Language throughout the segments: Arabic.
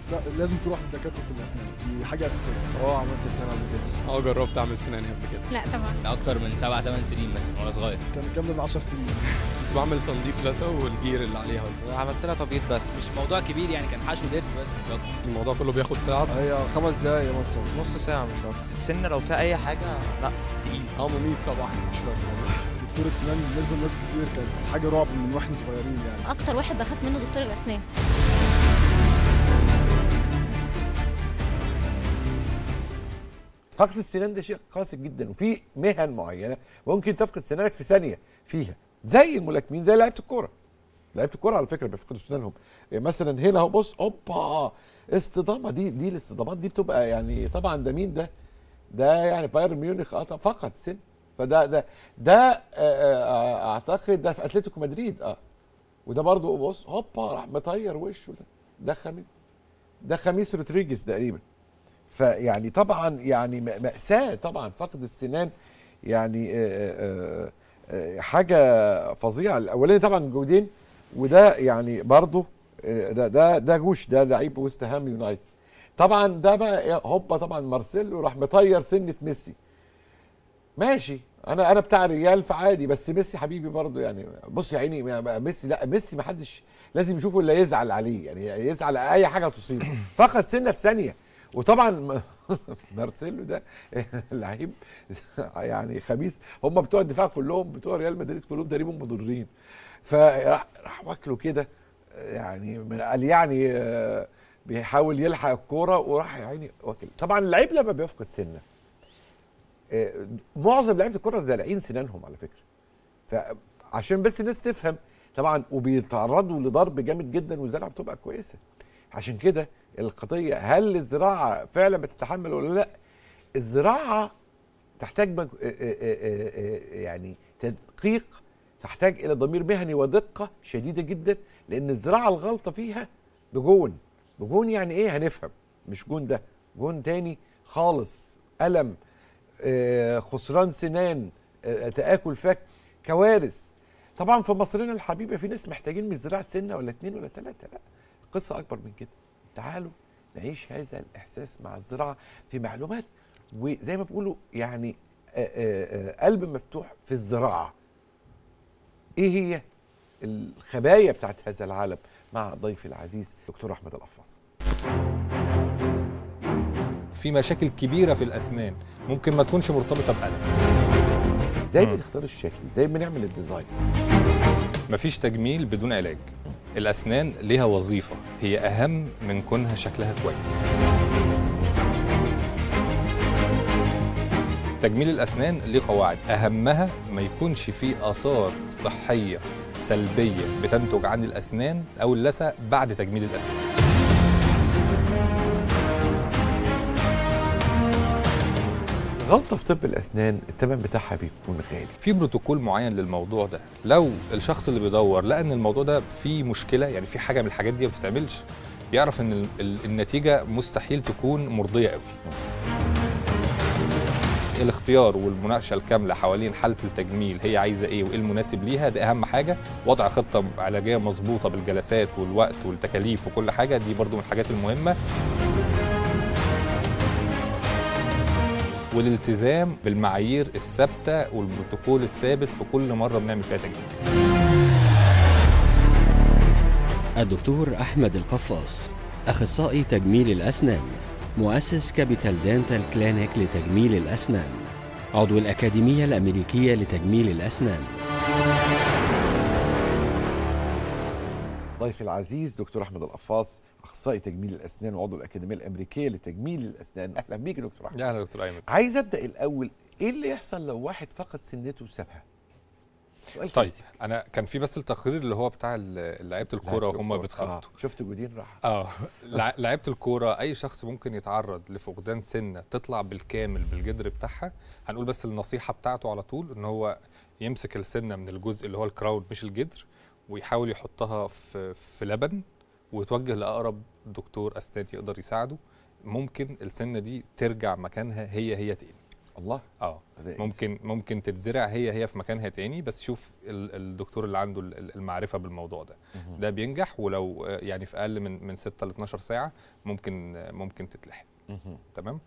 الناس لا لازم تروح لدكاتره الاسنان دي حاجه اساسيه اه عملت السنه قبل كده اه جربت اعمل سناني قبل كده لا طبعا ده اكتر من سبع ثمان سنين مثلا وانا صغير كان الكلام ده من 10 سنين كنت بعمل تنظيف لثه والجير اللي عليها عملت لها تبييض بس مش موضوع كبير يعني كان حشو درس بس مش اكتر الموضوع كله بياخد ساعه هي خمس دقايق مثلا نص ساعه مش اكتر السن لو فيها اي حاجه لا تقيل اه مميت طبعا مش فاكر دكتور اسنان بالنسبه لناس كتير كان حاجه رعب من واحنا صغيرين يعني اكتر واحد بخاف منه دكتور الاسنان فقد السنان ده شيء قاسي جدا وفي مهن معينه ممكن تفقد سنانك في ثانيه فيها زي الملاكمين زي لعيبه الكوره لعيبه الكوره على فكره بيفقدوا سنانهم إيه، مثلا هنا اهو بص اوبا اصطدامه دي دي الاصطدامات دي بتبقى يعني طبعا ده مين ده؟ ده يعني بايرن ميونخ فقد سن فده ده ده آه، آه، اعتقد ده في اتلتيكو مدريد اه وده برضه بص هوبا راح مطير وشه ده ده خميس ده خميس رودريجيز تقريبا فيعني طبعا يعني مأساة طبعا فقد السنان يعني آه، آه، آه، حاجة فظيعة الأولاني طبعا جودين وده يعني برضه ده ده ده جوش ده لعيب وست هام يونايتد طبعا ده بقى هوبا طبعا مارسيلو راح مطير سنة ميسي ماشي انا انا بتاع ريال فعادي بس ميسي حبيبي برضه يعني بص يا عيني ميسي لا ميسي ما حدش لازم يشوفه الا يزعل عليه يعني يزعل اي حاجه تصيبه فقد سنه في ثانيه وطبعا مارسيلو ده لعيب يعني خبيث هم بتوع الدفاع كلهم بتوع ريال مدريد كلهم تقريبا مضرين فراح راح واكله كده يعني قال يعني آه، بيحاول يلحق الكوره وراح يا عيني واكل طبعا اللعيب لما بيفقد سنه آه، معظم لعيبه الكره زالعين سنانهم على فكره فعشان بس الناس تفهم طبعا وبيتعرضوا لضرب جامد جدا والزلعه بتبقى كويسه عشان كده القضيه هل الزراعه فعلا بتتحمل ولا لا الزراعه تحتاج بج... يعني تدقيق تحتاج الى ضمير مهني ودقه شديده جدا لان الزراعه الغلطه فيها بجون بجون يعني ايه هنفهم مش جون ده جون تاني خالص الم خسران سنان تاكل فك كوارث طبعا في مصرنا الحبيبه في ناس محتاجين من زراعة سنه ولا اتنين ولا تلاته لا القصه اكبر من كده تعالوا نعيش هذا الاحساس مع الزراعه في معلومات وزي ما بيقولوا يعني قلب مفتوح في الزراعه ايه هي الخبايا بتاعت هذا العالم مع ضيفي العزيز دكتور احمد القفاص في مشاكل كبيره في الاسنان ممكن ما تكونش مرتبطه بألم ازاي بنختار الشكل ازاي بنعمل الديزاين مفيش تجميل بدون علاج الأسنان ليها وظيفة هي أهم من كونها شكلها كويس تجميل الأسنان ليه قواعد أهمها ما يكونش فيه آثار صحية سلبية بتنتج عن الأسنان أو اللثة بعد تجميل الأسنان غلطه في طب الاسنان التمن بتاعها بيكون غالي في بروتوكول معين للموضوع ده لو الشخص اللي بيدور لقى ان الموضوع ده فيه مشكله يعني في حاجه من الحاجات دي ما بتتعملش يعرف ان النتيجه مستحيل تكون مرضيه قوي الاختيار والمناقشه الكامله حوالين حاله التجميل هي عايزه ايه وايه المناسب ليها ده اهم حاجه وضع خطه علاجيه مظبوطه بالجلسات والوقت والتكاليف وكل حاجه دي برضو من الحاجات المهمه والالتزام بالمعايير الثابته والبروتوكول الثابت في كل مره بنعمل فيها تجميل. الدكتور احمد القفاص اخصائي تجميل الاسنان مؤسس كابيتال دانتال كلينيك لتجميل الاسنان عضو الاكاديميه الامريكيه لتجميل الاسنان. ضيفي العزيز دكتور احمد القفاص اخصائي تجميل الاسنان وعضو الاكاديميه الامريكيه لتجميل الاسنان اهلا بيك يا دكتور احمد اهلا دكتور ايمن عايز ابدا الاول ايه اللي يحصل لو واحد فقد سنته وسابها طيب انا كان في بس التقرير اللي هو بتاع لعيبه الكوره وهم بيتخبطوا آه. شفت جودين راح اه لعيبه الكوره اي شخص ممكن يتعرض لفقدان سنه تطلع بالكامل بالجدر بتاعها هنقول بس النصيحه بتاعته على طول ان هو يمسك السنه من الجزء اللي هو الكراود مش الجدر ويحاول يحطها في في لبن وتوجه لاقرب دكتور اسنان يقدر يساعده ممكن السنه دي ترجع مكانها هي هي تاني الله اه إيه؟ ممكن ممكن تتزرع هي هي في مكانها تاني بس شوف الدكتور اللي عنده المعرفه بالموضوع ده مه. ده بينجح ولو يعني في اقل من من 6 ل 12 ساعه ممكن ممكن تتلحق تمام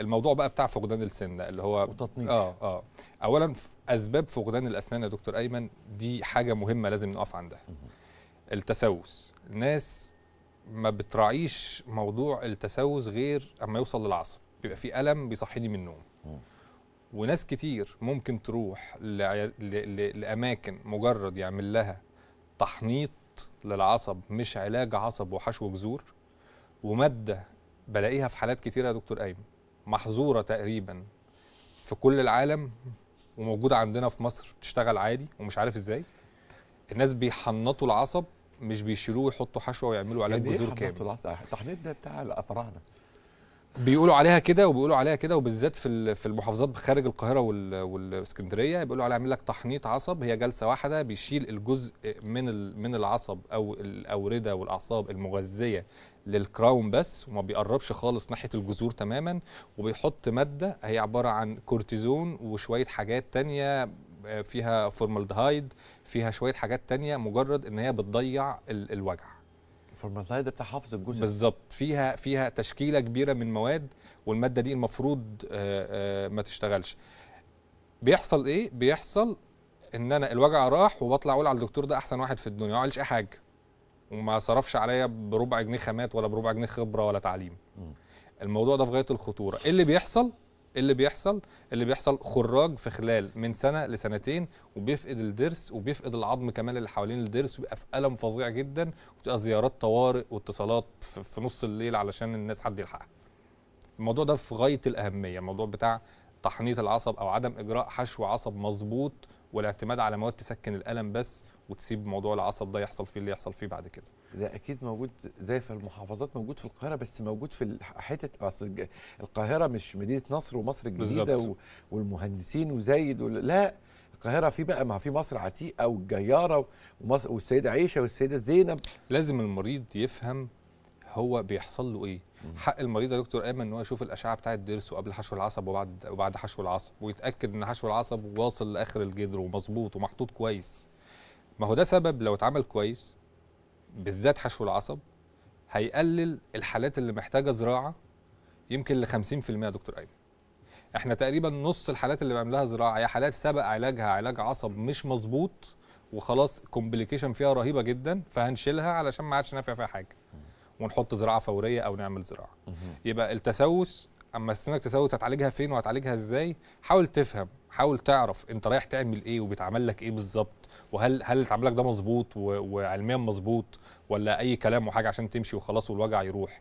الموضوع بقى بتاع فقدان السن اللي هو وتطنيش اه اه اولا اسباب فقدان الاسنان يا دكتور ايمن دي حاجه مهمه لازم نقف عندها التسوس الناس ما بتراعيش موضوع التسوس غير اما يوصل للعصب بيبقى في الم بيصحيني من النوم وناس كتير ممكن تروح لاماكن مجرد يعمل لها تحنيط للعصب مش علاج عصب وحشو جذور وماده بلاقيها في حالات كتيره يا دكتور ايمن محظوره تقريبا في كل العالم وموجوده عندنا في مصر بتشتغل عادي ومش عارف ازاي الناس بيحنطوا العصب مش بيشيلوه ويحطوا حشوه ويعملوا عليه يعني جذور كامل التحنيط ده بتاع الافراعنه بيقولوا عليها كده وبيقولوا عليها كده وبالذات في في المحافظات خارج القاهره والاسكندريه بيقولوا عليها عامل لك تحنيط عصب هي جلسه واحده بيشيل الجزء من من العصب او الاورده والاعصاب المغذيه للكراون بس وما بيقربش خالص ناحيه الجذور تماما وبيحط ماده هي عباره عن كورتيزون وشويه حاجات تانية آه، فيها فورمالدهايد فيها شويه حاجات تانية مجرد ان هي بتضيع ال الوجع الفورمالدهايد بتحافظ حافظ بالظبط فيها فيها تشكيله كبيره من مواد والماده دي المفروض آه، آه، ما تشتغلش بيحصل ايه بيحصل ان انا الوجع راح وبطلع اقول على الدكتور ده احسن واحد في الدنيا ما عملش اي حاجه وما صرفش عليا بربع جنيه خامات ولا بربع جنيه خبره ولا تعليم الموضوع ده في غايه الخطوره ايه اللي بيحصل اللي بيحصل اللي بيحصل خراج في خلال من سنه لسنتين وبيفقد الضرس وبيفقد العظم كمان اللي حوالين الضرس وبيبقى في الم فظيع جدا وتبقى زيارات طوارئ واتصالات في نص الليل علشان الناس حد يلحقها الموضوع ده في غايه الاهميه الموضوع بتاع تحنيط العصب او عدم اجراء حشو عصب مظبوط والاعتماد على مواد تسكن الالم بس وتسيب موضوع العصب ده يحصل فيه اللي يحصل فيه بعد كده ده اكيد موجود زي في المحافظات موجود في القاهره بس موجود في حتت اصل القاهره مش مدينه نصر ومصر الجديده و... والمهندسين وزايد و... لا القاهره في بقى ما في مصر عتيقه والجياره ومصر والسيده عائشه والسيده زينب لازم المريض يفهم هو بيحصل له ايه حق المريض يا دكتور ايمن ان هو يشوف الاشعه بتاعه ضرسه قبل حشو العصب وبعد وبعد حشو العصب ويتاكد ان حشو العصب واصل لاخر الجدر ومظبوط ومحطوط كويس ما هو ده سبب لو اتعمل كويس بالذات حشو العصب هيقلل الحالات اللي محتاجه زراعه يمكن ل 50% يا دكتور ايمن احنا تقريبا نص الحالات اللي بعملها زراعه هي حالات سبق علاجها علاج عصب مش مظبوط وخلاص كومبليكيشن فيها رهيبه جدا فهنشيلها علشان ما عادش نافع فيها حاجه ونحط زراعه فوريه او نعمل زراعه يبقى التسوس اما السمنه التسوس هتعالجها فين وهتعالجها ازاي حاول تفهم حاول تعرف انت رايح تعمل ايه وبيتعمل لك ايه بالظبط وهل هل اتعمل لك ده مظبوط وعلميا مظبوط ولا اي كلام وحاجه عشان تمشي وخلاص والوجع يروح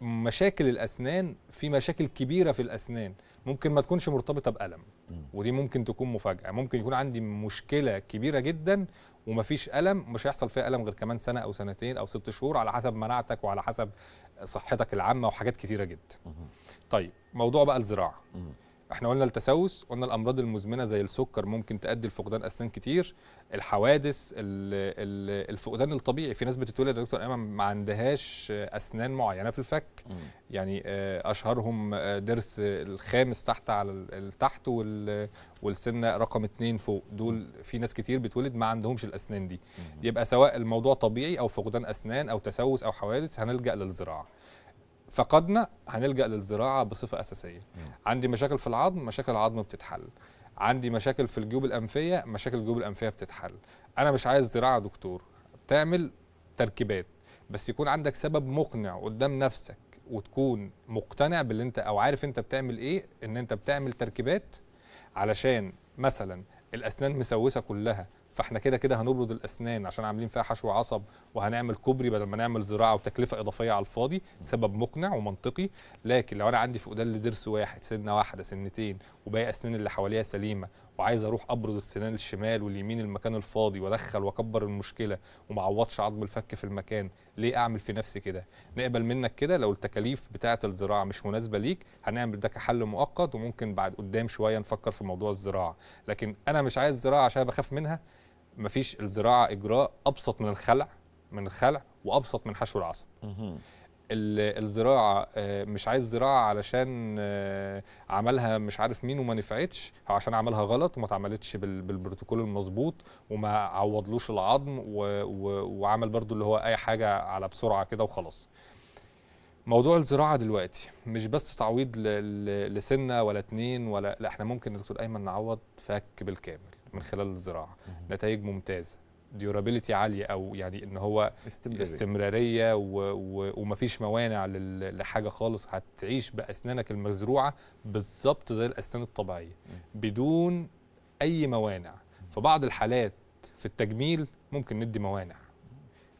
مشاكل الاسنان في مشاكل كبيره في الاسنان ممكن ما تكونش مرتبطه بالم ودي ممكن تكون مفاجاه ممكن يكون عندي مشكله كبيره جدا ومفيش الم مش هيحصل فيها الم غير كمان سنه او سنتين او ست شهور على حسب مناعتك وعلى حسب صحتك العامه وحاجات كتيره جدا طيب موضوع بقى الزراعه احنا قلنا التسوس قلنا الامراض المزمنه زي السكر ممكن تؤدي لفقدان اسنان كتير الحوادث الـ الـ الفقدان الطبيعي في ناس بتتولد يا دكتور ايمن ما عندهاش اسنان معينه في الفك م. يعني آه، اشهرهم آه، ضرس الخامس تحت على تحت والسنه رقم اتنين فوق دول في ناس كتير بتولد ما عندهمش الاسنان دي م. يبقى سواء الموضوع طبيعي او فقدان اسنان او تسوس او حوادث هنلجا للزراعه فقدنا هنلجا للزراعه بصفه اساسيه مم. عندي مشاكل في العظم مشاكل العظم بتتحل عندي مشاكل في الجيوب الانفيه مشاكل الجيوب الانفيه بتتحل انا مش عايز زراعه دكتور تعمل تركيبات بس يكون عندك سبب مقنع قدام نفسك وتكون مقتنع باللي انت او عارف انت بتعمل ايه ان انت بتعمل تركيبات علشان مثلا الاسنان مسوسه كلها فاحنا كده كده هنبرد الاسنان عشان عاملين فيها حشو عصب وهنعمل كوبري بدل ما نعمل زراعه وتكلفه اضافيه على الفاضي سبب مقنع ومنطقي لكن لو انا عندي فقدان لضرس واحد سنه واحده سنتين وباقي اسنان اللي حواليها سليمه وعايز اروح ابرد السنان الشمال واليمين المكان الفاضي وادخل واكبر المشكله وما اعوضش عظم الفك في المكان ليه اعمل في نفسي كده نقبل منك كده لو التكاليف بتاعه الزراعه مش مناسبه ليك هنعمل ده كحل مؤقت وممكن بعد قدام شويه نفكر في موضوع الزراعه لكن انا مش عايز زراعه عشان بخاف منها مفيش الزراعه اجراء ابسط من الخلع من الخلع وابسط من حشو العصب الزراعه آه، مش عايز زراعه علشان آه، عملها مش عارف مين وما نفعتش او عشان عملها غلط وما اتعملتش بالبروتوكول المظبوط وما عوضلوش العظم وعمل برضو اللي هو اي حاجه على بسرعه كده وخلاص موضوع الزراعه دلوقتي مش بس تعويض لسنه ولا اتنين ولا لا احنا ممكن دكتور ايمن نعوض فك بالكامل من خلال الزراعه نتائج ممتازه ديورابيلتي عاليه او يعني ان هو استمراريه, استمرارية و... و... ومفيش موانع لل... لحاجه خالص هتعيش باسنانك المزروعه بالظبط زي الاسنان الطبيعيه بدون اي موانع في بعض الحالات في التجميل ممكن ندي موانع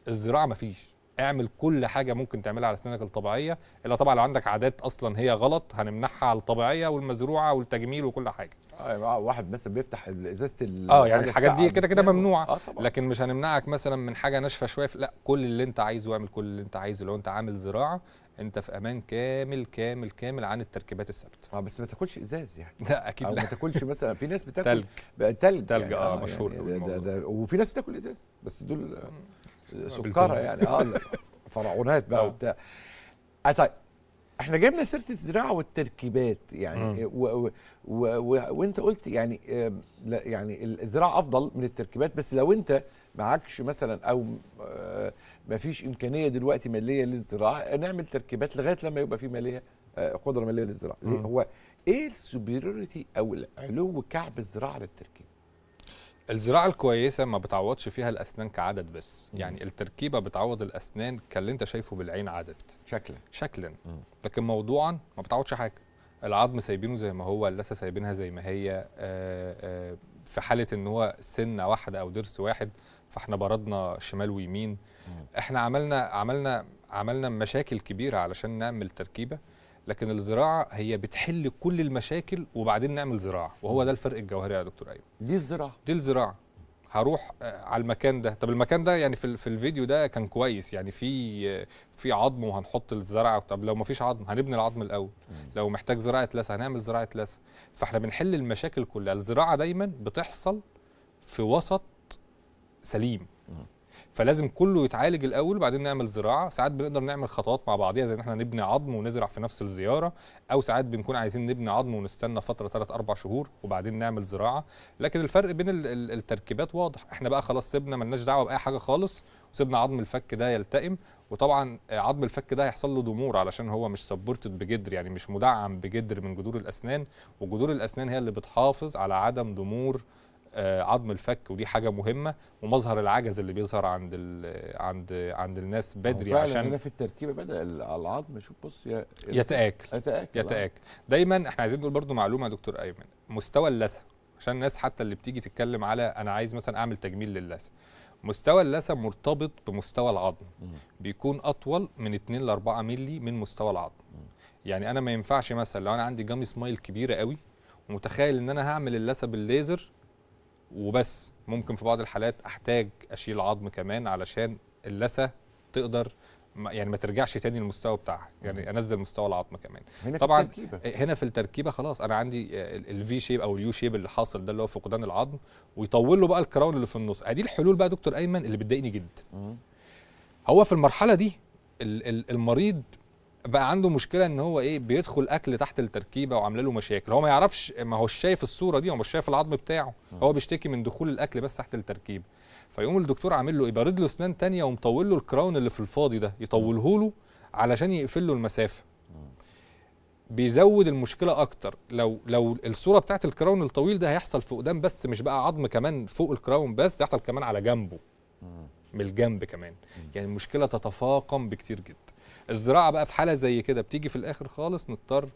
الزراعه مفيش اعمل كل حاجه ممكن تعملها على اسنانك الطبيعيه الا طبعا لو عندك عادات اصلا هي غلط هنمنحها على الطبيعيه والمزروعه والتجميل وكل حاجه أيوة، آه واحد مثلا بيفتح ازازه اه يعني الحاجات دي كده كده ممنوعه آه لكن مش هنمنعك مثلا من حاجه ناشفه شويه لا كل اللي انت عايزه اعمل كل اللي انت عايزه لو انت عامل زراعه انت في امان كامل كامل كامل عن التركيبات الثابته اه بس ما تاكلش ازاز يعني لا اكيد لا ما تاكلش مثلا في ناس بتاكل تلج تلج يعني آه،, اه مشهور يعني ده ده وفي ناس بتاكل ازاز بس دول سكره يعني اه فرعونات بقى آه. وبتاع طيب احنا جبنا سيره الزراعه والتركيبات يعني و و و وانت قلت يعني يعني الزراعه افضل من التركيبات بس لو انت معكش مثلا او آه، ما فيش امكانيه دلوقتي ماليه للزراعه نعمل تركيبات لغايه لما يبقى في ماليه آه، قدره ماليه للزراعه هو ايه السوبريوريتي او علو كعب الزراعه للتركيب الزراعه الكويسه ما بتعوضش فيها الاسنان كعدد بس مم. يعني التركيبه بتعوض الاسنان كاللي انت شايفه بالعين عدد شكلا شكلا مم. لكن موضوعا ما بتعوضش حاجه العظم سايبينه زي ما هو اللثه سايبينها زي ما هي آآ آه، آآ آه، في حاله ان هو سنه واحده او ضرس واحد فاحنا بردنا شمال ويمين مم. احنا عملنا عملنا عملنا مشاكل كبيره علشان نعمل تركيبه لكن الزراعه هي بتحل كل المشاكل وبعدين نعمل زراعه وهو ده الفرق الجوهري يا دكتور ايمن دي الزراعه دي الزراعه هروح آه، على المكان ده طب المكان ده يعني في, الفيديو ده كان كويس يعني في آه، في عظم وهنحط الزرع طب لو ما فيش عظم هنبني العظم الاول لو محتاج زراعه لسه هنعمل زراعه لسه فاحنا بنحل المشاكل كلها الزراعه دايما بتحصل في وسط سليم فلازم كله يتعالج الاول وبعدين نعمل زراعه ساعات بنقدر نعمل خطوات مع بعضيها زي ان احنا نبني عظم ونزرع في نفس الزياره او ساعات بنكون عايزين نبني عظم ونستنى فتره 3 4 شهور وبعدين نعمل زراعه لكن الفرق بين التركيبات واضح احنا بقى خلاص سيبنا ملناش دعوه باي حاجه خالص وسيبنا عظم الفك ده يلتئم وطبعا عظم الفك ده هيحصل له ضمور علشان هو مش سبورتد بجدر يعني مش مدعم بجدر من جذور الاسنان وجذور الاسنان هي اللي بتحافظ على عدم ضمور آه، عظم الفك ودي حاجه مهمه ومظهر العجز اللي بيظهر عند عند عند الناس بدري فعلا عشان هنا في التركيبه بدا العظم شوف بص يا يتاكل يتاكل آه. يتاكل دايما احنا عايزين نقول برضو معلومه يا دكتور ايمن مستوى اللثه عشان الناس حتى اللي بتيجي تتكلم على انا عايز مثلا اعمل تجميل للثه مستوى اللثه مرتبط بمستوى العظم بيكون اطول من 2 ل 4 مللي من مستوى العظم يعني انا ما ينفعش مثلا لو انا عندي جامي سمايل كبيره قوي ومتخيل ان انا هعمل اللثه بالليزر وبس ممكن في بعض الحالات احتاج اشيل عظم كمان علشان اللثه تقدر يعني ما ترجعش تاني للمستوى بتاعها يعني انزل مستوى العظم كمان هنا طبعا في التركيبة. هنا في التركيبه خلاص انا عندي الفي شيب او اليو شيب اللي حاصل ده اللي هو فقدان العظم ويطول له بقى الكراون اللي في النص ادي الحلول بقى دكتور ايمن اللي بتضايقني جدا هو في المرحله دي المريض بقى عنده مشكله ان هو ايه بيدخل اكل تحت التركيبه وعامله له مشاكل هو ما يعرفش ما هو شايف الصوره دي هو مش شايف العظم بتاعه هو بيشتكي من دخول الاكل بس تحت التركيبه فيقوم الدكتور عامل له يبرد إيه، له اسنان تانية ومطول له الكراون اللي في الفاضي ده يطوله له علشان يقفل له المسافه بيزود المشكله اكتر لو لو الصوره بتاعت الكراون الطويل ده هيحصل في قدام بس مش بقى عظم كمان فوق الكراون بس هيحصل كمان على جنبه من الجنب كمان يعني المشكله تتفاقم بكتير جدا الزراعه بقى في حاله زي كده بتيجي في الاخر خالص نضطر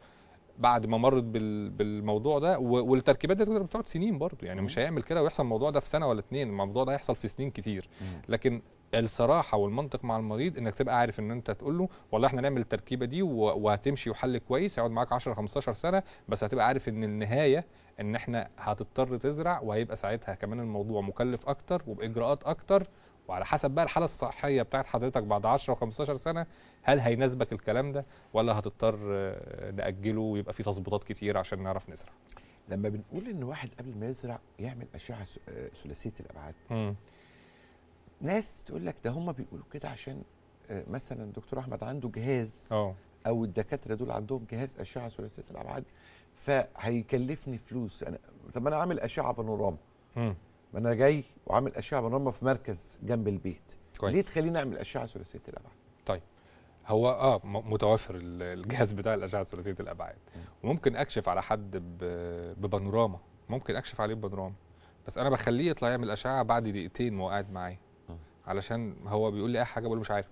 بعد ما مرت بالموضوع ده والتركيبات دي تقدر بتقعد سنين برضه يعني مش هيعمل كده ويحصل الموضوع ده في سنه ولا اتنين الموضوع ده هيحصل في سنين كتير لكن الصراحه والمنطق مع المريض انك تبقى عارف ان انت تقول له والله احنا نعمل التركيبه دي وهتمشي وحل كويس هيقعد معاك 10 15 سنه بس هتبقى عارف ان النهايه ان احنا هتضطر تزرع وهيبقى ساعتها كمان الموضوع مكلف اكتر وباجراءات اكتر وعلى حسب بقى الحاله الصحيه بتاعت حضرتك بعد 10 و15 سنه هل هيناسبك الكلام ده ولا هتضطر آه، ناجله ويبقى فيه تظبيطات كتير عشان نعرف نزرع لما بنقول ان واحد قبل ما يزرع يعمل اشعه آه، ثلاثيه الابعاد م. ناس تقول لك ده هم بيقولوا كده عشان آه، مثلا دكتور احمد عنده جهاز أو. او الدكاتره دول عندهم جهاز اشعه ثلاثيه الابعاد فهيكلفني فلوس انا طب انا عامل اشعه بانوراما ما انا جاي وعامل اشعه بنرمه في مركز جنب البيت كويس. ليه تخليني اعمل اشعه ثلاثيه الابعاد طيب هو اه متوفر الجهاز بتاع الاشعه ثلاثيه الابعاد وممكن اكشف على حد ببانوراما ممكن اكشف عليه ببانوراما بس انا بخليه يطلع يعمل اشعه بعد دقيقتين وهو قاعد معايا علشان هو بيقول لي اي حاجه بقول مش عارف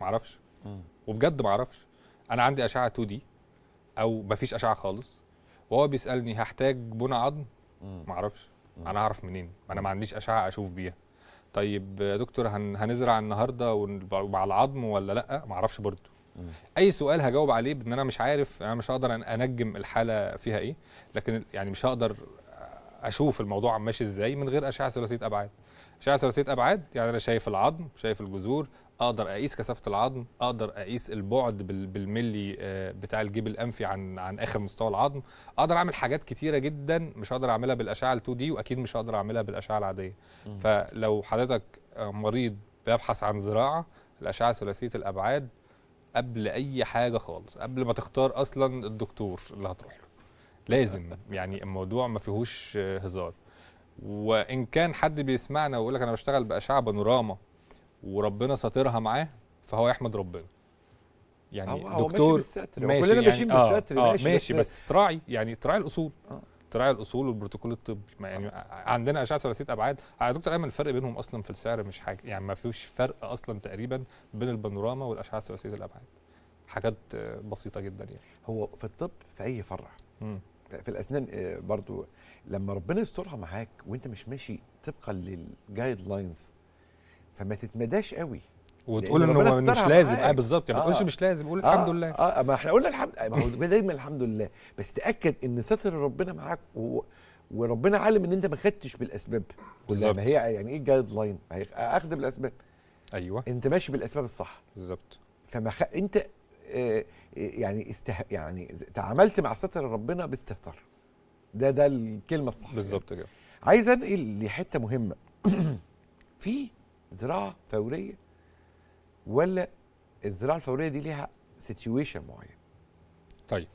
معرفش وبجد معرفش انا عندي اشعه 2 دي او مفيش اشعه خالص وهو بيسالني هحتاج بنى عظم معرفش انا اعرف منين انا ما عنديش اشعه اشوف بيها طيب يا دكتور هنزرع النهارده وعلى العظم ولا لا ما اعرفش برضه اي سؤال هجاوب عليه بان انا مش عارف انا مش هقدر انجم الحاله فيها ايه لكن يعني مش هقدر اشوف الموضوع ماشي ازاي من غير اشعه ثلاثيه ابعاد اشعه ثلاثيه ابعاد يعني انا شايف العظم شايف الجذور اقدر اقيس كثافه العظم اقدر اقيس البعد بالملي آه، بتاع الجيب الانفي عن عن اخر مستوى العظم اقدر اعمل حاجات كتيره جدا مش هقدر اعملها بالاشعه ال2 دي واكيد مش هقدر اعملها بالاشعه العاديه فلو حضرتك آه، مريض بيبحث عن زراعه الاشعه ثلاثيه الابعاد قبل اي حاجه خالص قبل ما تختار اصلا الدكتور اللي هتروح له لازم يعني الموضوع ما فيهوش هزار وان كان حد بيسمعنا ويقول لك انا بشتغل باشعه بانوراما وربنا ساطرها معاه فهو يحمد ربنا يعني أو دكتور أو ماشي بالستر ماشي كلنا يعني ماشيين يعني بالستر آه ماشي, ماشي بس, بس تراعي يعني تراعي الاصول آه. تراعي الاصول والبروتوكول الطبي يعني عندنا اشعه ثلاثيه ابعاد على آه، دكتور ايمن الفرق بينهم اصلا في السعر مش حاجه يعني ما فيش فرق اصلا تقريبا بين البانوراما والاشعه ثلاثيه الابعاد حاجات آه، بسيطه جدا يعني هو في الطب في اي فرع في الاسنان برضو لما ربنا يسترها معاك وانت مش ماشي طبقا للجايد لاينز فما تتمداش قوي وتقول انه مش لازم اه بالظبط يعني ما تقولش آه. مش لازم قول آه. الحمد لله آه،, اه ما احنا قلنا الحمد ما هو دايما الحمد لله بس تاكد ان ستر ربنا معاك و... وربنا عالم ان انت ما خدتش بالاسباب كلها ما هي يعني ايه جايد لاين؟ اخد بالاسباب ايوه انت ماشي بالاسباب الصح بالظبط فما خ... انت آه يعني استه... يعني تعاملت مع ستر ربنا باستهتار ده ده الكلمه الصح بالظبط كده عايز انقل إيه لحته مهمه في زراعه فوريه ولا الزراعه الفوريه دي ليها سيتويشن معين طيب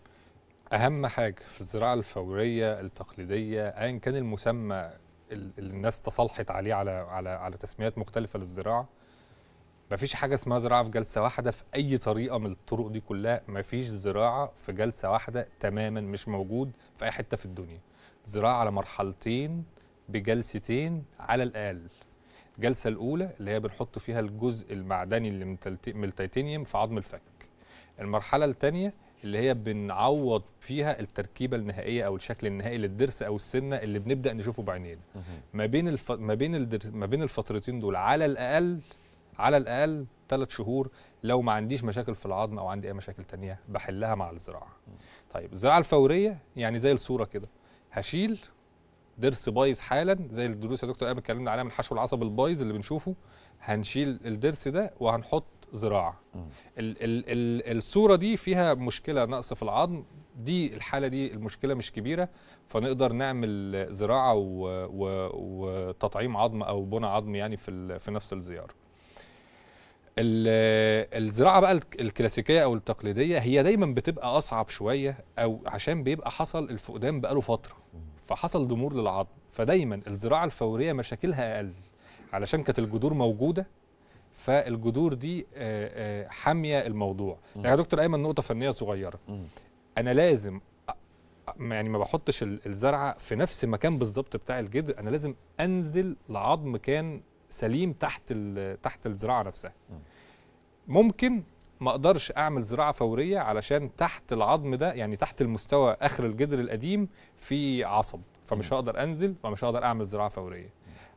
اهم حاجه في الزراعه الفوريه التقليديه ايا كان المسمى اللي الناس تصالحت عليه على على على تسميات مختلفه للزراعه مفيش حاجه اسمها زراعه في جلسه واحده في اي طريقه من الطرق دي كلها مفيش زراعه في جلسه واحده تماما مش موجود في اي حته في الدنيا زراعه على مرحلتين بجلستين على الاقل الجلسه الاولى اللي هي بنحط فيها الجزء المعدني اللي من التيتانيوم في عظم الفك المرحله الثانيه اللي هي بنعوض فيها التركيبه النهائيه او الشكل النهائي للضرس او السنه اللي بنبدا نشوفه بعينينا ما بين الف... ما بين الدر... ما بين الفترتين دول على الاقل على الاقل ثلاث شهور لو ما عنديش مشاكل في العظم او عندي اي مشاكل تانية بحلها مع الزراعه طيب الزراعه الفوريه يعني زي الصوره كده هشيل ضرس بايظ حالا زي الدروس يا دكتور قام اتكلمنا عليها من حشو العصب البايظ اللي بنشوفه هنشيل الضرس ده وهنحط زراعه ال ال ال الصوره دي فيها مشكله نقص في العظم دي الحاله دي المشكله مش كبيره فنقدر نعمل زراعه وتطعيم عظم او بناء عظم يعني في في نفس الزياره الزراعه بقى الكلاسيكيه او التقليديه هي دايما بتبقى اصعب شويه او عشان بيبقى حصل الفقدان بقاله فتره فحصل ضمور للعظم فدايما الزراعه الفوريه مشاكلها اقل علشان كانت الجذور موجوده فالجذور دي آه، آه، حاميه الموضوع يا يعني يا دكتور ايمن نقطه فنيه صغيره انا لازم يعني ما بحطش الزرعه في نفس المكان بالظبط بتاع الجذر انا لازم انزل لعظم كان سليم تحت تحت الزراعه نفسها ممكن ما اقدرش اعمل زراعه فوريه علشان تحت العظم ده يعني تحت المستوى اخر الجدر القديم في عصب فمش هقدر انزل ومش هقدر اعمل زراعه فوريه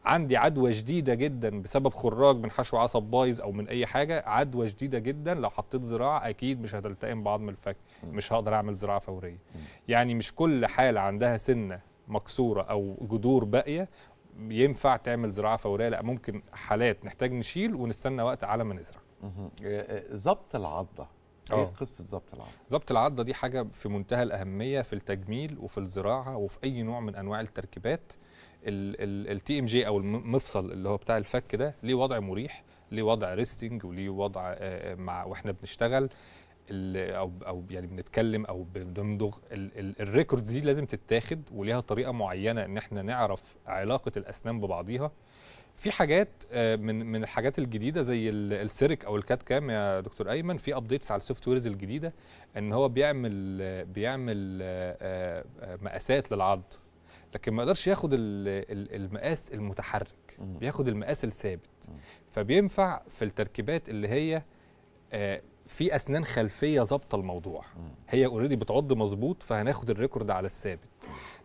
عندي عدوى شديده جدا بسبب خراج من حشو عصب بايظ او من اي حاجه عدوى شديده جدا لو حطيت زراعه اكيد مش هتلتئم بعظم الفك مش هقدر اعمل زراعه فوريه يعني مش كل حاله عندها سنه مكسوره او جذور باقيه ينفع تعمل زراعه فوريه لا ممكن حالات نحتاج نشيل ونستنى وقت على ما نزرع ظبط آه، آه، العضه ايه آه. قصه ظبط العضه؟ ظبط العضه دي حاجه في منتهى الاهميه في التجميل وفي الزراعه وفي اي نوع من انواع التركيبات التي ام جي او المفصل اللي هو بتاع الفك ده ليه وضع مريح ليه وضع ريستنج وليه وضع مع واحنا بنشتغل او او يعني بنتكلم او بنمضغ الريكوردز دي لازم تتاخد وليها طريقه معينه ان احنا نعرف علاقه الاسنان ببعضيها في حاجات آه، من من الحاجات الجديده زي السيرك او الكات كام يا دكتور ايمن في ابديتس على السوفت ويرز الجديده ان هو بيعمل بيعمل آه، آه، مقاسات للعض لكن ما يقدرش ياخد المقاس المتحرك بياخد المقاس الثابت فبينفع في التركيبات اللي هي في اسنان خلفيه ظابطه الموضوع هي اوريدي بتعض مظبوط فهناخد الريكورد على الثابت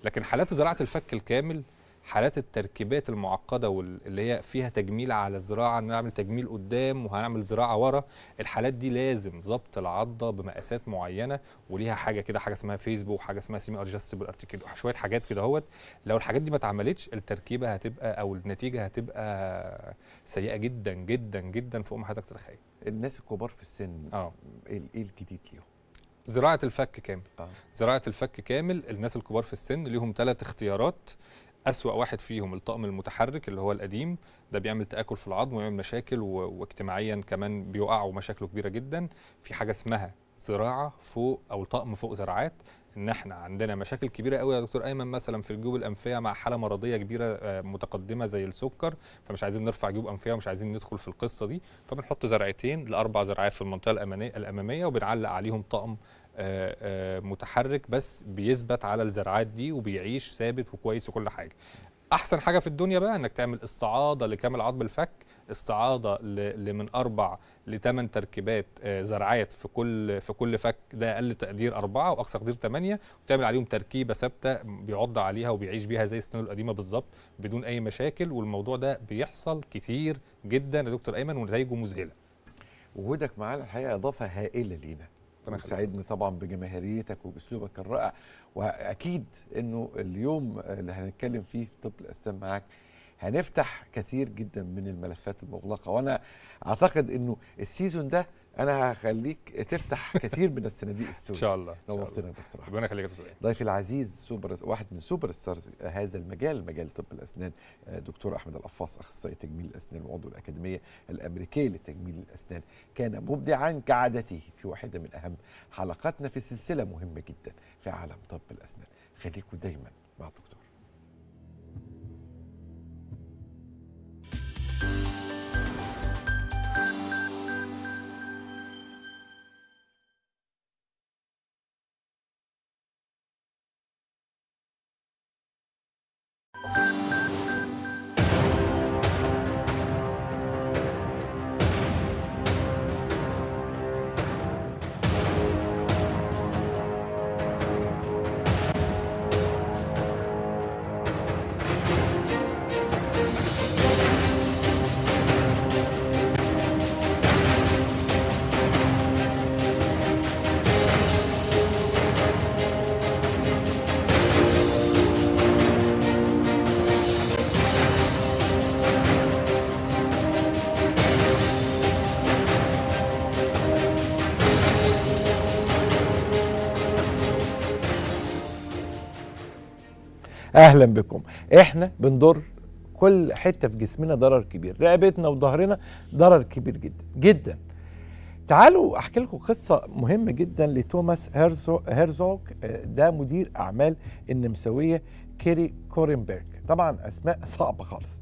لكن حالات زراعه الفك الكامل حالات التركيبات المعقده واللي هي فيها تجميل على الزراعه ان نعمل تجميل قدام وهنعمل زراعه ورا الحالات دي لازم ظبط العضه بمقاسات معينه وليها حاجه كده حاجه اسمها فيسبوك وحاجه اسمها سيمي ادجستبل ارتكيل شويه حاجات كده اهوت لو الحاجات دي ما اتعملتش التركيبه هتبقى او النتيجه هتبقى سيئه جدا جدا جدا فوق ما حضرتك تتخيل الناس الكبار في السن اه ايه الجديد ليهم زراعه الفك كامل آه. زراعه الفك كامل الناس الكبار في السن ليهم ثلاث اختيارات أسوأ واحد فيهم الطقم المتحرك اللي هو القديم ده بيعمل تآكل في العظم ويعمل مشاكل واجتماعيا كمان بيقع ومشاكله كبيرة جدا في حاجة اسمها زراعة فوق أو طقم فوق زراعات ان احنا عندنا مشاكل كبيره قوي يا دكتور ايمن مثلا في الجيوب الانفيه مع حاله مرضيه كبيره آه، متقدمه زي السكر فمش عايزين نرفع جيوب انفيه ومش عايزين ندخل في القصه دي فبنحط زرعتين لاربع زرعات في المنطقه الاماميه الاماميه وبنعلق عليهم طقم آه، آه، متحرك بس بيثبت على الزرعات دي وبيعيش ثابت وكويس وكل حاجه احسن حاجه في الدنيا بقى انك تعمل الصعاده لكامل عظم الفك الصعاده لمن اربع لثمان تركيبات آه، زرعات في كل في كل فك ده اقل تقدير اربعه واقصى تقدير ثمانيه وتعمل عليهم تركيبه ثابته بيعض عليها وبيعيش بيها زي السنه القديمه بالظبط بدون اي مشاكل والموضوع ده بيحصل كتير جدا يا دكتور ايمن ونتائجه مذهله. وجودك معانا الحقيقه اضافه هائله لينا. سعدني طبعا بجماهيريتك وباسلوبك الرائع واكيد انه اليوم اللي هنتكلم فيه في طب الاسنان معاك هنفتح كثير جدا من الملفات المغلقه وانا اعتقد انه السيزون ده انا هخليك تفتح كثير من الصناديق السوداء ان شاء الله نورتنا يا دكتور ربنا يخليك يا دكتور إيه. ضيفي العزيز سوبر واحد من سوبر ستارز هذا المجال مجال طب الاسنان آه، دكتور احمد القفاص اخصائي تجميل الاسنان وعضو الاكاديميه الامريكيه لتجميل الاسنان كان مبدعا كعادته في واحده من اهم حلقاتنا في سلسله مهمه جدا في عالم طب الاسنان خليكم دايما مع دكتور اهلا بكم احنا بنضر كل حته في جسمنا ضرر كبير رقبتنا وظهرنا ضرر كبير جدا جدا تعالوا احكي لكم قصه مهمه جدا لتوماس هيرزوك آه، ده مدير اعمال النمساويه كيري كورنبرج طبعا اسماء صعبه خالص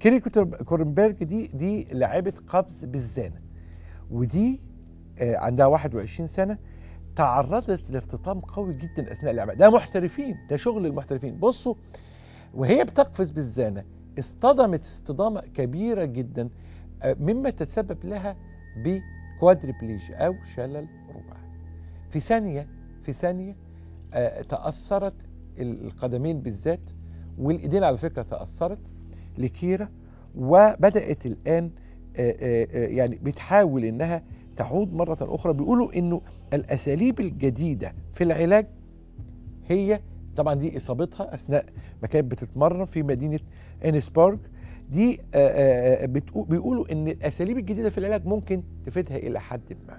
كيري كورنبرج دي دي لعبه قفز بالزانه ودي آه، عندها 21 سنه تعرضت لارتطام قوي جدا اثناء اللعبه ده محترفين ده شغل المحترفين بصوا وهي بتقفز بالزانه اصطدمت اصطدامه كبيره جدا آه، مما تتسبب لها بكوادربليجيا او شلل رباعي في ثانيه في ثانيه آه، تاثرت القدمين بالذات والايدين على فكره تاثرت لكيره وبدات الان آه، يعني بتحاول انها تعود مرة أخرى بيقولوا إنه الأساليب الجديدة في العلاج هي طبعا دي إصابتها أثناء ما كانت بتتمرن في مدينة إنسبورغ دي آه، آه، آه، بيقولوا إن الأساليب الجديدة في العلاج ممكن تفيدها إلى حد ما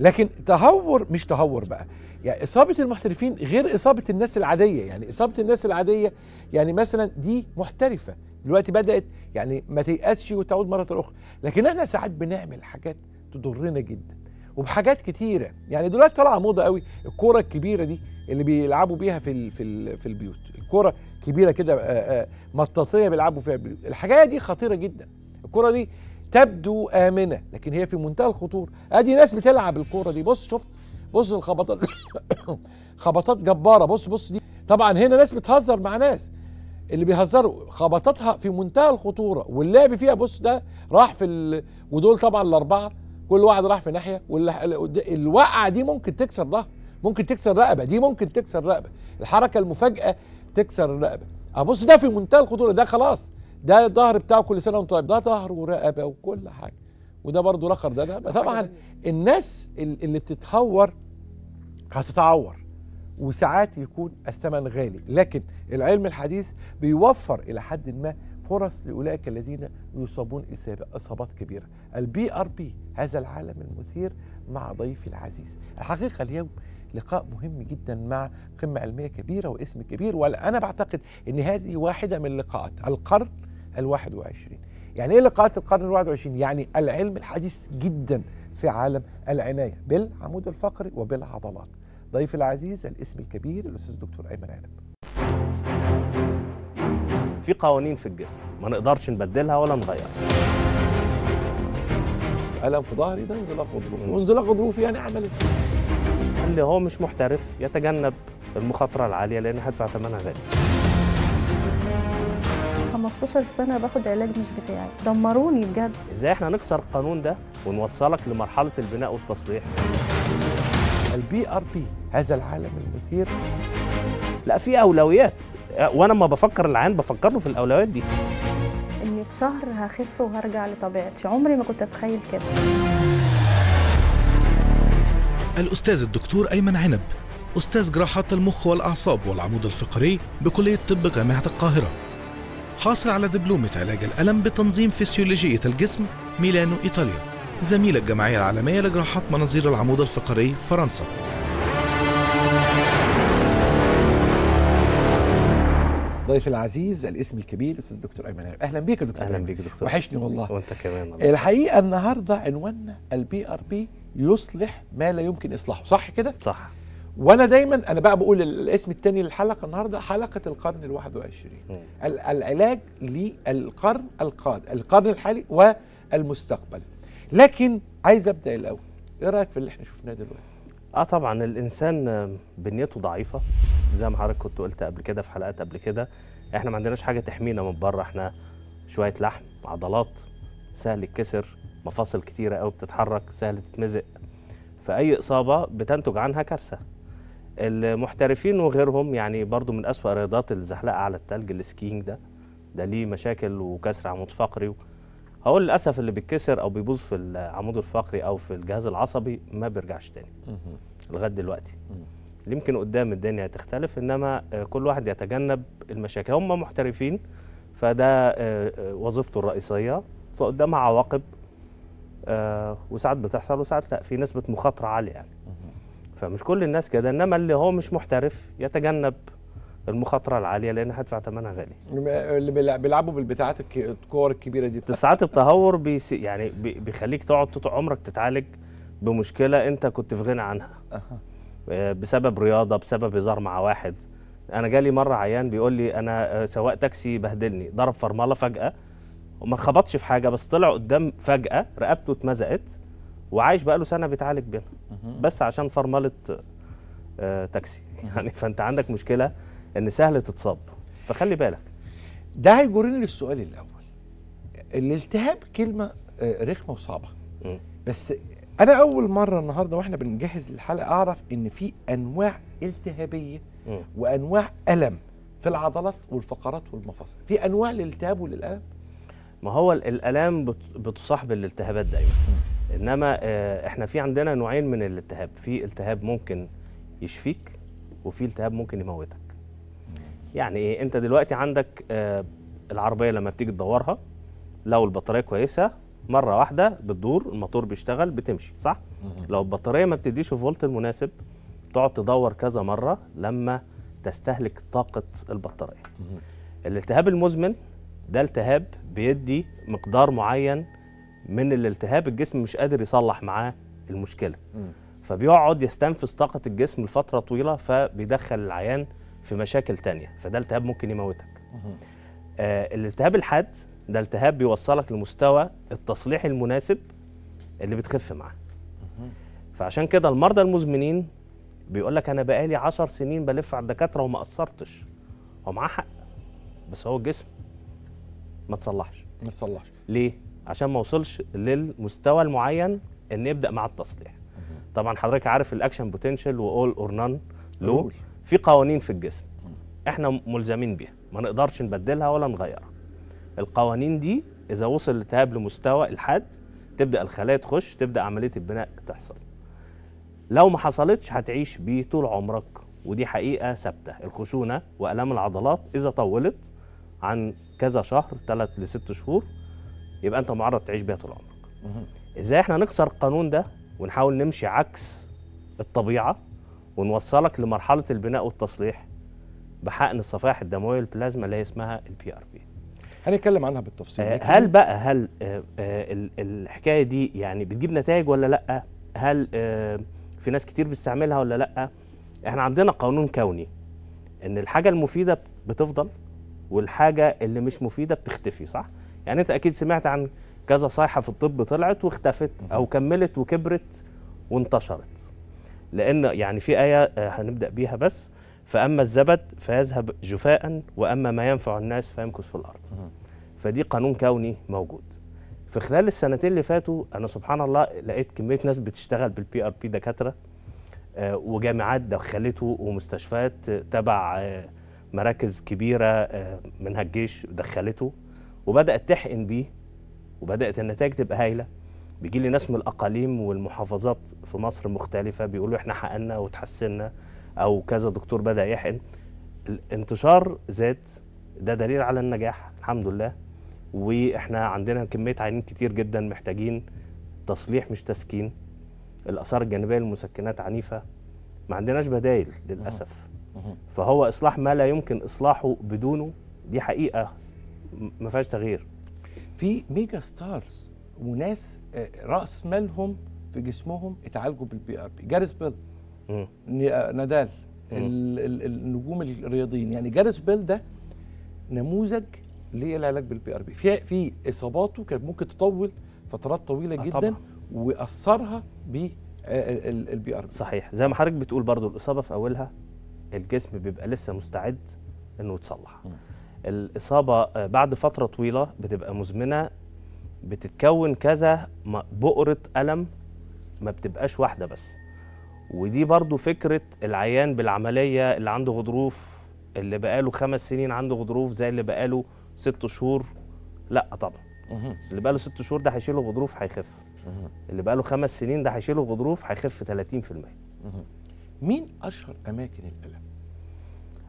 لكن تهور مش تهور بقى يعني إصابة المحترفين غير إصابة الناس العادية يعني إصابة الناس العادية يعني مثلا دي محترفة دلوقتي بدأت يعني ما تيأسش وتعود مرة أخرى لكن احنا ساعات بنعمل حاجات تضرنا جدا وبحاجات كتيره يعني دلوقتي طالعه موضه قوي الكوره الكبيره دي اللي بيلعبوا بيها في في في البيوت الكوره كبيره كده آه، آه، مطاطيه بيلعبوا فيها البيوت الحاجه دي خطيره جدا الكوره دي تبدو امنه لكن هي في منتهى الخطوره ادي ناس بتلعب الكوره دي بص شفت بص الخبطات خبطات جباره بص بص دي طبعا هنا ناس بتهزر مع ناس اللي بيهزروا خبطاتها في منتهى الخطوره واللعب فيها بص ده راح في ال... ودول طبعا الاربعه كل واحد راح في ناحيه واللي الوقعه دي ممكن تكسر ظهر ممكن تكسر رقبه دي ممكن تكسر رقبه الحركه المفاجاه تكسر الرقبه ابص ده في منتهى الخطوره ده خلاص ده الظهر بتاعه كل سنه وانت طيب ده ظهر ورقبه وكل حاجه وده برضه رخر ده ده طبعا الناس اللي بتتهور هتتعور وساعات يكون الثمن غالي لكن العلم الحديث بيوفر الى حد ما فرص لأولئك الذين يصابون إصابات كبيرة البي آر بي هذا العالم المثير مع ضيفي العزيز الحقيقة اليوم لقاء مهم جدا مع قمة علمية كبيرة واسم كبير وأنا بعتقد أن هذه واحدة من لقاءات القرن الواحد 21. يعني إيه لقاءات القرن الواحد 21؟ يعني العلم الحديث جدا في عالم العناية بالعمود الفقري وبالعضلات ضيف العزيز الاسم الكبير الأستاذ الدكتور أيمن عنب في قوانين في الجسم ما نقدرش نبدلها ولا نغيرها الم في ظهري ده انزلاق غضروفي وانزلاق غضروفي يعني اعمل إيه؟ اللي هو مش محترف يتجنب المخاطره العاليه لان هدفع ثمنها غالي 15 سنه باخد علاج مش بتاعي دمروني بجد ازاي احنا نكسر القانون ده ونوصلك لمرحله البناء والتصليح البي ار بي هذا العالم المثير لا في اولويات وانا لما بفكر العيان بفكر له في الاولويات دي اني في شهر هخف وهرجع لطبيعتي عمري ما كنت اتخيل كده الاستاذ الدكتور ايمن عنب استاذ جراحات المخ والاعصاب والعمود الفقري بكليه طب جامعه القاهره حاصل على دبلومه علاج الالم بتنظيم فسيولوجيه الجسم ميلانو ايطاليا زميل الجمعيه العالميه لجراحات مناظير العمود الفقري فرنسا ضيف العزيز الاسم الكبير الاستاذ دكتور ايمن اهلا بيك يا دكتور اهلا بيك دكتور وحشني والله وانت كمان الله. الحقيقه النهارده عنواننا البي ار بي يصلح ما لا يمكن اصلاحه صح كده صح وانا دايما انا بقى بقول الاسم الثاني للحلقه النهارده حلقه القرن ال21 العلاج للقرن القادم القرن الحالي والمستقبل لكن عايز ابدا الاول ايه رايك في اللي احنا شفناه دلوقتي اه طبعا الانسان بنيته ضعيفه زي ما حضرتك كنت قلت قبل كده في حلقات قبل كده احنا ما عندناش حاجه تحمينا من بره احنا شويه لحم عضلات سهل يتكسر مفاصل كتيره قوي بتتحرك سهل تتمزق فاي اصابه بتنتج عنها كارثه المحترفين وغيرهم يعني برضو من اسوا رياضات الزحلقه على التلج السكينج ده ده ليه مشاكل وكسر عمود فقري هقول للاسف اللي بيتكسر او بيبوظ في العمود الفقري او في الجهاز العصبي ما بيرجعش تاني لغايه دلوقتي يمكن قدام الدنيا هتختلف انما آه، كل واحد يتجنب المشاكل هم محترفين فده آه، آه، وظيفته الرئيسيه فقدامها عواقب وساعات بتحصل وساعات لا في نسبه مخاطره عاليه يعني فمش كل الناس كده انما اللي هو مش محترف يتجنب المخاطره العاليه لان هدفع ثمنها غالي اللي بيلعبوا بالبتاعات الكور الكبيره دي ساعات التهور بيسي يعني بيخليك تقعد طول عمرك تتعالج بمشكله انت كنت في غنى عنها آه، بسبب رياضه بسبب هزار مع واحد انا جالي مره عيان بيقول لي انا آه، سواق تاكسي بهدلني ضرب فرمله فجاه وما خبطش في حاجه بس طلع قدام فجاه رقبته اتمزقت وعايش بقاله سنه بيتعالج بيها بس عشان فرمله آه، تاكسي يعني فانت عندك مشكله ان سهل تتصاب فخلي بالك ده هيجرني للسؤال الاول الالتهاب كلمه آه، رخمه وصعبه بس انا اول مره النهارده واحنا بنجهز الحلقه اعرف ان في انواع التهابيه وانواع الم في العضلات والفقرات والمفاصل في انواع للالتهاب وللالم ما هو الالام بتصاحب الالتهابات دايما انما آه، احنا في عندنا نوعين من الالتهاب في التهاب ممكن يشفيك وفي التهاب ممكن يموتك يعني ايه انت دلوقتي عندك آه، العربيه لما بتيجي تدورها لو البطاريه كويسه مره واحده بتدور الموتور بيشتغل بتمشي صح لو البطاريه ما بتديش الفولت المناسب تقعد تدور كذا مره لما تستهلك طاقه البطاريه الالتهاب المزمن ده التهاب بيدي مقدار معين من الالتهاب الجسم مش قادر يصلح معاه المشكله فبيقعد يستنفذ طاقه الجسم لفتره طويله فبيدخل العيان في مشاكل تانية فده التهاب ممكن يموتك آه الالتهاب الحاد ده التهاب بيوصلك لمستوى التصليح المناسب اللي بتخف معاه فعشان كده المرضى المزمنين بيقول لك انا بقالي 10 سنين بلف على الدكاتره وما قصرتش هو معاه حق بس هو الجسم ما تصلحش ما تصلحش ليه عشان ما وصلش للمستوى المعين ان يبدا مع التصليح طبعا حضرتك عارف الاكشن بوتنشال واول اور نان لو في قوانين في الجسم احنا ملزمين بيها ما نقدرش نبدلها ولا نغيرها القوانين دي اذا وصل التهاب لمستوى الحد تبدا الخلايا تخش تبدا عمليه البناء تحصل لو ما حصلتش هتعيش بيه طول عمرك ودي حقيقه ثابته الخشونه والام العضلات اذا طولت عن كذا شهر 3 ل 6 شهور يبقى انت معرض تعيش بيها طول عمرك ازاي احنا نكسر القانون ده ونحاول نمشي عكس الطبيعه ونوصلك لمرحله البناء والتصليح بحقن الصفائح الدمويه البلازما اللي هي اسمها البي ار بي هنتكلم عنها بالتفصيل آه هل إيه؟ بقى هل آه آه الحكايه دي يعني بتجيب نتائج ولا لا هل آه، في ناس كتير بتستعملها ولا لا احنا عندنا قانون كوني ان الحاجه المفيده بتفضل والحاجه اللي مش مفيده بتختفي صح يعني انت اكيد سمعت عن كذا صيحه في الطب طلعت واختفت او كملت وكبرت وانتشرت لأن يعني في آية آه، هنبدأ بيها بس فأما الزبد فيذهب جفاء وأما ما ينفع الناس فيمكث في الأرض فدي قانون كوني موجود في خلال السنتين اللي فاتوا أنا سبحان الله لقيت كمية ناس بتشتغل بالبي آر بي دكاترة آه، وجامعات دخلته ومستشفيات تبع آه، مراكز كبيرة منها الجيش دخلته وبدأت تحقن بيه وبدأت النتائج تبقى هايلة بيجي لي ناس من الاقاليم والمحافظات في مصر مختلفه بيقولوا احنا حقنا وتحسنا او كذا دكتور بدا يحقن الانتشار زاد ده دليل على النجاح الحمد لله واحنا عندنا كميه عينين كتير جدا محتاجين تصليح مش تسكين الاثار الجانبيه للمسكنات عنيفه ما عندناش بدايل للاسف فهو اصلاح ما لا يمكن اصلاحه بدونه دي حقيقه ما فيهاش تغيير في ميجا ستارز وناس آه، راس مالهم في جسمهم اتعالجوا بالبي ار بي جاريس بيل آه، نادال النجوم الرياضيين يعني جاريس بيل ده نموذج للعلاج بالبي ار بي في في اصاباته كانت ممكن تطول فترات طويله آه، جدا طبعا. واثرها بالبي ار بي صحيح زي ما حضرتك بتقول برضو الاصابه في اولها الجسم بيبقى لسه مستعد انه يتصلح الاصابه بعد فتره طويله بتبقى مزمنه بتتكون كذا بؤرة ألم ما بتبقاش واحدة بس ودي برضو فكرة العيان بالعملية اللي عنده غضروف اللي بقاله خمس سنين عنده غضروف زي اللي بقاله ست شهور لا طبعا اللي بقاله ست شهور ده هيشيله غضروف هيخف اللي بقاله خمس سنين ده هيشيله غضروف هيخف 30% مين اشهر اماكن الالم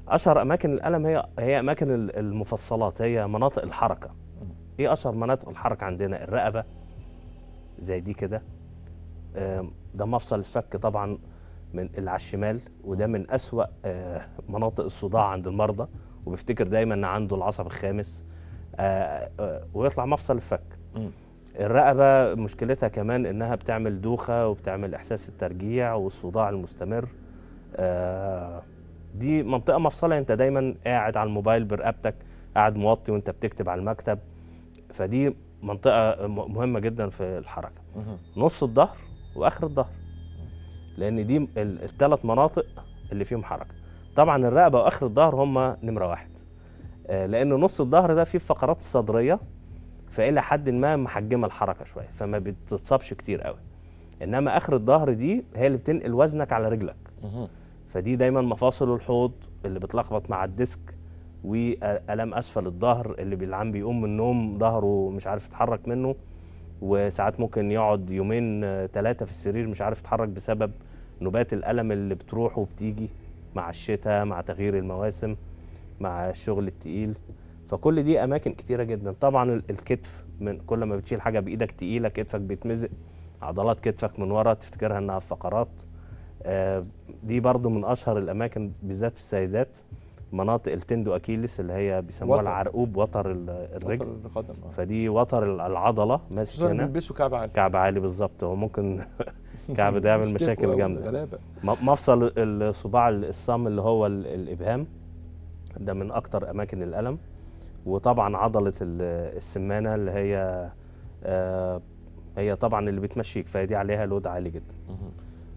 اشهر اماكن الالم هي هي اماكن المفصلات هي مناطق الحركه ايه اشهر مناطق الحركه عندنا الرقبه زي دي كده ده مفصل الفك طبعا من اللي على الشمال وده من اسوا آه، مناطق الصداع عند المرضى وبيفتكر دايما ان عنده العصب الخامس آه، آه، ويطلع مفصل الفك الرقبه مشكلتها كمان انها بتعمل دوخه وبتعمل احساس الترجيع والصداع المستمر دي منطقه مفصله انت دايما قاعد على الموبايل برقبتك قاعد موطي وانت بتكتب على المكتب فدي منطقه مهمه جدا في الحركه نص الظهر واخر الظهر لان دي الثلاث مناطق اللي فيهم حركه طبعا الرقبه واخر الظهر هم نمره واحد آه، لان نص الظهر ده فيه فقرات الصدريه فالى حد ما محجمه الحركه شويه فما بتتصابش كتير قوي انما اخر الظهر دي هي اللي بتنقل وزنك على رجلك فدي دايما مفاصل الحوض اللي بتلخبط مع الديسك والام اسفل الظهر اللي بالعام بيقوم من النوم ظهره مش عارف يتحرك منه وساعات ممكن يقعد يومين ثلاثه آه، في السرير مش عارف يتحرك بسبب نوبات الالم اللي بتروح وبتيجي مع الشتاء مع تغيير المواسم مع الشغل التقيل فكل دي اماكن كتيره جدا طبعا الكتف من كل ما بتشيل حاجه بايدك تقيله كتفك بيتمزق عضلات كتفك من ورا تفتكرها انها فقرات آه، دي برضو من اشهر الاماكن بالذات في السيدات مناطق التندو اكيلس اللي هي بيسموها العرقوب وتر الرجل وتر القدم آه. فدي وتر العضله ماسك هنا بيلبسوا كعب عالي كعب عالي بالظبط هو ممكن كعب ده يعمل مشاكل جامده غلابه مفصل الصباع الصام اللي هو الابهام ده من اكتر اماكن الالم وطبعا عضله السمانه اللي هي آه، هي طبعا اللي بتمشيك فدي عليها لود عالي جدا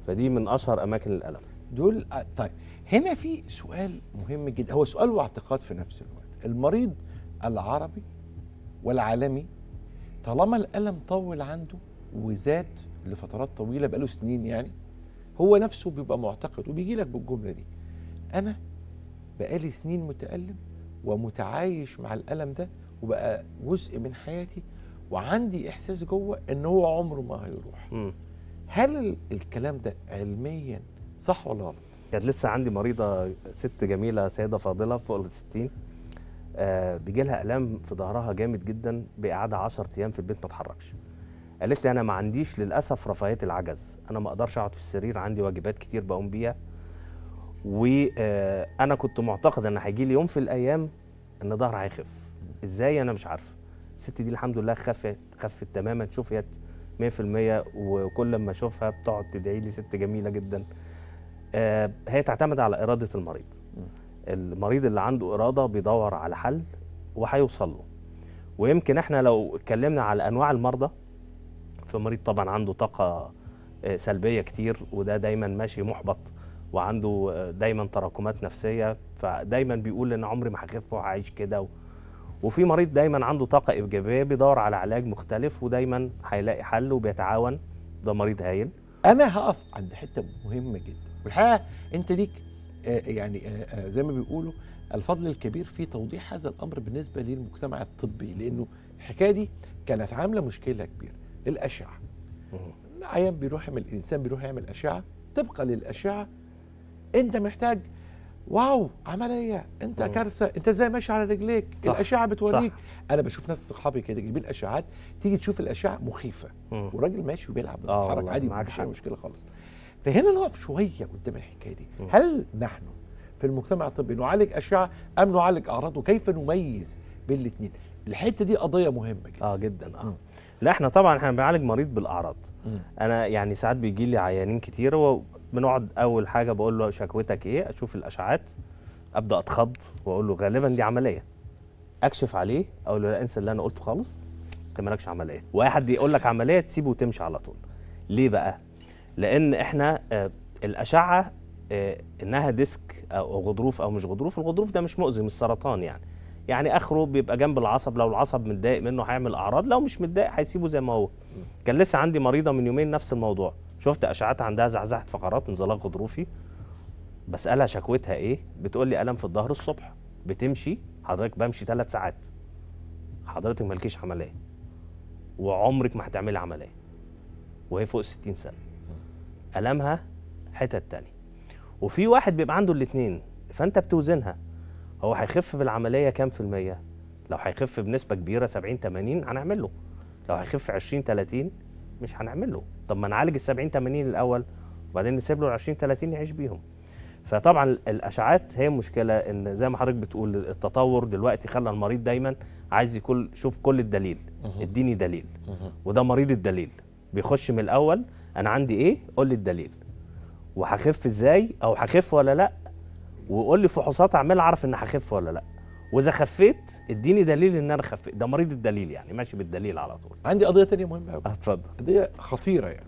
فدي من اشهر اماكن الالم دول آه، طيب هنا في سؤال مهم جدا هو سؤال واعتقاد في نفس الوقت المريض العربي والعالمي طالما الألم طول عنده وزاد لفترات طويلة بقاله سنين يعني هو نفسه بيبقى معتقد وبيجي لك بالجملة دي أنا بقالي سنين متألم ومتعايش مع الألم ده وبقى جزء من حياتي وعندي إحساس جوه إن هو عمره ما هيروح م. هل الكلام ده علميا صح ولا غلط؟ كانت لسه عندي مريضه ست جميله سيده فاضله فوق ال 60 آه بيجي لها الام في ظهرها جامد جدا باعاده 10 ايام في البيت ما اتحركش قالت لي انا ما عنديش للاسف رفاهيه العجز انا ما اقدرش اقعد في السرير عندي واجبات كتير بقوم بيها وانا آه، كنت معتقد ان هيجي لي يوم في الايام ان ظهري هيخف ازاي انا مش عارفه الست دي الحمد لله خفت خفت تماما شفيت 100% وكل ما اشوفها بتقعد تدعي لي ست جميله جدا آه، هي تعتمد على إرادة المريض المريض اللي عنده إرادة بيدور على حل وهيوصل له ويمكن احنا لو اتكلمنا على أنواع المرضى فمريض طبعا عنده طاقة آه، سلبية كتير وده دايما ماشي محبط وعنده آه، دايما تراكمات نفسية فدايما بيقول ان عمري ما هخف وهعيش كده وفي مريض دايما عنده طاقة إيجابية بيدور على علاج مختلف ودايما هيلاقي حل وبيتعاون ده مريض هايل أنا هقف عند حتة مهمة جدا والحقيقه انت ليك آه، يعني آه، آه، زي ما بيقولوا الفضل الكبير في توضيح هذا الامر بالنسبه للمجتمع الطبي لانه الحكايه دي كانت عامله مشكله كبيره الاشعه عيان بيروح يعمل الانسان بيروح يعمل اشعه طبقا للاشعه انت محتاج واو عمليه انت كارثه انت ازاي ماشي على رجليك صح. الاشعه بتوريك صح. انا بشوف ناس صحابي كده جايبين اشعات تيجي تشوف الاشعه مخيفه والراجل وراجل ماشي وبيلعب بيتحرك عادي مفيش اي مشكله خالص فهنا نقف شويه قدام الحكايه دي هل نحن في المجتمع الطبي نعالج اشعه ام نعالج اعراض وكيف نميز بين الاثنين الحته دي قضيه مهمه جدا اه جدا اه لا احنا طبعا احنا بنعالج مريض بالاعراض م. انا يعني ساعات بيجي لي عيانين كتير وبنقعد اول حاجه بقول له شكوتك ايه اشوف الاشعات ابدا اتخض واقول له غالبا دي عمليه اكشف عليه اقول له لا انسى اللي انا قلته خالص انت مالكش عمليه واي حد يقول لك عمليه تسيبه وتمشي على طول ليه بقى لان احنا آه، الاشعه آه، انها ديسك او غضروف او مش غضروف الغضروف ده مش مؤذي مش سرطان يعني يعني اخره بيبقى جنب العصب لو العصب متضايق منه هيعمل اعراض لو مش متضايق هيسيبه زي ما هو كان لسه عندي مريضه من يومين نفس الموضوع شفت اشعات عندها زحزحه فقرات انزلاق غضروفي بسالها شكوتها ايه بتقول لي الم في الظهر الصبح بتمشي حضرتك بمشي ثلاث ساعات حضرتك مالكيش عمليه وعمرك ما هتعملي عمليه وهي فوق 60 سنه ألمها حتت تانية وفي واحد بيبقى عنده الاتنين فأنت بتوزنها هو هيخف بالعملية كام في المية؟ لو هيخف بنسبة كبيرة 70 80 هنعمل له لو هيخف 20 30 مش هنعمل له طب ما نعالج ال 70 80 الأول وبعدين نسيب له ال 20 30 يعيش بيهم فطبعا الاشعاعات هي مشكله ان زي ما حضرتك بتقول التطور دلوقتي خلى المريض دايما عايز يكون شوف كل الدليل اديني دليل وده مريض الدليل بيخش من الاول انا عندي ايه قول لي الدليل وهخف ازاي او هخف ولا لا وقول لي فحوصات اعملها اعرف ان هخف ولا لا واذا خفيت اديني دليل ان انا خفيت ده مريض الدليل يعني ماشي بالدليل على طول عندي قضيه تانية مهمه اتفضل قضيه خطيره يعني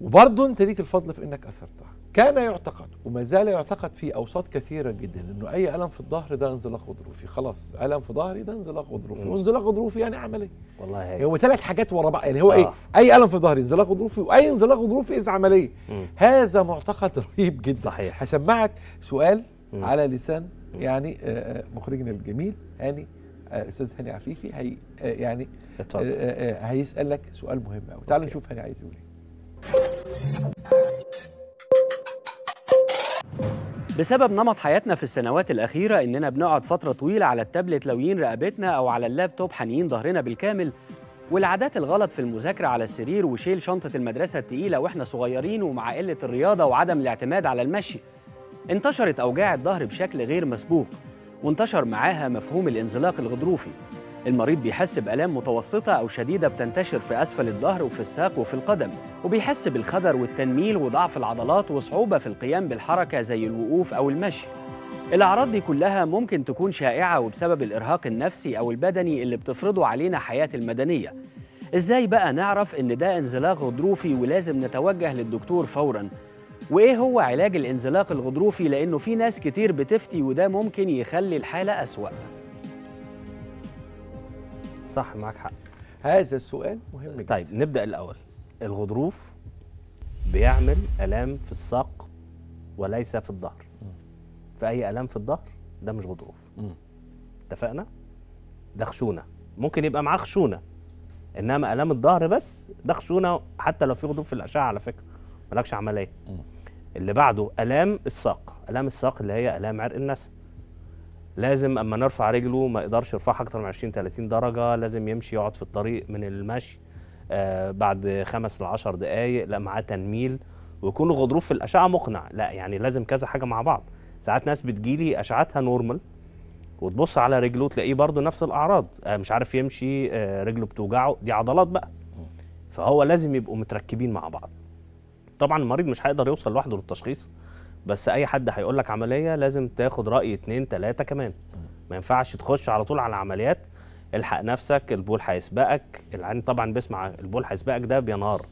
وبرضه انت ليك الفضل في انك اثرتها كان يعتقد وما زال يعتقد في اوساط كثيره جدا انه اي الم في الظهر ده انزلاق غضروفي خلاص الم في ظهري ده انزلاق غضروفي وانزلاق غضروفي يعني عمليه والله هيك. هو ثلاث حاجات ورا بعض يعني هو إيه؟ آه. ايه اي الم في ظهري انزلاق غضروفي واي انزلاق غضروفي اذا عمليه هذا معتقد رهيب جدا صحيح هسمعك سؤال مم. على لسان يعني آه، آه، مخرجنا الجميل هاني آه، استاذ هاني عفيفي هي آه يعني هيسالك سؤال مهم قوي تعال نشوف هاني عايز يقول ايه بسبب نمط حياتنا في السنوات الأخيرة إننا بنقعد فترة طويلة على التابلت لويين رقبتنا أو على اللابتوب حنيين ظهرنا بالكامل والعادات الغلط في المذاكرة على السرير وشيل شنطة المدرسة التقيلة وإحنا صغيرين ومع قلة الرياضة وعدم الاعتماد على المشي انتشرت أوجاع الظهر بشكل غير مسبوق وانتشر معاها مفهوم الانزلاق الغضروفي المريض بيحس بآلام متوسطة أو شديدة بتنتشر في أسفل الظهر وفي الساق وفي القدم وبيحس بالخدر والتنميل وضعف العضلات وصعوبة في القيام بالحركة زي الوقوف أو المشي الأعراض دي كلها ممكن تكون شائعة وبسبب الإرهاق النفسي أو البدني اللي بتفرضه علينا حياة المدنية إزاي بقى نعرف إن ده انزلاق غضروفي ولازم نتوجه للدكتور فوراً وإيه هو علاج الانزلاق الغضروفي لأنه في ناس كتير بتفتي وده ممكن يخلي الحالة أسوأ صح معاك حق هذا السؤال مهم جدا طيب نبدا الاول الغضروف بيعمل الام في الساق وليس في الظهر فاي الام في الظهر ده مش غضروف اتفقنا ده خشونه ممكن يبقى معاه خشونه انما الام الظهر بس ده خشونه حتى لو في غضروف في الاشعه على فكره مالكش عمليه اللي بعده الام الساق الام الساق اللي هي الام عرق النسم لازم اما نرفع رجله ما يقدرش يرفعها اكتر من 20 30 درجه لازم يمشي يقعد في الطريق من المشي آه بعد خمس ل 10 دقائق لا معاه تنميل ويكون الغضروف في الاشعه مقنع لا يعني لازم كذا حاجه مع بعض ساعات ناس بتجيلي اشعتها نورمال وتبص على رجله تلاقيه برضه نفس الاعراض آه مش عارف يمشي آه رجله بتوجعه دي عضلات بقى فهو لازم يبقوا متركبين مع بعض طبعا المريض مش هيقدر يوصل لوحده للتشخيص بس اي حد هيقول لك عمليه لازم تاخد راي اتنين ثلاثه كمان ما ينفعش تخش على طول على عمليات الحق نفسك البول هيسبقك العين طبعا بيسمع البول هيسبقك ده بينهار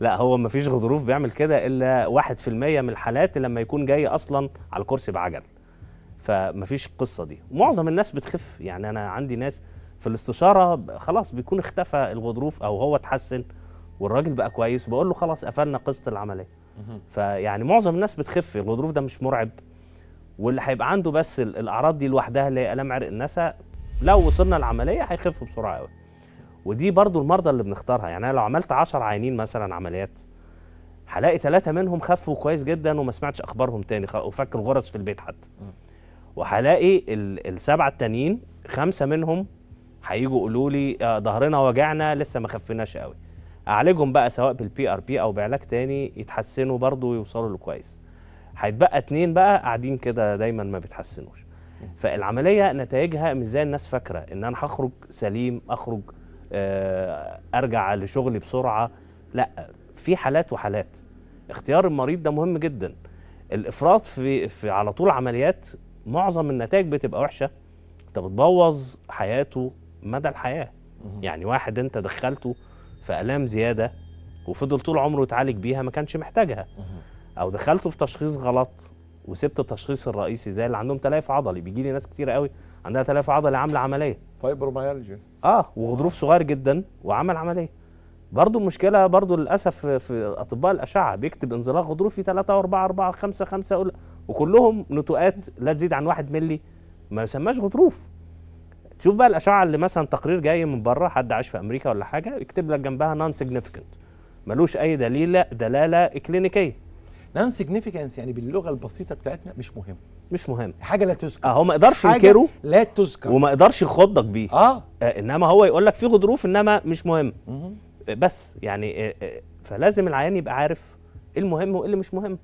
لا هو ما فيش غضروف بيعمل كده الا 1% من الحالات لما يكون جاي اصلا على الكرسي بعجل فما فيش القصه دي معظم الناس بتخف يعني انا عندي ناس في الاستشاره خلاص بيكون اختفى الغضروف او هو اتحسن والراجل بقى كويس بقول له خلاص قفلنا قصه العمليه فيعني معظم الناس بتخف الغضروف ده مش مرعب واللي هيبقى عنده بس الاعراض دي لوحدها اللي هي الام عرق النسا لو وصلنا العمليه هيخف بسرعه قوي ودي برضو المرضى اللي بنختارها يعني انا لو عملت 10 عيانين مثلا عمليات هلاقي ثلاثة منهم خفوا كويس جدا وما سمعتش اخبارهم تاني وفك الغرز في البيت حتى وهلاقي السبعه التانيين خمسه منهم هيجوا يقولوا لي آه، ظهرنا وجعنا لسه ما خفيناش قوي اعالجهم بقى سواء بالبي ار بي او بعلاج تاني يتحسنوا برضه ويوصلوا لكويس هيتبقى اتنين بقى قاعدين كده دايما ما بيتحسنوش فالعمليه نتائجها مش زي الناس فاكره ان انا هخرج سليم اخرج آه، ارجع لشغلي بسرعه لا في حالات وحالات اختيار المريض ده مهم جدا الافراط في, في على طول عمليات معظم النتائج بتبقى وحشه انت بتبوظ حياته مدى الحياه يعني واحد انت دخلته فالام زياده وفضل طول عمره يتعالج بيها ما كانش محتاجها او دخلته في تشخيص غلط وسبت التشخيص الرئيسي زي اللي عندهم تلاف عضلي بيجي لي ناس كتير قوي عندها تلاف عضلي عامله عمليه فايبروميالجيا اه وغضروف صغير جدا وعمل عمليه برضه المشكله برضه للاسف في اطباء الاشعه بيكتب انزلاق غضروفي 3 و4 4 5 5 وكلهم نتوءات لا تزيد عن 1 مللي ما يسماش غضروف تشوف بقى الاشعه اللي مثلا تقرير جاي من بره حد عايش في امريكا ولا حاجه يكتب لك جنبها نون سيجنيفيكانت ملوش اي دليل دلاله كلينيكيه نون سيجنيفيكانس يعني باللغه البسيطه بتاعتنا مش مهم مش مهم حاجه لا تذكر اهو آه، ما يقدرش ينكره لا تذكر وما يقدرش يخضك بيه آه. آه انما هو يقول لك في غضروف انما مش مهم بس يعني آه آه فلازم العيان يبقى عارف ايه المهم وايه اللي مش مهم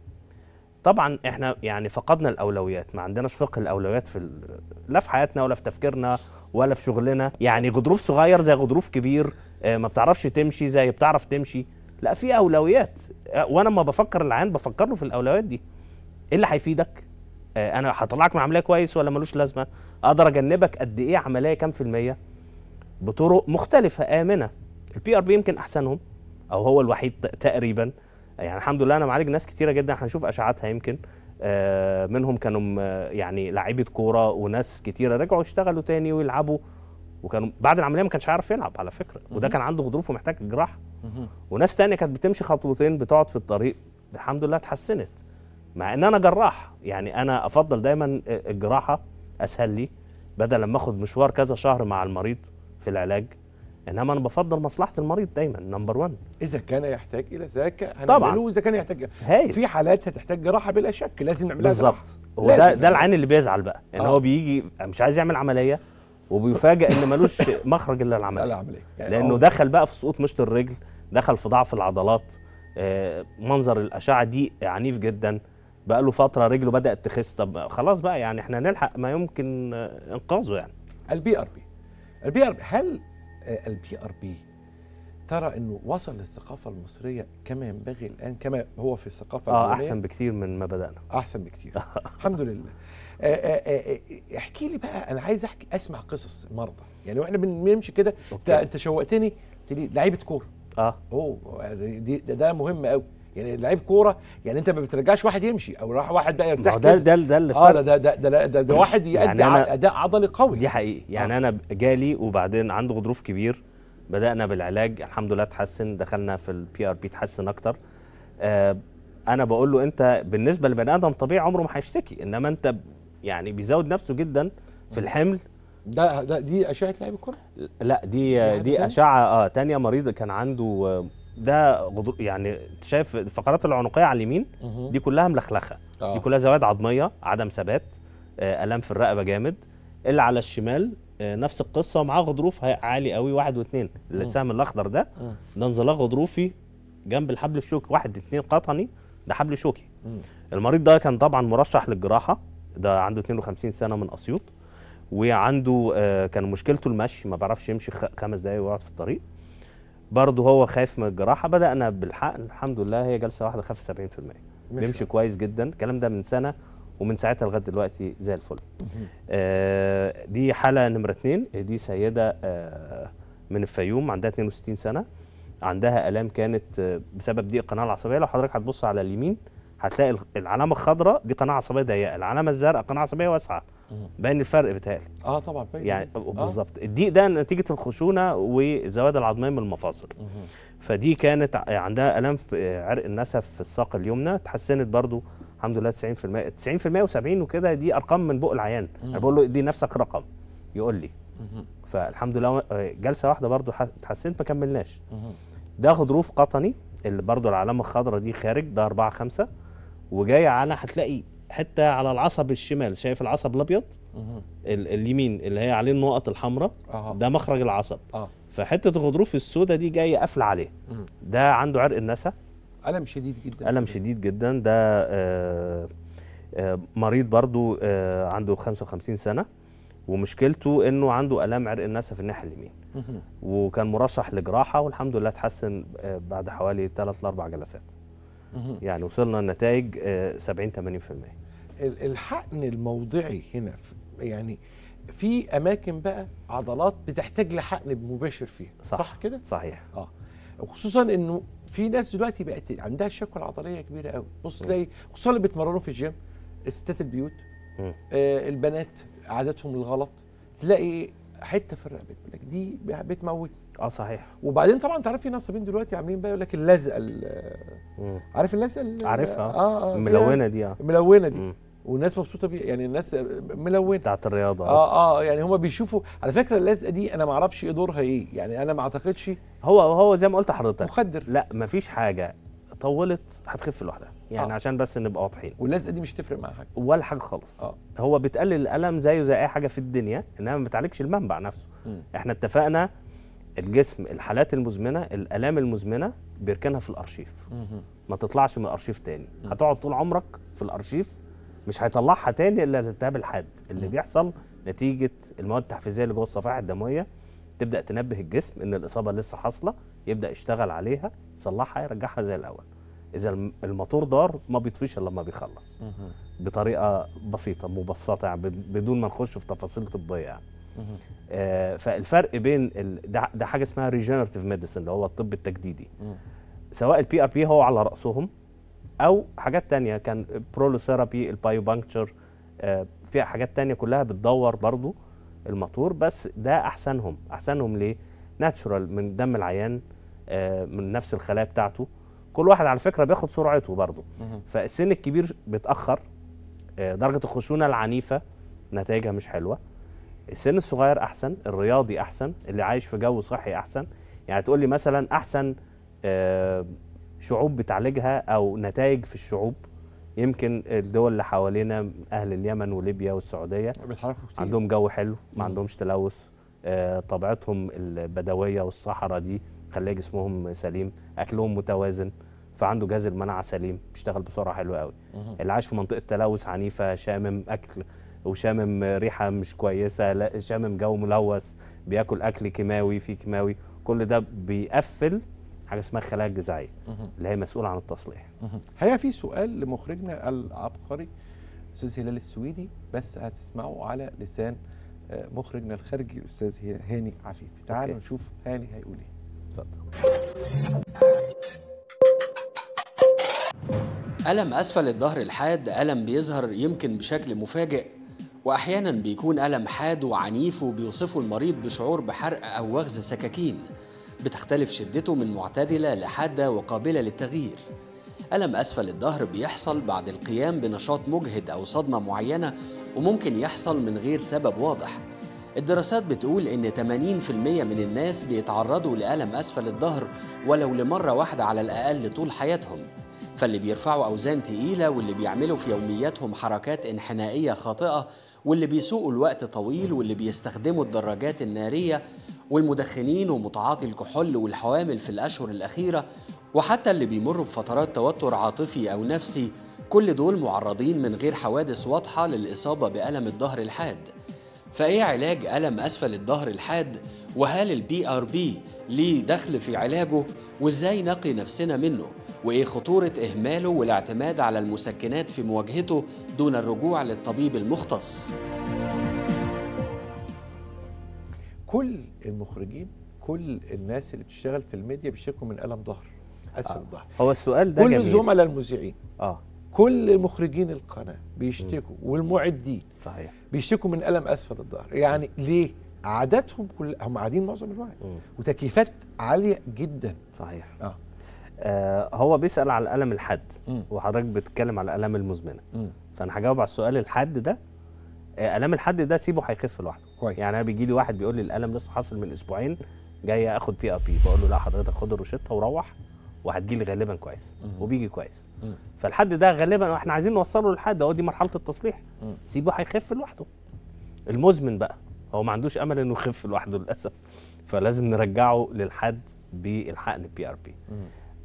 طبعا احنا يعني فقدنا الاولويات ما عندناش فقه الاولويات في لا في حياتنا ولا في تفكيرنا ولا في شغلنا يعني غضروف صغير زي غضروف كبير آه، ما بتعرفش تمشي زي بتعرف تمشي لا في اولويات آه، وانا لما بفكر العيان بفكر له في الاولويات دي ايه اللي هيفيدك آه، انا هطلعك من عمليه كويس ولا ملوش لازمه اقدر اجنبك قد ايه عمليه كام في الميه بطرق مختلفه امنه البي ار بي يمكن احسنهم او هو الوحيد تقريبا يعني الحمد لله انا معالج ناس كتيره جدا هنشوف اشاعاتها يمكن آه، منهم كانوا يعني لعيبه كوره وناس كتيره رجعوا يشتغلوا تاني ويلعبوا وكانوا بعد العمليه ما كانش عارف يلعب على فكره وده كان عنده غضروف ومحتاج جراحه وناس تانية كانت بتمشي خطوتين بتقعد في الطريق الحمد لله اتحسنت مع ان انا جراح يعني انا افضل دايما الجراحه اسهل لي بدل لما اخد مشوار كذا شهر مع المريض في العلاج انما انا بفضل مصلحه المريض دايما نمبر 1 اذا كان يحتاج الى ذاك هنعمله اذا كان يحتاج هاي. في حالات هتحتاج جراحه بلا شك لازم نعملها بالظبط هو ده ده العين اللي بيزعل بقى ان آه. هو بيجي مش عايز يعمل عمليه وبيفاجئ ان ملوش مخرج الا العمليه العمليه يعني لانه أوه. دخل بقى في سقوط مشط الرجل دخل في ضعف العضلات آه منظر الاشعه دي عنيف جدا بقى له فتره رجله بدات تخس طب خلاص بقى يعني احنا نلحق ما يمكن انقاذه يعني البي ار بي البي ار بي هل البي ار بي ترى انه وصل للثقافه المصريه كما ينبغي الان كما هو في الثقافه اه احسن بكثير من ما بدانا احسن بكثير الحمد لله آه، آه، آه، احكي لي بقى انا عايز احكي اسمع قصص المرضى يعني واحنا بنمشي كده انت شوقتني قلت لي لعيبه كوره اه اوه دي ده, ده مهم قوي يعني لعيب كوره يعني انت ما بترجعش واحد يمشي او راح واحد بقى يرتاح ده ده ده اللي اه ده ده ده, ده, ده, ده يعني واحد يؤدي يعني اداء عضلي قوي دي حقيقي يعني آه. انا جالي وبعدين عنده غضروف كبير بدانا بالعلاج الحمد لله اتحسن دخلنا في البي ار بي اتحسن اكتر آه انا بقول له انت بالنسبه لبني ادم طبيعي عمره ما هيشتكي انما انت يعني بيزود نفسه جدا في الحمل ده ده دي اشعه لعيب الكره لا دي دي اشعه اه تانية مريض كان عنده آه، ده غضو يعني شايف الفقرات العنقيه على اليمين دي كلها ملخلخه آه. دي كلها زوائد عظميه عدم ثبات آه، الام في الرقبه جامد اللي على الشمال آه، نفس القصه ومعاه غضروف عالي قوي واحد واثنين السهم الاخضر ده ده انزلاق غضروفي جنب الحبل الشوكي واحد اثنين قطني ده حبل شوكي المريض ده كان طبعا مرشح للجراحه ده عنده 52 سنه من اسيوط وعنده آه، كان مشكلته المشي ما بيعرفش يمشي خمس دقايق ويقعد في الطريق برضه هو خايف من الجراحه بدانا بالحقن الحمد لله هي جلسه واحده خف 70% بيمشي كويس جدا الكلام ده من سنه ومن ساعتها لغايه دلوقتي زي الفل آه دي حاله نمره اتنين دي سيده آه من الفيوم عندها 62 سنه عندها الام كانت آه، بسبب ضيق القناه العصبيه لو حضرتك هتبص على اليمين هتلاقي العلامه الخضراء دي قناه عصبيه ضيقه العلامه الزرقاء قناه عصبيه واسعه باين الفرق بيتهيألي اه طبعا باين يعني آه. بالظبط آه. الضيق ده نتيجه الخشونه والزواد العظميه من المفاصل مم. فدي كانت عندها الام في عرق النسف في الساق اليمنى اتحسنت برضو الحمد لله 90% 90% و70 وكده دي ارقام من بق العيان انا بقول له ادي نفسك رقم يقول لي مم. فالحمد لله آه، جلسه واحده برضو اتحسنت ما كملناش ده غضروف قطني اللي برضو العلامه الخضراء دي خارج ده 4 5 وجاي على هتلاقي حته على العصب الشمال شايف العصب الابيض اليمين اللي هي عليه النقط الحمراء ده مخرج العصب أه. فحته الغضروف السوداء دي جايه قافله عليه ده عنده عرق النسا الم شديد جدا الم شديد جدا ده آه آه مريض برضو آه عنده 55 سنه ومشكلته انه عنده الام عرق النسا في الناحيه اليمين وكان مرشح لجراحه والحمد لله اتحسن آه، بعد حوالي 3 ل 4 جلسات يعني وصلنا لنتائج 70 آه، 80% الحقن الموضعي هنا يعني في اماكن بقى عضلات بتحتاج لحقن مباشر فيها صح, صح كده صحيح اه وخصوصا انه في ناس دلوقتي بقت عندها شكوى عضليه كبيره قوي بص تلاقي خصوصا اللي بيتمرنوا في الجيم ستات البيوت آه البنات عاداتهم الغلط تلاقي حته في الرقبه دي بتموتني اه صحيح وبعدين طبعا انت عارف في نصابين دلوقتي عاملين بقى يقول لك اللزقه عارف اللزقه عارفها اه اه ملونه دي اه ملونه دي مم. والناس مبسوطه بيها يعني الناس ملونه بتاعت الرياضه اه اه يعني هم بيشوفوا على فكره اللزقه دي انا ما اعرفش ايه دورها ايه يعني انا ما اعتقدش هو هو زي ما قلت لحضرتك مخدر لا مفيش حاجه طولت هتخف لوحدها يعني آه. عشان بس نبقى واضحين واللزقه دي مش هتفرق مع حاجه ولا حاجه خالص آه. هو بتقلل الالم زيه زي اي حاجه في الدنيا انما ما بتعالجش المنبع نفسه م. احنا اتفقنا الجسم الحالات المزمنه الالام المزمنه بيركنها في الارشيف ما تطلعش من الارشيف تاني هتقعد طول عمرك في الارشيف مش هيطلعها تاني الا الالتهاب الحاد اللي بيحصل نتيجه المواد التحفيزيه اللي جوه الصفائح الدمويه تبدا تنبه الجسم ان الاصابه لسه حاصله يبدا يشتغل عليها يصلحها يرجعها زي الاول اذا الموتور دار ما بيطفيش الا لما بيخلص بطريقه بسيطه مبسطه يعني بدون ما نخش في تفاصيل طبيه يعني آه، فالفرق بين ده, ده حاجه اسمها ريجنريتيف ميديسن اللي هو الطب التجديدي سواء البي ار بي هو على راسهم او حاجات تانية كان برولوثيرابي آه في حاجات تانية كلها بتدور برضو الماتور بس ده احسنهم احسنهم ليه ناتشورال من دم العيان آه، من نفس الخلايا بتاعته كل واحد على فكره بياخد سرعته برضه فالسن الكبير بيتاخر آه، درجه الخشونه العنيفه نتائجها مش حلوه السن الصغير احسن الرياضي احسن اللي عايش في جو صحي احسن يعني تقول لي مثلا احسن آه، شعوب بتعالجها او نتائج في الشعوب يمكن الدول اللي حوالينا اهل اليمن وليبيا والسعوديه كتير عندهم جو حلو ما عندهمش تلوث آه، طبيعتهم البدويه والصحراء دي خليه جسمهم سليم اكلهم متوازن فعنده جهاز المناعه سليم بيشتغل بسرعه حلوه قوي اللي عايش في منطقه تلوث عنيفه شامم اكل وشامم ريحه مش كويسه شامم جو ملوث بياكل اكل كيماوي فيه كيماوي كل ده بيقفل حاجه اسمها الخلايا الجذعيه اللي هي مسؤوله عن التصليح هيا في سؤال لمخرجنا العبقري استاذ هلال السويدي بس هتسمعه على لسان آه، مخرجنا الخارجي الاستاذ هاني عفيفي تعالوا نشوف هاني هيقول ايه اتفضل ألم أسفل الظهر الحاد ألم بيظهر يمكن بشكل مفاجئ وأحيانا بيكون ألم حاد وعنيف وبيوصفه المريض بشعور بحرق أو وغز سكاكين بتختلف شدته من معتدلة لحادة وقابلة للتغيير ألم أسفل الظهر بيحصل بعد القيام بنشاط مجهد أو صدمة معينة وممكن يحصل من غير سبب واضح الدراسات بتقول إن 80% من الناس بيتعرضوا لألم أسفل الظهر ولو لمرة واحدة على الأقل طول حياتهم فاللي بيرفعوا أوزان تقيلة واللي بيعملوا في يومياتهم حركات انحنائية خاطئة واللي بيسوقوا الوقت طويل واللي بيستخدموا الدراجات النارية والمدخنين ومتعاطي الكحول والحوامل في الأشهر الأخيرة وحتى اللي بيمروا بفترات توتر عاطفي أو نفسي كل دول معرضين من غير حوادث واضحة للإصابة بألم الظهر الحاد فإيه علاج ألم أسفل الظهر الحاد وهل البي آر بي ليه دخل في علاجه وإزاي نقي نفسنا منه وإيه خطورة إهماله والاعتماد على المسكنات في مواجهته دون الرجوع للطبيب المختص كل المخرجين كل الناس اللي بتشتغل في الميديا بيشتكوا من ألم ظهر أسفل آه. الظهر هو السؤال ده كل جميل. الزملاء المذيعين آه. كل مخرجين القناة بيشتكوا والمعدين صحيح بيشتكوا من ألم أسفل الظهر يعني ليه؟ عاداتهم كل هم قاعدين معظم الوقت وتكييفات عاليه جدا صحيح اه آه هو بيسال على الالم الحاد وحضرتك بتتكلم على الالام المزمنه فانا هجاوب على السؤال الحاد ده آه، الام الحاد ده سيبه هيخف لوحده كويس يعني انا بيجي لي واحد بيقول لي الالم لسه حاصل من اسبوعين جاي اخد بي ار بي بقول له لا حضرتك خد الروشته وروح وهتجي لي غالبا كويس مم. وبيجي كويس مم. فالحد ده غالبا احنا عايزين نوصله للحد هو دي مرحله التصليح مم. سيبه هيخف لوحده المزمن بقى هو ما عندوش امل انه يخف لوحده للاسف فلازم نرجعه للحد بالحقن البي ار بي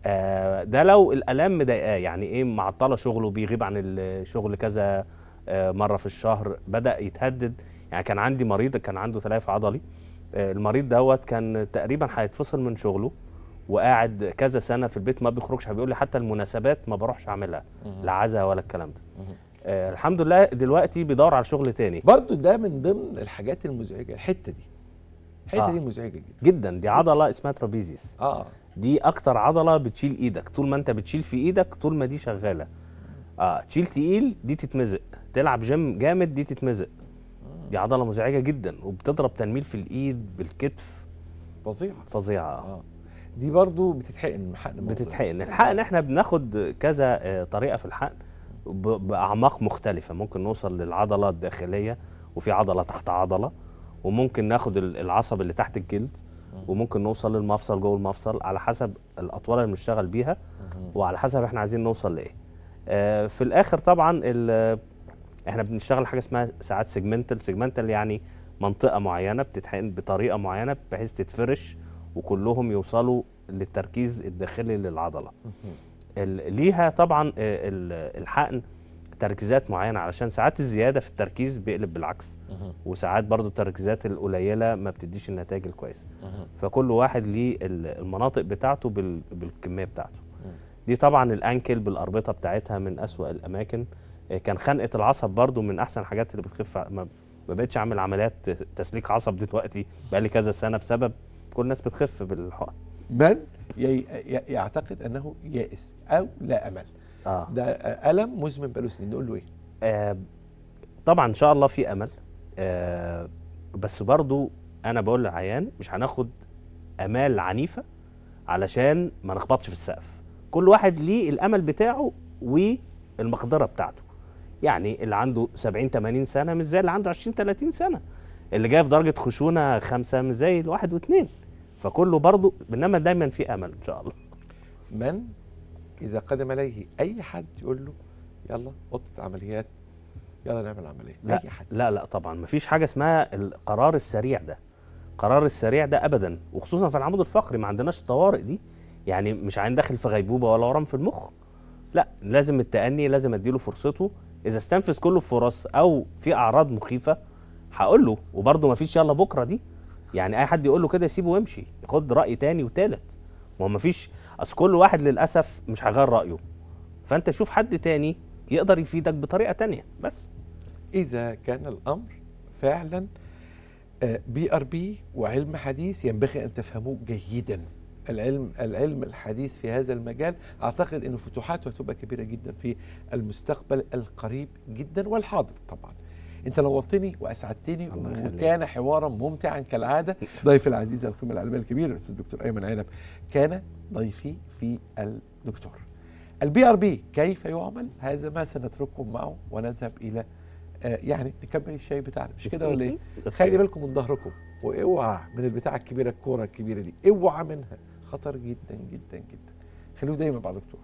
آه، ده لو الالام مضايقاه يعني ايه معطله شغله بيغيب عن الشغل كذا آه، مره في الشهر بدا يتهدد يعني كان عندي مريض كان عنده تلاف عضلي آه، المريض دوت كان تقريبا هيتفصل من شغله وقاعد كذا سنه في البيت ما بيخرجش بيقول لي حتى المناسبات ما بروحش اعملها لا عزا ولا الكلام ده آه الحمد لله دلوقتي بيدور على شغل تاني برضو ده من ضمن الحاجات المزعجه الحته دي الحته آه. دي مزعجه جدا جدا دي عضله اسمها ترابيزيس اه دي اكتر عضله بتشيل ايدك طول ما انت بتشيل في ايدك طول ما دي شغاله اه تشيل تقيل دي تتمزق تلعب جيم جامد دي تتمزق دي عضله مزعجه جدا وبتضرب تنميل في الايد بالكتف فظيعه فظيعه آه. دي برضو بتتحقن حقن بتتحقن الحقن احنا بناخد كذا آه، طريقه في الحقن باعماق مختلفه ممكن نوصل للعضله الداخليه وفي عضله تحت عضله وممكن ناخد العصب اللي تحت الجلد وممكن نوصل للمفصل جوه المفصل على حسب الاطوال اللي بنشتغل بيها وعلى حسب احنا عايزين نوصل لايه آه، في الاخر طبعا احنا بنشتغل حاجه اسمها ساعات سيجمنتال سيجمنتال يعني منطقه معينه بتتحقن بطريقه معينه بحيث تتفرش وكلهم يوصلوا للتركيز الداخلي للعضله ليها طبعا آه، الحقن تركيزات معينه علشان ساعات الزياده في التركيز بيقلب بالعكس وساعات برضو التركيزات القليله ما بتديش النتائج الكويسه فكل واحد ليه المناطق بتاعته بالكميه بتاعته دي طبعا الانكل بالاربطه بتاعتها من اسوا الاماكن آه، كان خنقه العصب برضو من احسن الحاجات اللي بتخف ما بقتش اعمل عمليات تسليك عصب دلوقتي بقى لي كذا سنه بسبب كل الناس بتخف بالحقن من يعتقد انه يائس او لا امل آه. ده الم مزمن بقاله سنين نقول له ايه آه طبعا ان شاء الله في امل آه بس برضو انا بقول للعيان مش هناخد امال عنيفه علشان ما نخبطش في السقف كل واحد ليه الامل بتاعه والمقدره بتاعته يعني اللي عنده 70 80 سنه مش زي اللي عنده 20 30 سنه اللي جاي في درجه خشونه خمسه مش زي الواحد واثنين فكله برضه انما دايما في امل ان شاء الله من إذا قدم اليه أي حد يقول له يلا أوضة عمليات يلا نعمل عملية لا أي حد. لا لا طبعا مفيش حاجة اسمها القرار السريع ده قرار السريع ده أبدا وخصوصا في العمود الفقري ما عندناش الطوارئ دي يعني مش عين داخل في غيبوبة ولا ورم في المخ لا لازم التأني لازم أديله فرصته إذا استنفذ كله الفرص أو في أعراض مخيفة هقول له وبرضه مفيش يلا بكرة دي يعني أي حد يقول له كده يسيبه وامشي خد رأي تاني وتالت ما هو مفيش اصل كل واحد للاسف مش هيغير رايه فانت شوف حد تاني يقدر يفيدك بطريقه تانية بس اذا كان الامر فعلا بي ار بي وعلم حديث ينبغي ان تفهموه جيدا العلم العلم الحديث في هذا المجال اعتقد انه فتوحاته هتبقى كبيره جدا في المستقبل القريب جدا والحاضر طبعا انت نورتني واسعدتني وكان حوارا ممتعا كالعاده ضيف العزيز القيمه العلميه الكبيره الاستاذ الدكتور ايمن عنب كان ضيفي في الدكتور البي ار بي كيف يعمل هذا ما سنترككم معه ونذهب الى آه يعني نكمل الشاي بتاعنا مش كده ولا ايه خلي بالكم من ظهركم واوعى من البتاعه الكبيره الكوره الكبيره دي اوعى منها خطر جدا جدا جدا خلوه دايما مع دكتور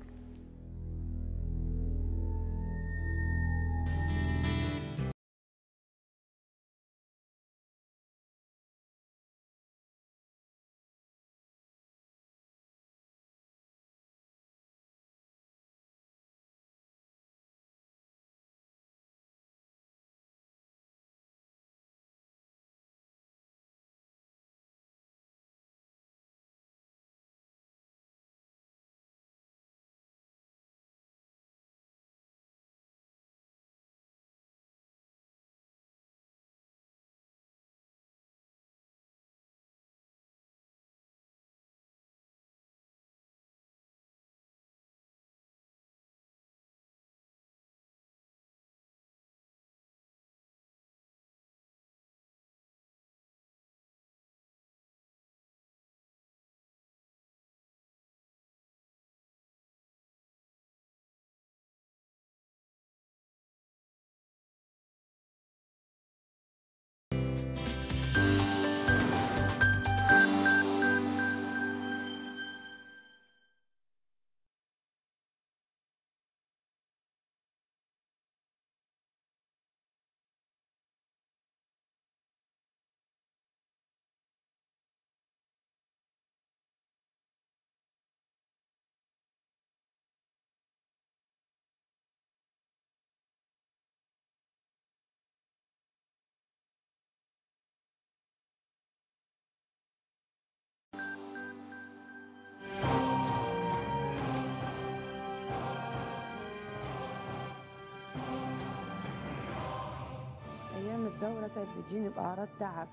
ايام الدوره كانت بتجيني باعراض تعب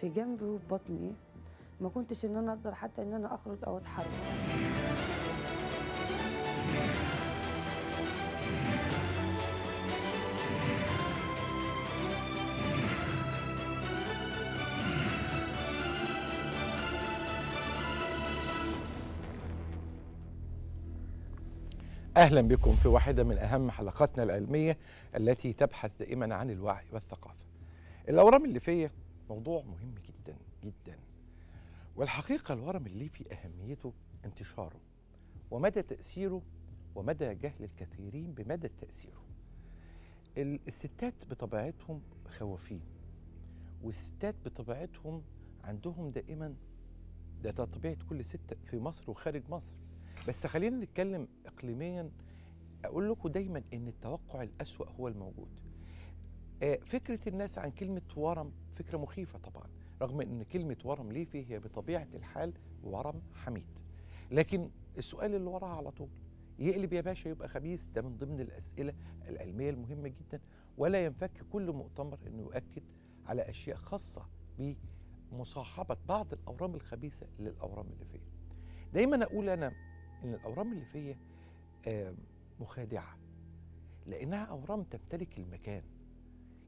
في جنبي وفي بطني ما كنتش ان انا اقدر حتى ان انا اخرج او اتحرك اهلا بكم في واحده من اهم حلقاتنا العلميه التي تبحث دائما عن الوعي والثقافه الاورام الليفيه موضوع مهم جدا جدا والحقيقه الورم الليفي اهميته انتشاره ومدى تاثيره ومدى جهل الكثيرين بمدى تاثيره الستات بطبيعتهم خوافين والستات بطبيعتهم عندهم دائما ده دا طبيعه كل ست في مصر وخارج مصر بس خلينا نتكلم اقليميا اقول لكم دايما ان التوقع الاسوا هو الموجود آه، فكرة الناس عن كلمة ورم فكرة مخيفة طبعا رغم أن كلمة ورم ليفي هي بطبيعة الحال ورم حميد لكن السؤال اللي وراها على طول يقلب يا باشا يبقى خبيث ده من ضمن الأسئلة العلمية المهمة جدا ولا ينفك كل مؤتمر أنه يؤكد على أشياء خاصة بمصاحبة بعض الأورام الخبيثة للأورام اللي فيها دايما أقول أنا أن الأورام اللي فيها آه، مخادعة لأنها أورام تمتلك المكان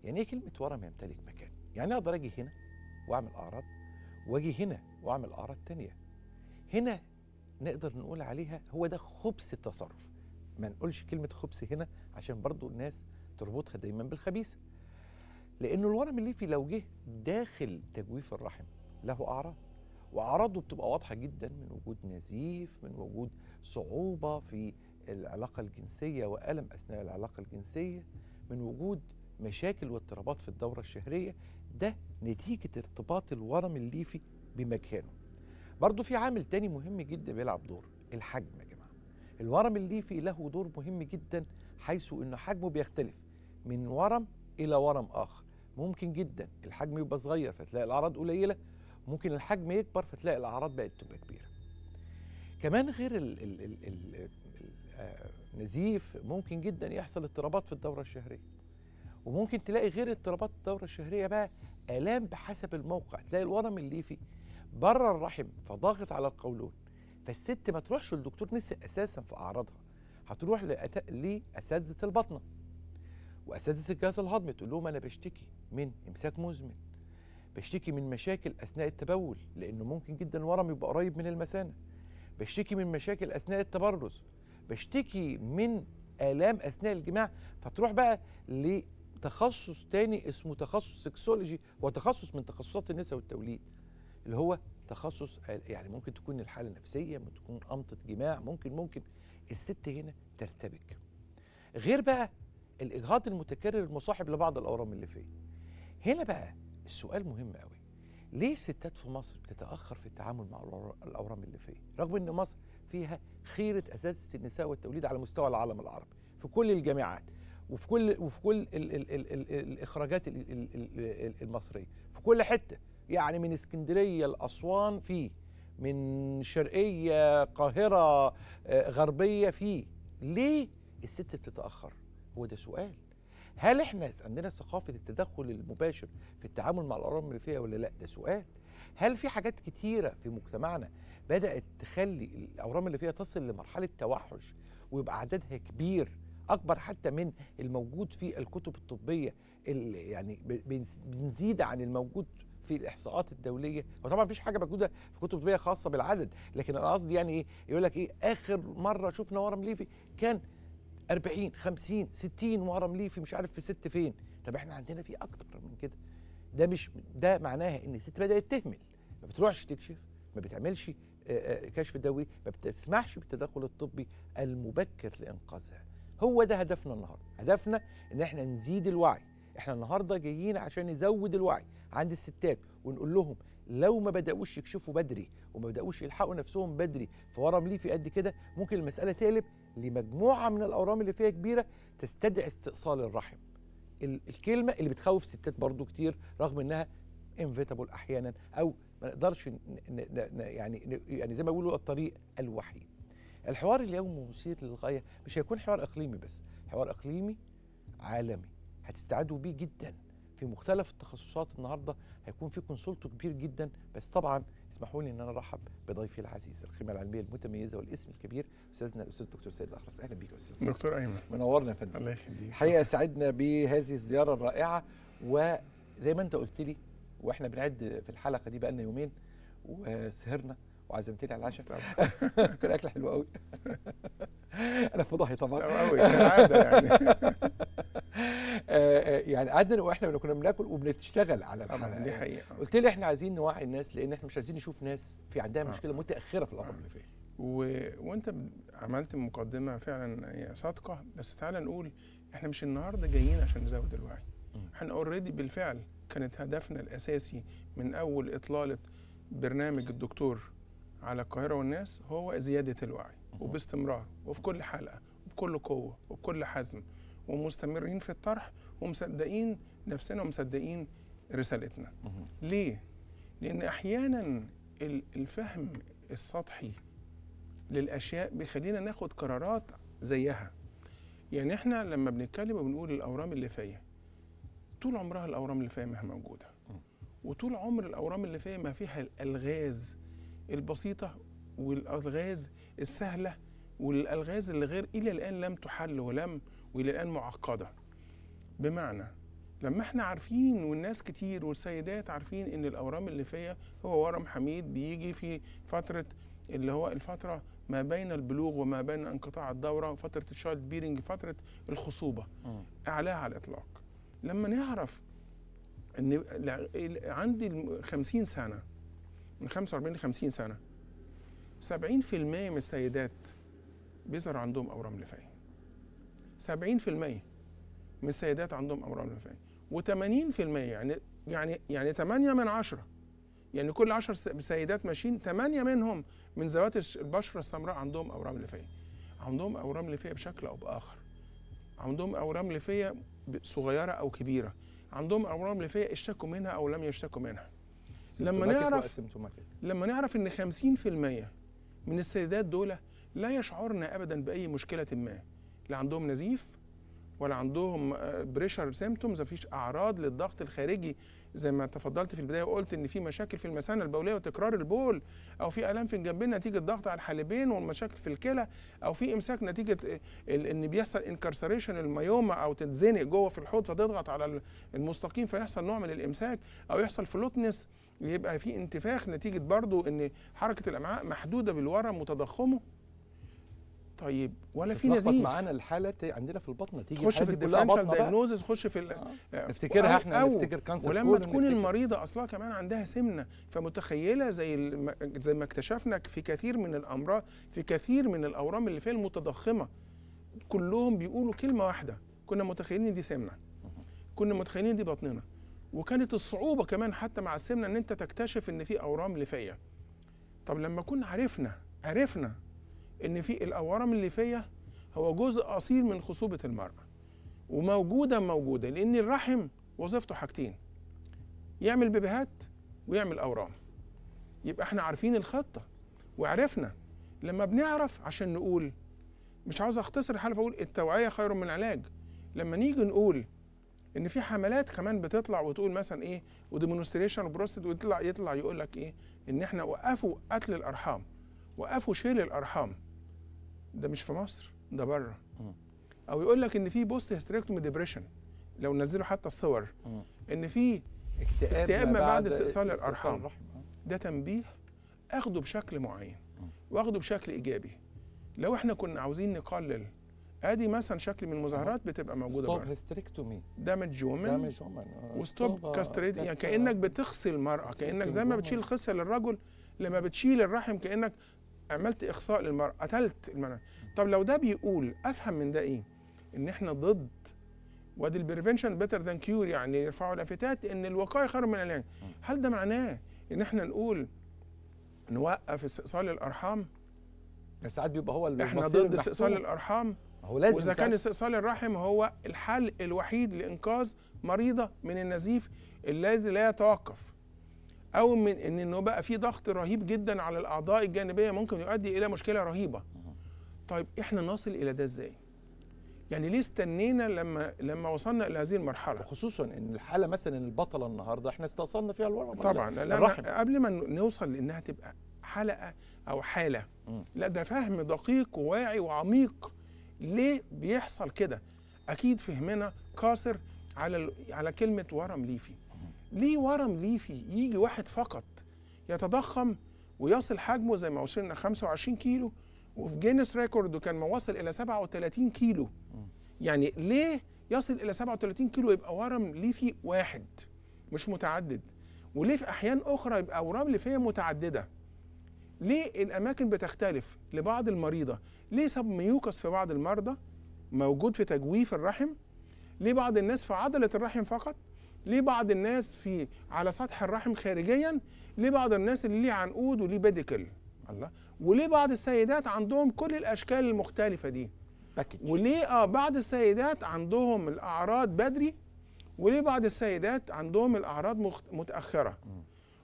يعني ايه كلمه ورم يمتلك مكان يعني اقدر اجي هنا واعمل اعراض واجي هنا واعمل اعراض تانية هنا نقدر نقول عليها هو ده خبث التصرف ما نقولش كلمه خبث هنا عشان برضو الناس تربطها دايما بالخبيثه لانه الورم الليفي لو جه داخل تجويف الرحم له اعراض واعراضه بتبقى واضحه جدا من وجود نزيف من وجود صعوبه في العلاقه الجنسيه والم اثناء العلاقه الجنسيه من وجود مشاكل واضطرابات في الدورة الشهرية ده نتيجة ارتباط الورم الليفي بمكانه برضه في عامل تاني مهم جدا بيلعب دور الحجم يا جماعة الورم الليفي له دور مهم جدا حيث أنه حجمه بيختلف من ورم إلى ورم آخر ممكن جدا الحجم يبقى صغير فتلاقي الأعراض قليلة ممكن الحجم يكبر فتلاقي الأعراض بقت تبقى كبيرة كمان غير الـ الـ الـ الـ النزيف آه، ممكن جدا يحصل اضطرابات في الدورة الشهرية وممكن تلاقي غير اضطرابات الدوره الشهريه بقى الام بحسب الموقع تلاقي الورم الليفي بره الرحم فضاغط على القولون فالست ما تروحش لدكتور نسي اساسا في اعراضها هتروح لاساتذه البطنه واساتذه الجهاز الهضمي تقول لهم انا بشتكي من امساك مزمن بشتكي من مشاكل اثناء التبول لانه ممكن جدا الورم يبقى قريب من المثانه بشتكي من مشاكل اثناء التبرز بشتكي من الام اثناء الجماع فتروح بقى تخصص تاني اسمه تخصص سكسولوجي وتخصص من تخصصات النساء والتوليد اللي هو تخصص يعني ممكن تكون الحاله النفسيه ممكن تكون امطه جماع ممكن ممكن الست هنا ترتبك غير بقى الاجهاض المتكرر المصاحب لبعض الاورام الليفيه هنا بقى السؤال مهم قوي ليه الستات في مصر بتتاخر في التعامل مع الاورام الليفيه رغم ان مصر فيها خيره اساتذه النساء والتوليد على مستوى العالم العربي في كل الجامعات وفي كل وفي كل ال ال ال الـ الاخراجات الـ الـ الـ المصريه في كل حته يعني من اسكندريه لاسوان فيه من شرقيه قاهره آه، غربيه فيه ليه الست بتتاخر هو ده سؤال هل احنا عندنا ثقافه التدخل المباشر في التعامل مع الاراء المريفيه ولا لا ده سؤال هل في حاجات كتيره في مجتمعنا بدات تخلي الاورام اللي فيها تصل لمرحله توحش ويبقى عددها كبير اكبر حتى من الموجود في الكتب الطبيه اللي يعني بنزيد عن الموجود في الاحصاءات الدوليه وطبعا مفيش حاجه موجوده في كتب طبيه خاصه بالعدد لكن انا قصدي يعني ايه يقول لك ايه اخر مره شفنا ورم ليفي كان 40 50 60 ورم ليفي مش عارف في ست فين طب احنا عندنا في اكتر من كده ده مش ده معناها ان الست بدات تهمل ما بتروحش تكشف ما بتعملش كشف دوري ما بتسمحش بالتدخل الطبي المبكر لانقاذها هو ده هدفنا النهارده هدفنا ان احنا نزيد الوعي احنا النهارده جايين عشان نزود الوعي عند الستات ونقول لهم لو ما بداوش يكشفوا بدري وما بداوش يلحقوا نفسهم بدري في ورم ليفي قد كده ممكن المساله تقلب لمجموعه من الاورام اللي فيها كبيره تستدعي استئصال الرحم الكلمه اللي بتخوف ستات برضو كتير رغم انها انفيتابل احيانا او ما نقدرش يعني يعني زي ما بيقولوا الطريق الوحيد الحوار اليوم مثير للغايه مش هيكون حوار اقليمي بس حوار اقليمي عالمي هتستعدوا بيه جدا في مختلف التخصصات النهارده هيكون في كونسولته كبير جدا بس طبعا اسمحوا لي ان انا ارحب بضيفي العزيز القيمه العلميه المتميزه والاسم الكبير استاذنا الاستاذ دكتور سيد الاخرس اهلا بيك يا استاذ دكتور ايمن منورنا يا فندم الله يخليك حقيقة سعدنا بهذه الزياره الرائعه وزي ما انت قلت لي واحنا بنعد في الحلقه دي بقالنا يومين وسهرنا وعزمتني على العشاء كان اكل حلو قوي انا في وضعي طبعا قوي كالعاده يعني آه، آه، يعني قعدنا واحنا كنا بناكل وبنشتغل على الحلقه دي حقيقه قلت لي احنا عايزين نوعي الناس لان احنا مش عايزين نشوف ناس في عندها آه. مشكله متاخره في الامر الفقهي و... وانت عملت مقدمه فعلا صادقه بس تعالى نقول احنا مش النهارده جايين عشان نزود الوعي احنا اوريدي بالفعل كانت هدفنا الاساسي من اول اطلاله برنامج الدكتور على القاهرة والناس هو زيادة الوعي وباستمرار وفي كل حلقة وبكل قوة وبكل حزم ومستمرين في الطرح ومصدقين نفسنا ومصدقين رسالتنا ليه؟ لأن أحيانا الفهم السطحي للأشياء بيخلينا ناخد قرارات زيها يعني احنا لما بنتكلم وبنقول الأورام اللي فيا طول عمرها الأورام اللي فيا ما موجودة وطول عمر الأورام اللي فيا ما فيها الألغاز البسيطة والألغاز السهلة والألغاز اللي غير إلى الآن لم تحل ولم وإلى الآن معقدة بمعنى لما احنا عارفين والناس كتير والسيدات عارفين ان الاورام الليفيه هو ورم حميد بيجي في فتره اللي هو الفتره ما بين البلوغ وما بين انقطاع الدوره فتره الشايلد بيرنج فتره الخصوبه اعلاها على الاطلاق لما نعرف ان عندي 50 سنه من 45 ل 50 سنه 70% من السيدات بيظهر عندهم اورام ليفاويه 70% من السيدات عندهم اورام ليفاويه و80% يعني يعني يعني 8 من 10 يعني كل 10 سيدات ماشيين 8 منهم من ذوات البشره السمراء عندهم اورام ليفيه عندهم اورام ليفيه بشكل او باخر عندهم اورام ليفيه صغيره او كبيره عندهم اورام ليفيه اشتكوا منها او لم يشتكوا منها لما نعرف لما نعرف ان 50% من السيدات دول لا يشعرن ابدا باي مشكله ما لا عندهم نزيف ولا عندهم بريشر سيمتومز مفيش اعراض للضغط الخارجي زي ما تفضلت في البدايه وقلت ان في مشاكل في المثانه البوليه وتكرار البول او في الام في الجنبين نتيجه ضغط على الحالبين والمشاكل في الكلى او في امساك نتيجه آه، ان بيحصل انكارسريشن الميوما او تتزنق جوه في الحوض فتضغط على المستقيم فيحصل نوع من الامساك او يحصل فلوتنس يبقى في انتفاخ نتيجه برضو ان حركه الامعاء محدوده بالورم وتضخمه طيب ولا في نزيف معانا الحاله عندنا في البطن نتيجه تخش في الديفرنشال دايجنوزز تخش في آه. نفتكرها آه، احنا نفتكر كانسر ولما تكون المريضه اصلها كمان عندها سمنه فمتخيله زي زي ما اكتشفنا في كثير من الامراض في كثير من الاورام اللي فيها المتضخمه كلهم بيقولوا كلمه واحده كنا متخيلين دي سمنه كنا متخيلين دي بطننا وكانت الصعوبه كمان حتى مع السمنه ان انت تكتشف ان في اورام ليفيه طب لما كنا عرفنا عرفنا ان في الاورام الليفيه هو جزء اصيل من خصوبه المراه وموجوده موجوده لان الرحم وظيفته حاجتين يعمل بيبيهات ويعمل اورام يبقى احنا عارفين الخطه وعرفنا لما بنعرف عشان نقول مش عاوز اختصر الحاله فاقول التوعيه خير من العلاج لما نيجي نقول ان في حملات كمان بتطلع وتقول مثلا ايه وديمونستريشن بروسيد ويطلع يطلع يقول لك ايه ان احنا وقفوا قتل الارحام وقفوا شيل الارحام ده مش في مصر ده بره او يقول لك ان في بوست هيستريكتومي ديبريشن لو نزلوا حتى الصور ان في اكتئاب, اكتئاب ما بعد استئصال الارحام ده تنبيه اخده بشكل معين واخده بشكل ايجابي لو احنا كنا عاوزين نقلل ادي مثلا شكل من المظاهرات بتبقى موجوده ستوب هيستريكتومي دامج وومن دامج وومن وستوب أه، كاستريت يعني كانك بتخصي المراه كانك زي ما بتشيل الخصيه للرجل لما بتشيل الرحم كانك عملت اخصاء للمراه قتلت المنع طب لو ده بيقول افهم من ده ايه ان احنا ضد وادي البريفنشن بيتر ذان كيور يعني يرفعوا لافتات ان الوقايه خير من العلاج هل ده معناه ان احنا نقول نوقف استئصال الارحام ساعات بيبقى هو احنا ضد استئصال الارحام هو لازم واذا كان استئصال الرحم هو الحل الوحيد لانقاذ مريضه من النزيف الذي لا يتوقف او من ان انه بقى في ضغط رهيب جدا على الاعضاء الجانبيه ممكن يؤدي الى مشكله رهيبه طيب احنا نصل الى ده ازاي يعني ليه استنينا لما لما وصلنا الى هذه المرحله وخصوصا ان الحاله مثلا البطله النهارده احنا استأصلنا فيها الورم طبعا لا قبل ما نوصل لانها تبقى حلقه او حاله م. لا ده فهم دقيق وواعي وعميق ليه بيحصل كده اكيد فهمنا قاصر على على كلمه ورم ليفي ليه ورم ليفي يجي واحد فقط يتضخم ويصل حجمه زي ما وصلنا 25 كيلو وفي جينيس ريكورد كان ما وصل الى 37 كيلو يعني ليه يصل الى 37 كيلو يبقى ورم ليفي واحد مش متعدد وليه في احيان اخرى يبقى اورام ليفيه متعدده ليه الاماكن بتختلف لبعض المريضه ليه سبميوكس في بعض المرضى موجود في تجويف الرحم ليه بعض الناس في عضله الرحم فقط ليه بعض الناس في على سطح الرحم خارجيا ليه بعض الناس اللي ليه عنقود وليه بيديكل الله وليه بعض السيدات عندهم كل الاشكال المختلفه دي باكج وليه اه بعض السيدات عندهم الاعراض بدري وليه بعض السيدات عندهم الاعراض متاخره م.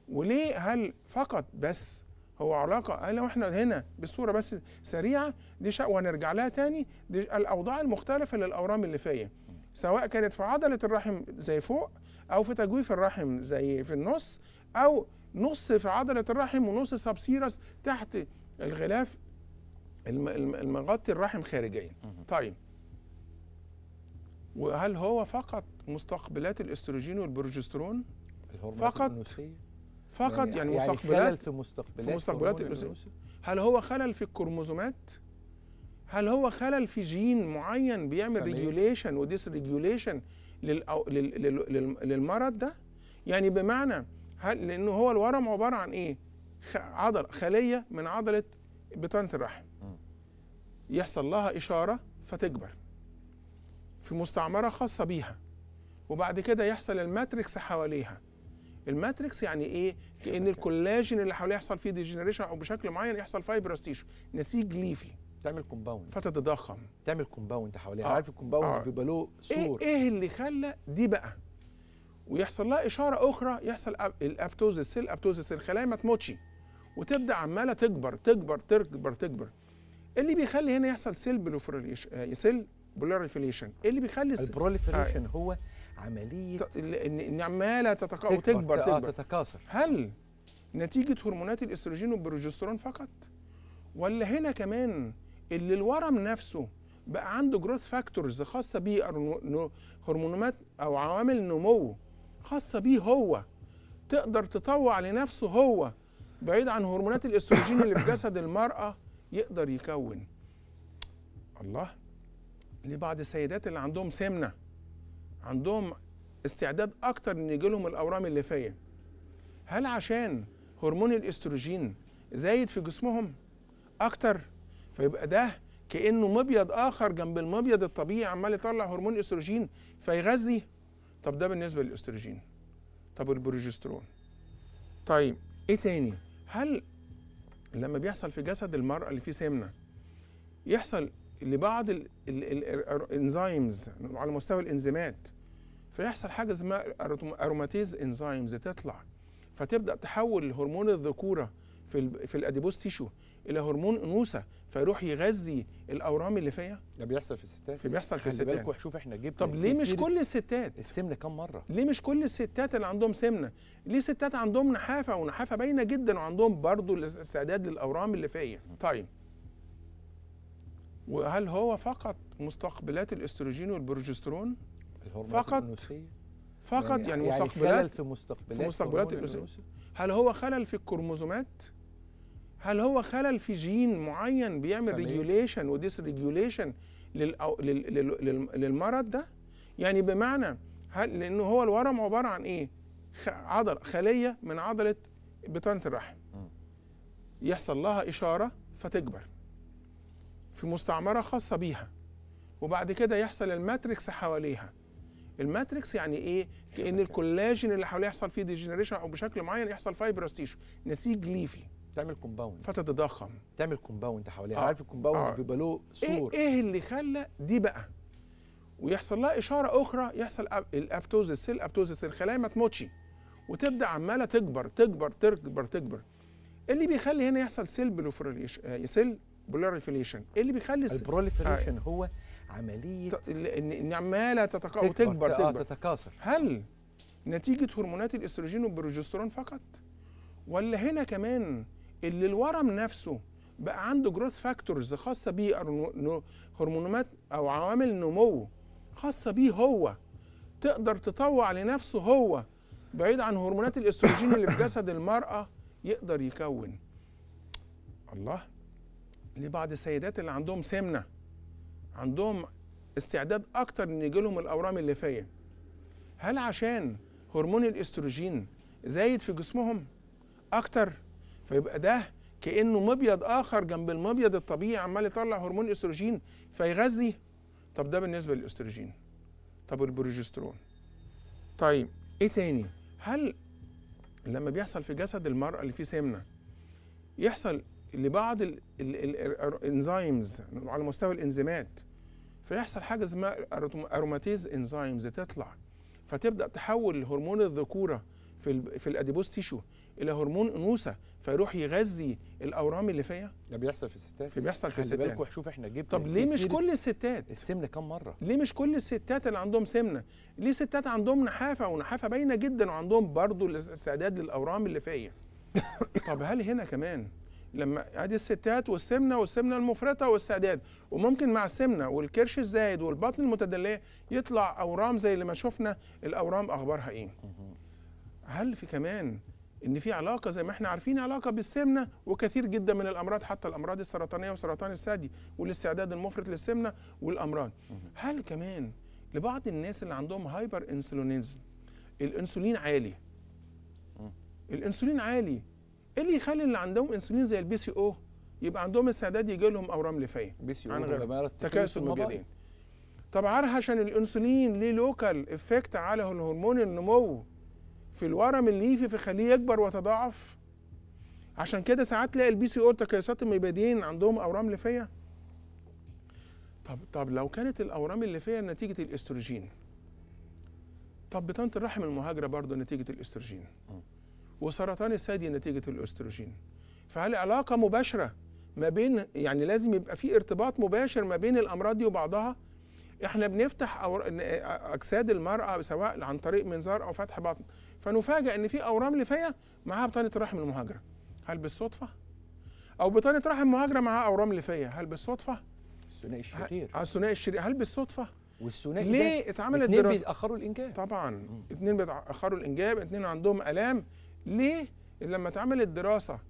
وليه هل فقط بس هو علاقه لو احنا هنا بصوره بس سريعه دي شقوة وهنرجع لها تاني دي الاوضاع المختلفه للاورام اللي فيا سواء كانت في عضله الرحم زي فوق او في تجويف الرحم زي في النص او نص في عضله الرحم ونص سبسيرس تحت الغلاف المغطي الرحم خارجيا طيب وهل هو فقط مستقبلات الاستروجين والبروجسترون فقط فقط يعني, يعني, يعني مستقبلات خلل في مستقبلات في مستقبلات الانسان هل هو خلل في الكروموزومات هل هو خلل في جين معين بيعمل ريجوليشن وديس ريجوليشن للمرض ده يعني بمعنى هل لانه هو الورم عباره عن ايه عضل خليه من عضله بطانه الرحم يحصل لها اشاره فتكبر في مستعمره خاصه بيها وبعد كده يحصل الماتريكس حواليها الماتريكس يعني ايه كان الكولاجين اللي حواليه يحصل فيه ديجنريشن او بشكل معين يحصل فايبرس تيشو نسيج ليفي تعمل كومباوند فتتضخم تعمل كومباوند حواليها آه. عارف الكومباوند آه. بيبقى له إيه- سور إيه, ايه اللي خلى دي بقى ويحصل لها اشاره اخرى يحصل الابتوزس الابتوزس الخلايا ما تموتش وتبدا عماله تكبر تكبر تكبر تكبر اللي بيخلي هنا يحصل سيل بلوفريليشن سيل ايه اللي بيخلي البروليفريشن آه. هو عمليه ان عماله تتكاثر وتكبر آه، تكبر تتكاثر هل نتيجه هرمونات الاستروجين والبروجسترون فقط ولا هنا كمان اللي الورم نفسه بقى عنده جروث فاكتورز خاصه بيه هرمونات او عوامل نمو خاصه بيه هو تقدر تطوع لنفسه هو بعيد عن هرمونات الاستروجين اللي في جسد المراه يقدر يكون الله لبعض السيدات اللي عندهم سمنه عندهم استعداد اكتر ان يجي لهم الاورام اللي فيا هل عشان هرمون الاستروجين زايد في جسمهم اكتر فيبقى ده كانه مبيض اخر جنب المبيض الطبيعي عمال يطلع هرمون استروجين فيغذي طب ده بالنسبه للاستروجين طب البروجسترون طيب ايه تاني هل لما بيحصل في جسد المراه اللي فيه سمنه يحصل لبعض الانزيمز على مستوى الانزيمات فيحصل حاجه اسمها اروماتيز انزيمز تطلع فتبدا تحول هرمون الذكوره في في الاديبوز تيشو الى هرمون انوثه فيروح يغذي الاورام اللي فيها ده بيحصل في الستات بيحصل في الستات بالكم شوف احنا جبنا طب ليه مش كل الستات السمنه كم مره ليه مش كل الستات اللي عندهم سمنه ليه ستات عندهم نحافه ونحافه باينه جدا وعندهم برضو الاستعداد للاورام اللي فيها طيب وهل هو فقط مستقبلات الاستروجين والبروجسترون فقط النسية. فقط يعني, يعني, يعني مستقبلات خلل في مستقبلات, في مستقبلات الأنوثة هل هو خلل في الكروموزومات هل هو خلل في جين معين بيعمل ريجوليشن وديس ريجوليشن للمرض ده يعني بمعنى هل لانه هو الورم عباره عن ايه عضله خليه من عضله بطانه الرحم يحصل لها اشاره فتكبر في مستعمرة خاصة بيها وبعد كده يحصل الماتريكس حواليها الماتريكس يعني ايه كان الكولاجين اللي حواليه يحصل فيه ديجنريشن او بشكل معين يحصل فايبرس تيشو نسيج ليفي تعمل كومباوند فتتضخم تعمل كومباوند حواليها آه. عارف الكومباوند آه. بيبقى له سور إيه, ايه اللي خلى دي بقى ويحصل لها اشاره اخرى يحصل الأبتوزيس السيل ابتوز الخلايا ما تموتش وتبدا عماله تكبر تكبر تكبر تكبر اللي بيخلي هنا يحصل سيل بلوفريليشن سيل البروليفريشن ايه اللي بيخلي البروليفريشن آه. هو عمليه ان عماله تتكبر تكبر تكبر, آه، تكبر. تتكاثر هل نتيجه هرمونات الاستروجين والبروجسترون فقط ولا هنا كمان اللي الورم نفسه بقى عنده جروث فاكتورز خاصه بيه هرمونات او عوامل نمو خاصه بيه هو تقدر تطوع لنفسه هو بعيد عن هرمونات الاستروجين اللي في جسد المراه يقدر يكون الله لبعض السيدات اللي عندهم سمنه عندهم استعداد اكتر ان يجي لهم الاورام الليفيه هل عشان هرمون الاستروجين زايد في جسمهم اكتر فيبقى ده كانه مبيض اخر جنب المبيض الطبيعي عمال يطلع هرمون استروجين فيغذي طب ده بالنسبه للاستروجين طب البروجسترون طيب ايه تاني هل لما بيحصل في جسد المراه اللي فيه سمنه يحصل لبعض الانزيمز على مستوى الانزيمات فيحصل حاجه اسمها اروماتيز انزيمز تطلع فتبدا تحول هرمون الذكوره في في الاديبوز تيشو الى هرمون انوثه فيروح يغذي الاورام اللي فيها ده بيحصل في الستات في بيحصل في الستات بالكم شوف احنا جبنا طب ليه مش كل الستات السمنه كم مره ليه مش كل الستات اللي عندهم سمنه ليه ستات عندهم نحافه ونحافه باينه جدا وعندهم برضو الاستعداد للاورام اللي فيها طب هل هنا كمان لما ادي الستات والسمنه والسمنه المفرطه والسادات وممكن مع السمنه والكرش الزايد والبطن المتدليه يطلع اورام زي اللي ما شفنا الاورام اخبارها ايه هل في كمان ان في علاقه زي ما احنا عارفين علاقه بالسمنه وكثير جدا من الامراض حتى الامراض السرطانيه وسرطان الثدي والاستعداد المفرط للسمنه والامراض هل كمان لبعض الناس اللي عندهم هايبر انسولينيزم الانسولين عالي الانسولين عالي ايه اللي يخلي اللي عندهم انسولين زي البي سي او يبقى عندهم استعداد يجي لهم اورام ليفيه بي سي او غير تكاسل مبيضين طب عارف عشان الانسولين ليه لوكال افكت على هرمون النمو في الورم الليفي فيخليه يكبر ويتضاعف عشان كده ساعات تلاقي البي سي او تكيسات المبيدين عندهم اورام ليفيه طب طب لو كانت الاورام الليفيه نتيجه الاستروجين طب بطانه الرحم المهاجره برضه نتيجه الاستروجين وسرطان الثدي نتيجه الاستروجين فهل علاقه مباشره ما بين يعني لازم يبقى في ارتباط مباشر ما بين الامراض دي وبعضها احنا بنفتح اجساد المراه سواء عن طريق منظار او فتح بطن فنفاجئ ان في اورام ليفيه معاها بطانه رحم المهاجره هل بالصدفه او بطانه رحم مهاجره معاها اورام ليفيه هل بالصدفه الثنائي الشرير آه، الثنائي الشرير هل بالصدفه والثنائي ليه اتعملت دراسه اتنين بيتاخروا الانجاب طبعا اتنين بيتاخروا الانجاب اتنين عندهم الام ليه لما اتعملت دراسه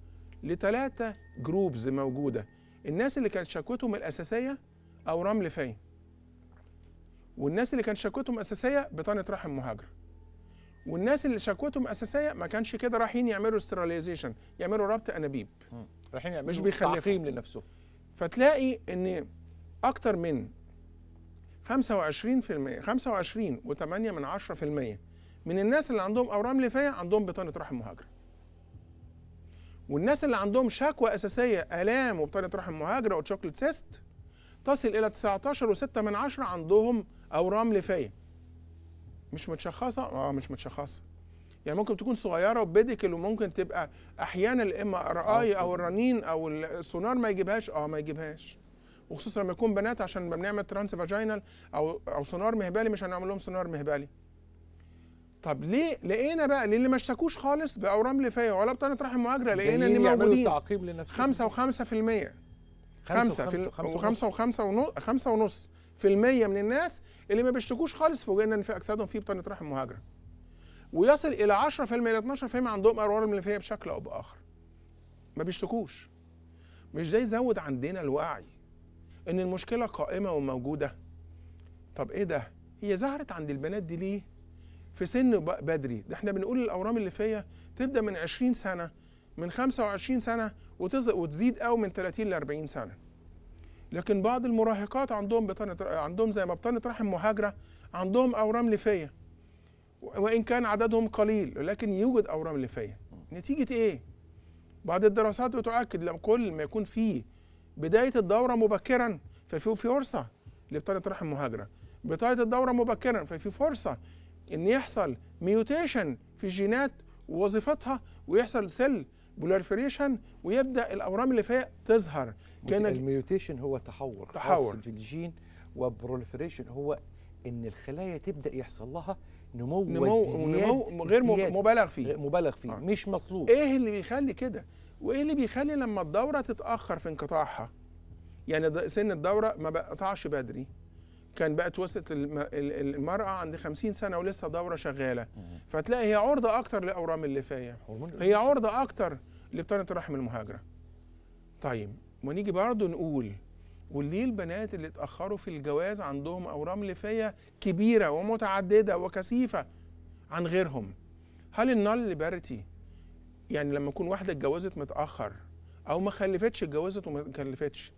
لثلاثه جروبز موجوده الناس اللي كانت شكوتهم الاساسيه او رمل فين والناس اللي كانت شكوتهم اساسيه بطانه رحم مهاجره والناس اللي شكوتهم اساسيه ما كانش كده رايحين يعملوا استراليزيشن يعملوا ربط انابيب رايحين يعملوا مش بيخلفوا تعقيم فتلاقي ان اكتر من 25% 25 و8 من 10% من الناس اللي عندهم اورام ليفيه عندهم بطانه رحم مهاجره والناس اللي عندهم شكوى اساسيه الام وبطانه رحم مهاجره وتشوكلت سيست تصل الى 19.6 من عشرة عندهم اورام ليفيه مش متشخصه اه مش متشخصه يعني ممكن تكون صغيره وبيديكل وممكن تبقى احيانا الام ار اي او الرنين او السونار ما يجيبهاش اه ما يجيبهاش وخصوصا لما يكون بنات عشان لما بنعمل ترانس فاجينال او او سونار مهبلي مش هنعمل لهم سونار مهبلي طب ليه لقينا بقى للي ما اشتكوش خالص باورام لفايه ولا بطانه رحم مهاجره لقينا ان موجودين تعقيب لنفسهم 5 و5% 5 و5 و5 5 ونص في المية من الناس اللي ما بيشتكوش خالص فوجئنا ان في اجسادهم في بطانه رحم مهاجره ويصل الى 10% الى 12% عندهم اورام لفايه بشكل او باخر ما بيشتكوش مش ده يزود عندنا الوعي ان المشكله قائمه وموجوده طب ايه ده هي ظهرت عند البنات دي ليه في سن بدري ده احنا بنقول الاورام الليفيه تبدا من 20 سنه من 25 سنه وتزيد او من 30 ل 40 سنه لكن بعض المراهقات عندهم بطانه عندهم زي ما بطانه رحم مهاجره عندهم اورام ليفيه وان كان عددهم قليل لكن يوجد اورام ليفيه نتيجه ايه بعض الدراسات بتؤكد لما كل ما يكون في بدايه الدوره مبكرا ففي فرصه لبطانه رحم مهاجره بدايه الدوره مبكرا ففي فرصه ان يحصل ميوتيشن في الجينات ووظيفتها ويحصل سيل بولارفريشن ويبدا الاورام اللي فيها تظهر كان الميوتيشن هو تحور تحور في الجين وبروليفريشن هو ان الخلايا تبدا يحصل لها نمو نمو نمو غير مبالغ فيه مبالغ فيه آه. مش مطلوب ايه اللي بيخلي كده وايه اللي بيخلي لما الدوره تتاخر في انقطاعها يعني سن الدوره ما بقطعش بدري كان بقى توسط المرأة عند 50 سنة ولسه دورة شغالة فتلاقي هي عرضة أكتر لأورام الليفية هي عرضة أكتر لبطانة الرحم المهاجرة طيب ونيجي برضه نقول وليه البنات اللي اتأخروا في الجواز عندهم أورام لفايه كبيرة ومتعددة وكثيفة عن غيرهم هل النال ليبرتي يعني لما يكون واحدة اتجوزت متأخر أو ما خلفتش اتجوزت وما خلفتش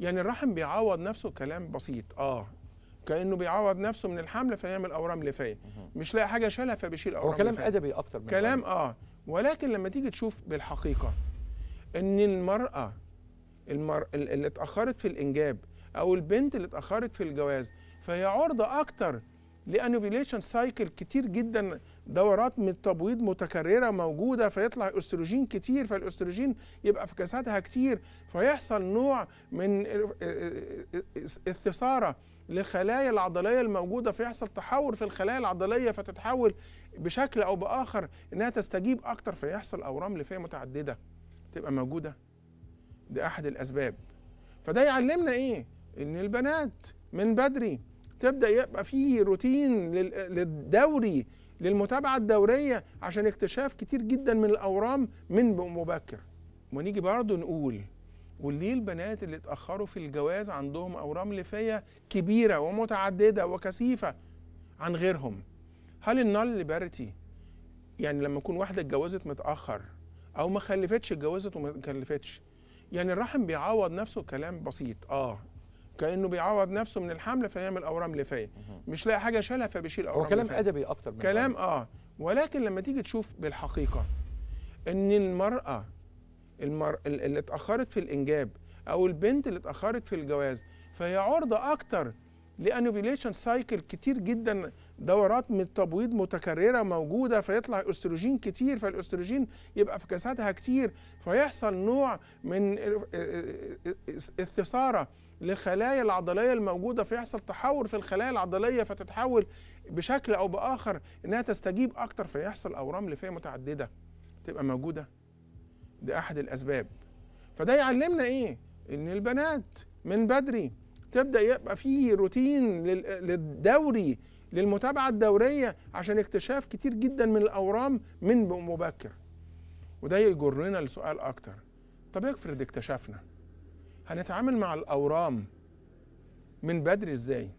يعني الرحم بيعوض نفسه كلام بسيط اه كانه بيعوض نفسه من الحمل فيعمل اورام ليفيه مش لاقي حاجه شالها فبيشيل اورام هو كلام لفاية. ادبي اكتر من كلام اه ولكن لما تيجي تشوف بالحقيقه ان المراه المر... اللي اتاخرت في الانجاب او البنت اللي اتاخرت في الجواز فهي عرضه اكتر لانوفيليشن سايكل كتير جدا دورات من التبويض متكرره موجوده فيطلع استروجين كتير فالاستروجين يبقى في كاساتها كتير فيحصل نوع من آه، آه، آه، استثاره للخلايا العضليه الموجوده فيحصل تحور في الخلايا العضليه فتتحول بشكل او باخر انها تستجيب اكتر فيحصل اورام لفئه متعدده تبقى موجوده ده احد الاسباب فده يعلمنا ايه ان البنات من بدري تبدا يبقى في روتين للدوري للمتابعه الدوريه عشان اكتشاف كتير جدا من الاورام من مبكر ونيجي برضه نقول وليه البنات اللي اتاخروا في الجواز عندهم اورام ليفيه كبيره ومتعدده وكثيفه عن غيرهم هل النال ليبرتي يعني لما تكون واحده اتجوزت متاخر او ما خلفتش اتجوزت وما خلفتش يعني الرحم بيعوض نفسه كلام بسيط اه كانه بيعوض نفسه من الحمل فيعمل اورام ليفيه مش لاقي حاجه شالها فبيشيل اورام هو كلام لفاية. ادبي اكتر من كلام اه ولكن لما تيجي تشوف بالحقيقه ان المراه المر... اللي اتاخرت في الانجاب او البنت اللي اتاخرت في الجواز فهي عرضه اكتر لانوفيليشن سايكل كتير جدا دورات من التبويض متكرره موجوده فيطلع استروجين كتير فالاستروجين يبقى في جسدها كتير فيحصل نوع من استثاره للخلايا العضليه الموجوده فيحصل تحور في الخلايا العضليه فتتحول بشكل او باخر انها تستجيب اكتر فيحصل اورام لفئه متعدده تبقى موجوده دي احد الاسباب فده يعلمنا ايه ان البنات من بدري تبدا يبقى في روتين للدوري للمتابعه الدوريه عشان اكتشاف كتير جدا من الاورام من مبكر وده يجرنا لسؤال اكتر طب افرض اكتشفنا هنتعامل مع الاورام من بدري ازاي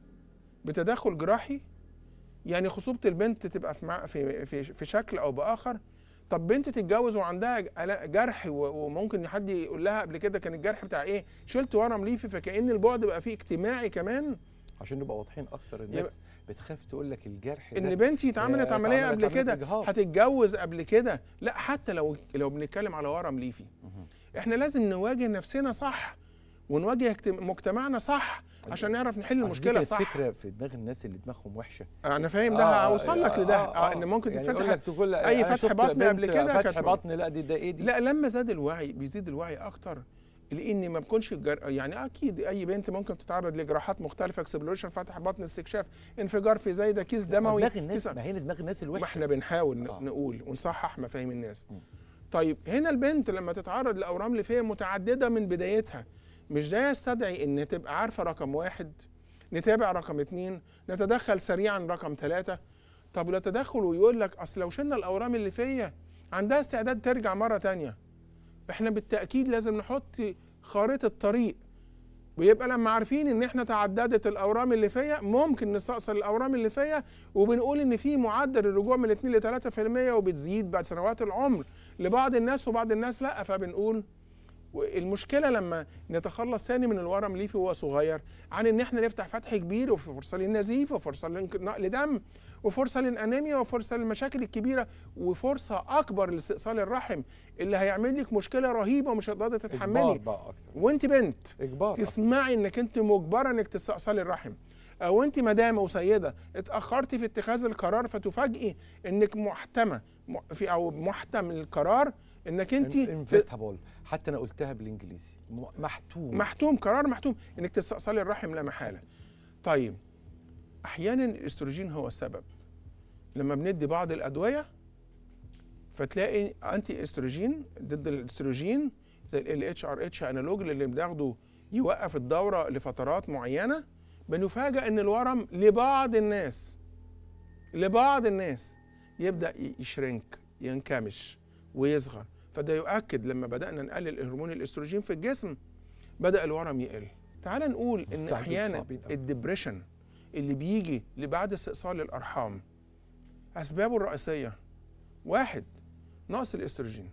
بتدخل جراحي يعني خصوبه البنت تبقى في في في, في شكل او باخر طب بنت تتجوز وعندها جرح وممكن حد يقول لها قبل كده كان الجرح بتاع ايه شلت ورم ليفي فكان البعد بقى فيه اجتماعي كمان عشان نبقى واضحين اكتر الناس بتخاف تقول لك الجرح ان بنتي اتعملت عمليه قبل كده هتتجوز قبل كده لا حتى لو لو بنتكلم على ورم ليفي احنا لازم نواجه نفسنا صح ونواجه مجتمعنا صح عشان نعرف نحل المشكله صح الفكره في دماغ الناس اللي دماغهم وحشه انا فاهم ده هوصل آه، لك آه، لده آه آه ان ممكن يعني تتفتح اي فتح بطن قبل كده فتح بطن لا دي ده ايه دي لا لما زاد الوعي بيزيد الوعي اكتر لان ما بكونش الجر... يعني اكيد اي بنت ممكن تتعرض لجراحات مختلفه اكسبلوريشن فتح بطن استكشاف انفجار في زايده كيس دموي دماغ الناس ما هي دماغ الناس الوحشه احنا بنحاول آه. نقول ونصحح مفاهيم الناس م. طيب هنا البنت لما تتعرض لاورام ليفيه متعدده من بدايتها مش ده يستدعي ان تبقى عارفه رقم واحد نتابع رقم اتنين نتدخل سريعا رقم ثلاثة طب لو تدخل ويقول لك اصل لو شلنا الاورام اللي فيا عندها استعداد ترجع مره تانية احنا بالتاكيد لازم نحط خارطه طريق ويبقى لما عارفين ان احنا تعددت الاورام اللي فيا ممكن نستقصر الاورام اللي فيا وبنقول ان في معدل الرجوع من 2 ل 3% وبتزيد بعد سنوات العمر لبعض الناس وبعض الناس لا فبنقول المشكله لما نتخلص ثاني من الورم ليفي وهو صغير عن ان احنا نفتح فتح كبير وفي فرصه للنزيف وفرصه لنقل دم وفرصه للانيميا وفرصه للمشاكل الكبيره وفرصه اكبر لاستئصال الرحم اللي هيعمل لك مشكله رهيبه ومش هتقدري تتحملي وانت بنت إجبار تسمعي انك انت مجبره انك تستئصلي الرحم او انت مدام وسيده اتاخرتي في اتخاذ القرار فتفاجئي انك محتمه في او محتم القرار انك انت انفيتابل حتى انا قلتها بالانجليزي محتوم محتوم قرار محتوم انك تستأصلي الرحم لا محاله طيب احيانا الاستروجين هو السبب لما بندي بعض الادويه فتلاقي انتي استروجين ضد الاستروجين زي ال اتش ار اتش انالوج اللي بناخده يوقف الدوره لفترات معينه بنفاجئ ان الورم لبعض الناس لبعض الناس يبدا يشرنك ينكمش ويصغر فده يؤكد لما بدأنا نقلل هرمون الاستروجين في الجسم بدأ الورم يقل تعال نقول إن أحيانا الدبريشن اللي بيجي لبعد استئصال الأرحام أسبابه الرئيسية واحد نقص الاستروجين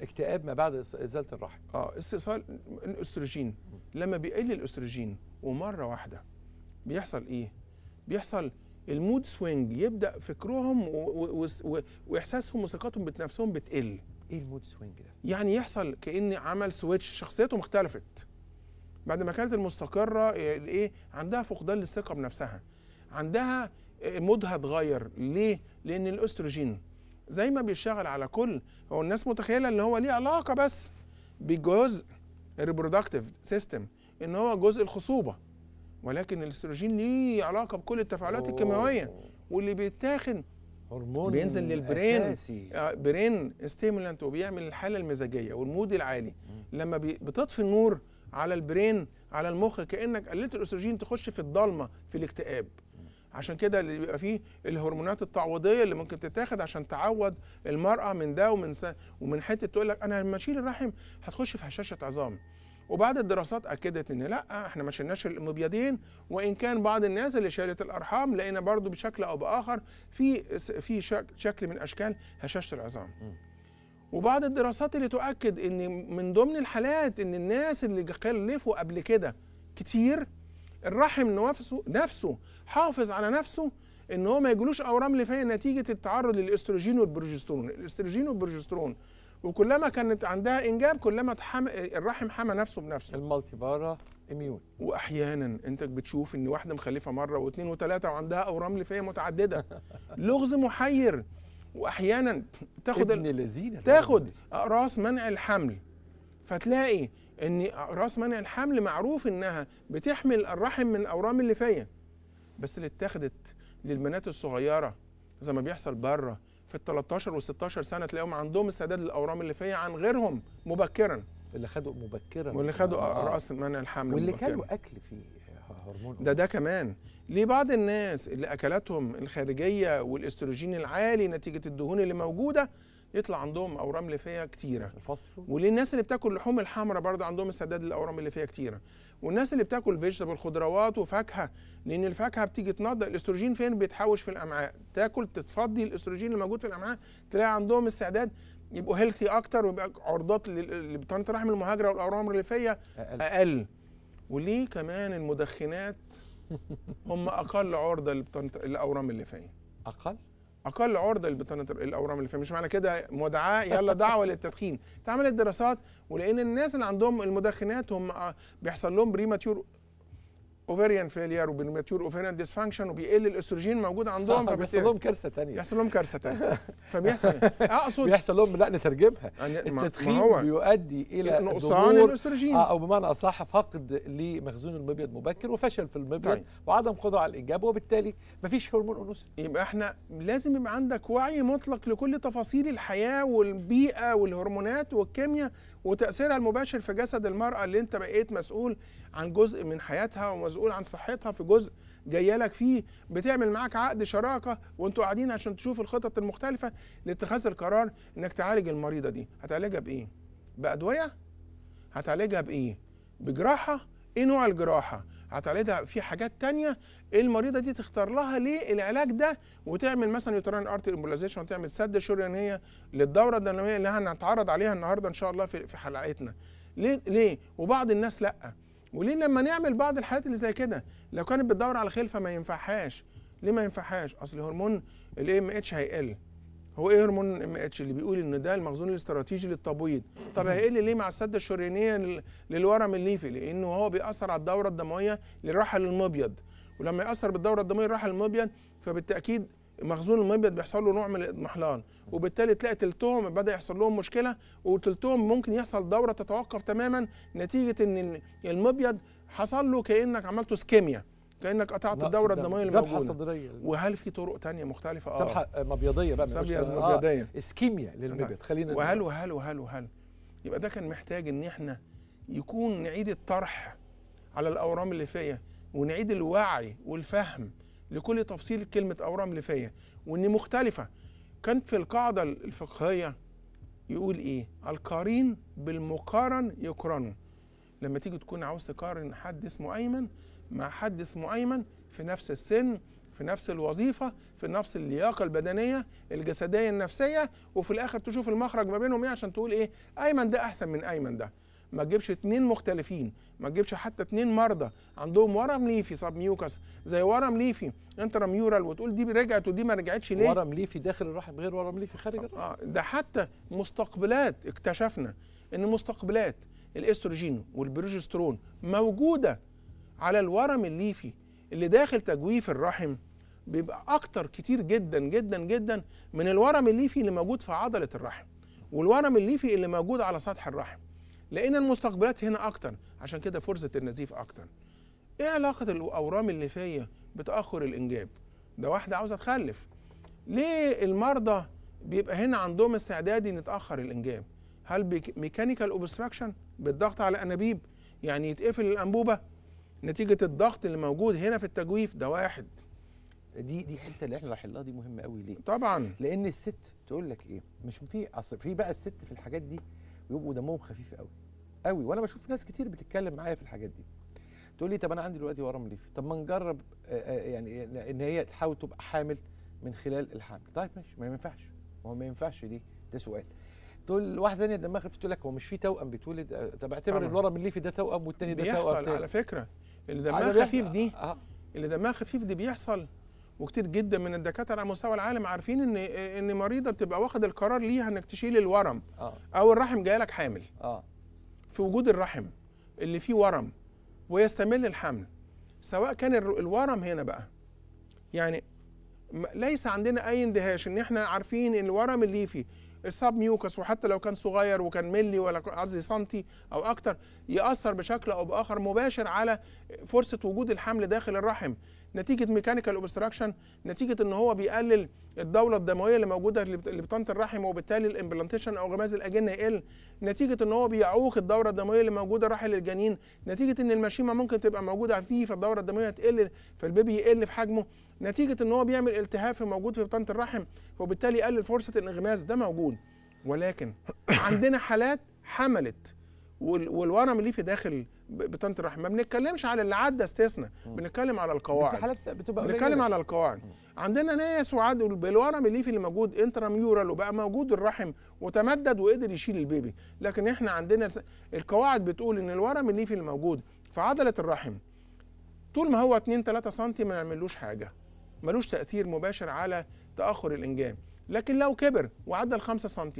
اكتئاب ما بعد ازاله الرحم اه استئصال الاستروجين لما بيقل الاستروجين ومره واحده بيحصل ايه بيحصل المود سوينج يبدا فكرهم واحساسهم وثقتهم بنفسهم بتقل ايه المود سوينج ده؟ يعني يحصل كان عمل سويتش شخصيته مختلفت بعد ما كانت المستقره آه، ايه عندها فقدان للثقه بنفسها عندها آه، مودها اتغير ليه؟ لان الاستروجين زي ما بيشتغل على كل هو الناس متخيله ان هو ليه علاقه بس بالجزء الريبرودكتيف سيستم ان هو جزء الخصوبه ولكن الاستروجين ليه علاقه بكل التفاعلات الكيماويه واللي بيتاخد هرمون بينزل للبرين أساسي. آه، برين ستيمولانت وبيعمل الحاله المزاجيه والمود العالي م. لما بتطفي النور على البرين على المخ كانك قللت الاستروجين تخش في الضلمه في الاكتئاب عشان كده اللي بيبقى فيه الهرمونات التعويضيه اللي ممكن تتاخد عشان تعوض المراه من ده ومن ومن حته تقول لك انا لما اشيل الرحم هتخش في هشاشه عظام وبعد الدراسات اكدت ان لا احنا ما شلناش المبيضين وان كان بعض الناس اللي شالت الارحام لقينا برضو بشكل او باخر في في شكل من اشكال هشاشه العظام وبعض الدراسات اللي تؤكد ان من ضمن الحالات ان الناس اللي خلفوا قبل كده كتير الرحم نفسه نفسه حافظ على نفسه ان هو ما يجيلوش اورام لفيه نتيجه التعرض للاستروجين والبروجسترون الاستروجين والبروجسترون وكلما كانت عندها انجاب كلما تحم... الرحم حمى نفسه بنفسه المالتي بارا اميون واحيانا انت بتشوف ان واحده مخلفه مره واثنين وثلاثه وعندها اورام ليفيه متعدده لغز محير واحيانا تاخد ابن ال... تاخد اقراص منع الحمل فتلاقي ان اقراص منع الحمل معروف انها بتحمل الرحم من اورام الليفيه بس اللي اتاخدت للبنات الصغيره زي ما بيحصل بره في ال 13 وال 16 سنه تلاقيهم عندهم استعداد للاورام فيا عن غيرهم مبكرا اللي خدوا مبكرا واللي خدوا آه. راس منع الحمل واللي مبكرا. كانوا اكل فيه هرمون ده ده كمان ليه بعض الناس اللي اكلاتهم الخارجيه والاستروجين العالي نتيجه الدهون اللي موجوده يطلع عندهم اورام ليفيه كتيره وللناس اللي بتاكل اللحوم الحمراء برضه عندهم استعداد للاورام الليفيه كتيره والناس اللي بتاكل فيجيتابل خضروات وفاكهه لان الفاكهه بتيجي تنضج الاستروجين فين بيتحوش في الامعاء تاكل تتفضي الاستروجين اللي في الامعاء تلاقي عندهم استعداد يبقوا هيلثي اكتر ويبقى عرضات لبطانه رحم المهاجره والاورام الليفيه أقل. اقل وليه كمان المدخنات هم اقل عرضه لبطانه الاورام الليفيه اقل اقل عرضه للاورام اللي فيها مش معنى كده مدعاه يلا دعوه للتدخين اتعملت دراسات ولقينا الناس اللي عندهم المدخنات هم آه، بيحصل لهم بريماتيور اوفيريان فيلير وبالماتيور اوفيريان ديسفانكشن وبيقل الاستروجين موجود عندهم آه بيحصل لهم كارثه ثانيه بيحصل لهم كارثه ثانيه فبيحصل آه، اقصد بيحصل لهم لا نترجمها التدخين بيؤدي الى نقصان الاستروجين آه او بمعنى اصح فقد لمخزون المبيض مبكر وفشل في المبيض طيب. وعدم قدره على الانجاب وبالتالي مفيش هرمون انوثه يبقى احنا لازم يبقى عندك وعي مطلق لكل تفاصيل الحياه والبيئه والهرمونات والكيمياء وتاثيرها المباشر في جسد المراه اللي انت بقيت مسؤول عن جزء من حياتها ومسؤول مسؤول عن صحتها في جزء جايه لك فيه بتعمل معاك عقد شراكه وانتوا قاعدين عشان تشوفوا الخطط المختلفه لاتخاذ القرار انك تعالج المريضه دي هتعالجها بايه بادويه هتعالجها بايه بجراحه ايه نوع الجراحه هتعالجها في حاجات تانية المريضه دي تختار لها ليه العلاج ده وتعمل مثلا يوترين ارت امبولايزيشن وتعمل سد شريانيه للدوره الدمويه اللي هنتعرض عليها النهارده ان شاء الله في حلقتنا ليه ليه وبعض الناس لا وليه لما نعمل بعض الحالات اللي زي كده لو كانت بتدور على خلفه ما ينفعهاش ليه ما ينفعهاش اصل هرمون الاي ام اتش هيقل هو ايه هرمون الام اتش اللي بيقول ان ده المخزون الاستراتيجي للتبويض طب هيقل ليه مع السده الشريانيه للورم الليفي لانه هو بيأثر على الدوره الدمويه للرحل المبيض ولما يأثر بالدوره الدمويه للرحل المبيض فبالتاكيد مخزون المبيض بيحصل له نوع من الاضمحلال وبالتالي تلاقي تلتهم بدا يحصل لهم مشكله وتلتهم ممكن يحصل دوره تتوقف تماما نتيجه ان المبيض حصل له كانك عملته سكيميا كانك قطعت الدوره الدمويه اللي موجوده صدريه وهل في طرق تانية مختلفه اه سبحه مبيضيه بقى مش آه، مبيضيه آه اسكيميا للمبيض نعم. خلينا وهل وهل وهل وهل يبقى ده كان محتاج ان احنا يكون نعيد الطرح على الاورام اللي فيها ونعيد الوعي والفهم لكل تفصيل كلمة أورام فيا وإن مختلفة كانت في القاعدة الفقهية يقول إيه القارين بالمقارن يقرنوا لما تيجي تكون عاوز تقارن حد اسمه أيمن مع حد اسمه أيمن في نفس السن في نفس الوظيفة في نفس اللياقة البدنية الجسدية النفسية وفي الآخر تشوف المخرج ما بينهم إيه عشان تقول إيه أيمن ده أحسن من أيمن ده ما تجيبش اتنين مختلفين ما تجيبش حتى اتنين مرضى عندهم ورم ليفي صاب ميوكس زي ورم ليفي انترا ميورال وتقول دي رجعت ودي ما رجعتش ليه ورم ليفي داخل الرحم غير ورم ليفي خارج الرحم اه ده حتى مستقبلات اكتشفنا ان مستقبلات الاستروجين والبروجسترون موجوده على الورم الليفي اللي داخل تجويف الرحم بيبقى اكتر كتير جدا جدا جدا من الورم الليفي اللي موجود في عضله الرحم والورم الليفي اللي موجود على سطح الرحم لقينا المستقبلات هنا اكتر عشان كده فرصه النزيف اكتر ايه علاقه الاورام اللي فيا بتاخر الانجاب ده واحده عاوزه تخلف ليه المرضى بيبقى هنا عندهم استعداد ان يتاخر الانجاب هل ميكانيكال اوبستراكشن بالضغط على انابيب يعني يتقفل الانبوبه نتيجه الضغط اللي موجود هنا في التجويف ده واحد دي دي الحته اللي احنا رايحين لها دي مهمه قوي ليه طبعا لان الست تقول لك ايه مش في اصل في بقى الست في الحاجات دي بيبقوا دمهم خفيف قوي قوي وانا بشوف ناس كتير بتتكلم معايا في الحاجات دي تقول لي طب انا عندي دلوقتي ورم ليفي طب ما نجرب آه، آه، يعني ان هي تحاول تبقى حامل من خلال الحمل طيب ماشي ما ينفعش ما هو ما ينفعش ليه ده سؤال تقول واحده ثانيه لما خفيف تقول لك هو مش في توأم بيتولد طب اعتبر الورم الليفي ده توأم والثاني ده توأم بيحصل على فكره اللي دمها خفيف دي اللي دمها خفيف دي بيحصل وكتير جدا من الدكاتره على مستوى العالم عارفين ان ان مريضه بتبقى واخد القرار ليها انك تشيل الورم أه. او الرحم جاي لك حامل اه في وجود الرحم اللي فيه ورم ويستمل الحمل سواء كان الورم هنا بقى يعني ليس عندنا اي اندهاش ان احنا عارفين ان الورم اللي فيه السب ميوكس وحتى لو كان صغير وكان ملي ولا قصدي سنتي او اكتر ياثر بشكل او باخر مباشر على فرصه وجود الحمل داخل الرحم نتيجه ميكانيكال اوبستراكشن نتيجه ان هو بيقلل الدوره الدمويه اللي موجوده اللي لبطانه الرحم وبالتالي الامبلانتيشن او غماز الاجنه يقل نتيجه ان هو بيعوق الدوره الدمويه اللي موجوده راح الجنين نتيجه ان المشيمه ممكن تبقى موجوده فيه فالدوره الدمويه تقل فالبيبي يقل في حجمه نتيجه ان هو بيعمل التهاب في موجود في بطانه الرحم وبالتالي يقلل فرصه الانغماس ده موجود ولكن عندنا حالات حملت والورم اللي في داخل بطانه الرحم ما بنتكلمش على اللي عدى استثناء بنتكلم على القواعد بس حالات بتبقى بنتكلم على القواعد عندنا ناس وعدوا بالورم الليفي اللي موجود انتراميورال وبقى موجود الرحم وتمدد وقدر يشيل البيبي لكن احنا عندنا القواعد بتقول ان الورم الليفي اللي موجود في عضله الرحم طول ما هو 2 3 سم ما يعملوش حاجه ملوش تاثير مباشر على تاخر الانجاب لكن لو كبر وعدى ال 5 سم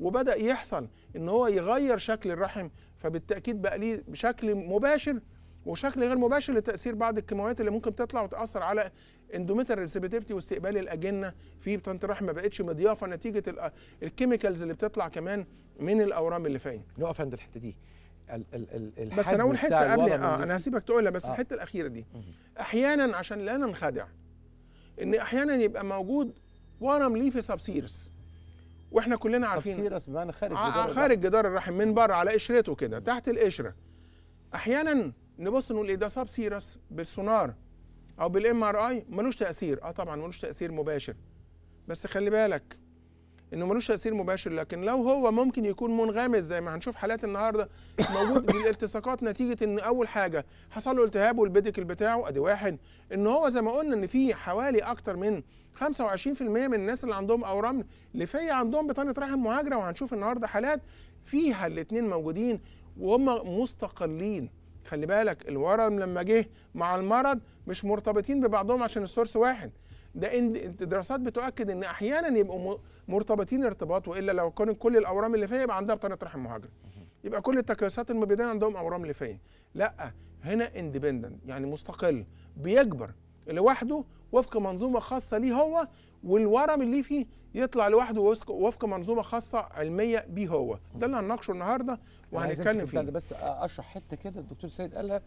وبدا يحصل ان هو يغير شكل الرحم فبالتاكيد بقى ليه بشكل مباشر وشكل غير مباشر لتاثير بعض الكيماويات اللي ممكن تطلع وتاثر على اندوميتر ريسبتيفيتي واستقبال الاجنه في بطانه الرحم ما بقتش مضيافه نتيجه الكيميكالز اللي بتطلع كمان من الاورام اللي فين نقف عند الحته دي ال ال ال بس انا اقول حته قبل اه انا هسيبك تقولها بس آه. الحته الاخيره دي احيانا عشان لا ننخدع ان احيانا يبقى موجود ورم ليه في سبسيرس واحنا كلنا عارفين سبسيرس بمعنى خارج آه، جدار آه، خارج جدار الرحم من بره على قشرته كده تحت القشره احيانا نبص نقول ايه ده سبسيرس بالسونار او بالام ار اي ملوش تاثير اه طبعا ملوش تاثير مباشر بس خلي بالك انه ملوش تاثير مباشر لكن لو هو ممكن يكون منغمس زي ما هنشوف حالات النهارده موجود بالالتصاقات نتيجه ان اول حاجه حصل له التهاب والبيديكل بتاعه ادي واحد ان هو زي ما قلنا ان في حوالي اكتر من 25% من الناس اللي عندهم اورام ليفيه عندهم بطانه رحم مهاجره وهنشوف النهارده حالات فيها الاثنين موجودين وهم مستقلين خلي بالك الورم لما جه مع المرض مش مرتبطين ببعضهم عشان السورس واحد ده دراسات بتؤكد ان احيانا يبقوا مرتبطين ارتباط والا لو كان كل الاورام اللي فيها يبقى عندها بطانه رحم مهاجر يبقى كل التكيسات المبيضين عندهم اورام ليفيه لا هنا اندبندنت يعني مستقل بيكبر لوحده وفق منظومه خاصه ليه هو والورم اللي فيه يطلع لوحده وفق, منظومه خاصه علميه بيه هو ده اللي هنناقشه النهارده وهنتكلم فيه بس اشرح حته كده الدكتور سيد قالها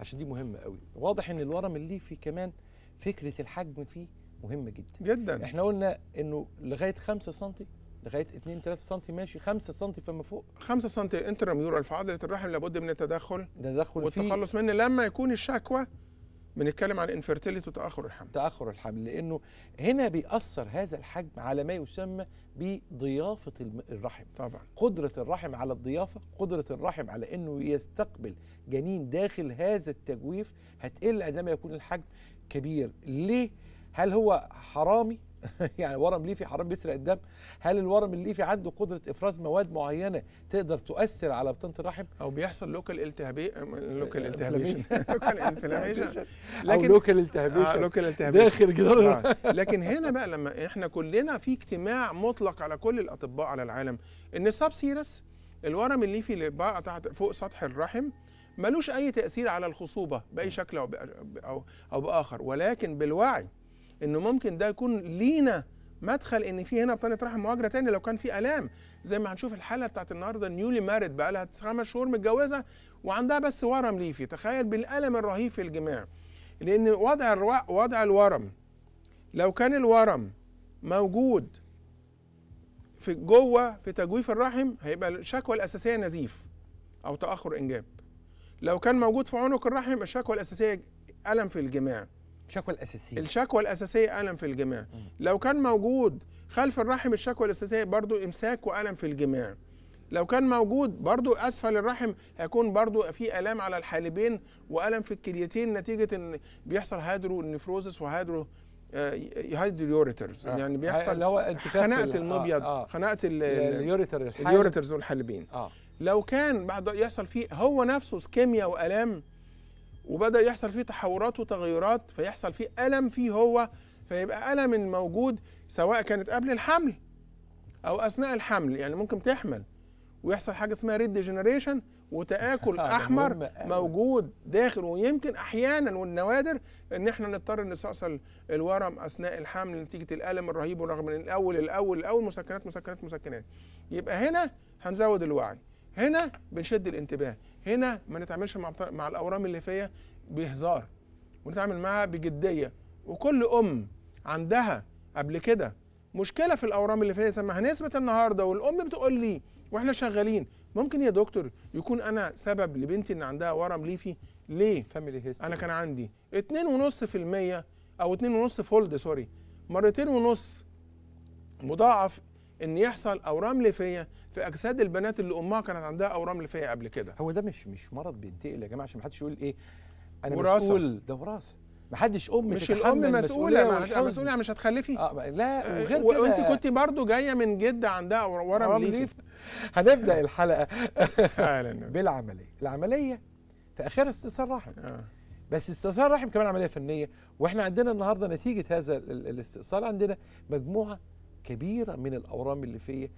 عشان دي مهمه قوي واضح ان الورم الليفي كمان فكره الحجم فيه مهمه جدا جدا احنا قلنا انه لغايه 5 سم لغايه 2 3 سم ماشي 5 سم فما فوق 5 سم انتراميورال في عضله الرحم لابد من التدخل فيه والتخلص منه لما يكون الشكوى بنتكلم عن انفيرتيليتي وتاخر الحمل تاخر الحمل لانه هنا بيأثر هذا الحجم على ما يسمى بضيافه الرحم طبعا قدره الرحم على الضيافه قدره الرحم على انه يستقبل جنين داخل هذا التجويف هتقل عندما يكون الحجم كبير ليه هل هو حرامي يعني ورم ليفي حرام بيسرق الدم هل الورم الليفي عنده قدره افراز مواد معينه تقدر تؤثر على بطانه الرحم او بيحصل لوكال التهابي لوكال التهابيشن لوكال انفلاميشن لكن لوكال التهابيشن آه لوكال التهابيشن داخل جدار آه. لكن هنا بقى لما احنا كلنا في اجتماع مطلق على كل الاطباء على العالم ان سيرس الورم الليفي اللي بقى تحت فوق سطح الرحم ملوش اي تاثير على الخصوبه باي شكل او, أو باخر ولكن بالوعي انه ممكن ده يكون لينا مدخل ان في هنا بطانه رحم مهاجره تاني لو كان في الام زي ما هنشوف الحاله بتاعت النهارده نيولي مارد بقى لها خمس شهور متجوزه وعندها بس ورم ليفي تخيل بالالم الرهيب في الجماع لان وضع الرو... وضع الورم لو كان الورم موجود في جوه في تجويف الرحم هيبقى الشكوى الاساسيه نزيف او تاخر انجاب لو كان موجود في عنق الرحم الشكوى الاساسيه الم في الجماع الشكوى الاساسيه الشكوى الاساسيه الم في الجماع لو كان موجود خلف الرحم الشكوى الاساسيه برضو امساك والم في الجماع لو كان موجود برضو اسفل الرحم هيكون برضو في الام على الحالبين والم في الكليتين نتيجه ان بيحصل هيدرو نفروزس وهيدرو آه، هيدريوريترز آه. يعني بيحصل اللي هو خناقه آه، المبيض آه. آه. خناقه اليوريتر اليوريترز والحالبين آه. لو كان بعد يحصل فيه هو نفسه سكيميا والام وبدا يحصل فيه تحورات وتغيرات فيحصل فيه الم فيه هو فيبقى الم موجود سواء كانت قبل الحمل او اثناء الحمل يعني ممكن تحمل ويحصل حاجه اسمها ريد ديجنريشن وتاكل آه، احمر موجود داخل ويمكن احيانا والنوادر ان احنا نضطر نستأصل الورم اثناء الحمل نتيجه الالم الرهيب ورغم ان الاول الاول الاول مسكنات مسكنات مسكنات يبقى هنا هنزود الوعي هنا بنشد الانتباه هنا ما نتعاملش مع مع الاورام اللي فيها بهزار ونتعامل معها بجديه وكل ام عندها قبل كده مشكله في الاورام الليفيه سماها نسبه النهارده والام بتقول لي واحنا شغالين ممكن يا دكتور يكون انا سبب لبنتي ان عندها ورم ليفي ليه فاميلي هيستوري انا كان عندي 2.5% او 2.5 فولد سوري مرتين ونص مضاعف ان يحصل اورام ليفيه في اجساد البنات اللي امها كانت عندها اورام ليفيه قبل كده هو ده مش مش مرض بينتقل يا جماعه عشان ما حدش يقول ايه انا وراثة. مسؤول ده وراثه ما حدش ام مش الام مسؤوله مسؤوله مش هتخلفي آه لا آه، وغير كده وانت كنت برضو جايه من جده عندها ورم ليف هنبدا الحلقه بالعمليه العمليه في اخرها استئصال رحم آه. بس استئصال رحم كمان عمليه فنيه واحنا عندنا النهارده نتيجه هذا الاستئصال عندنا مجموعه كبيره من الاورام اللي فيه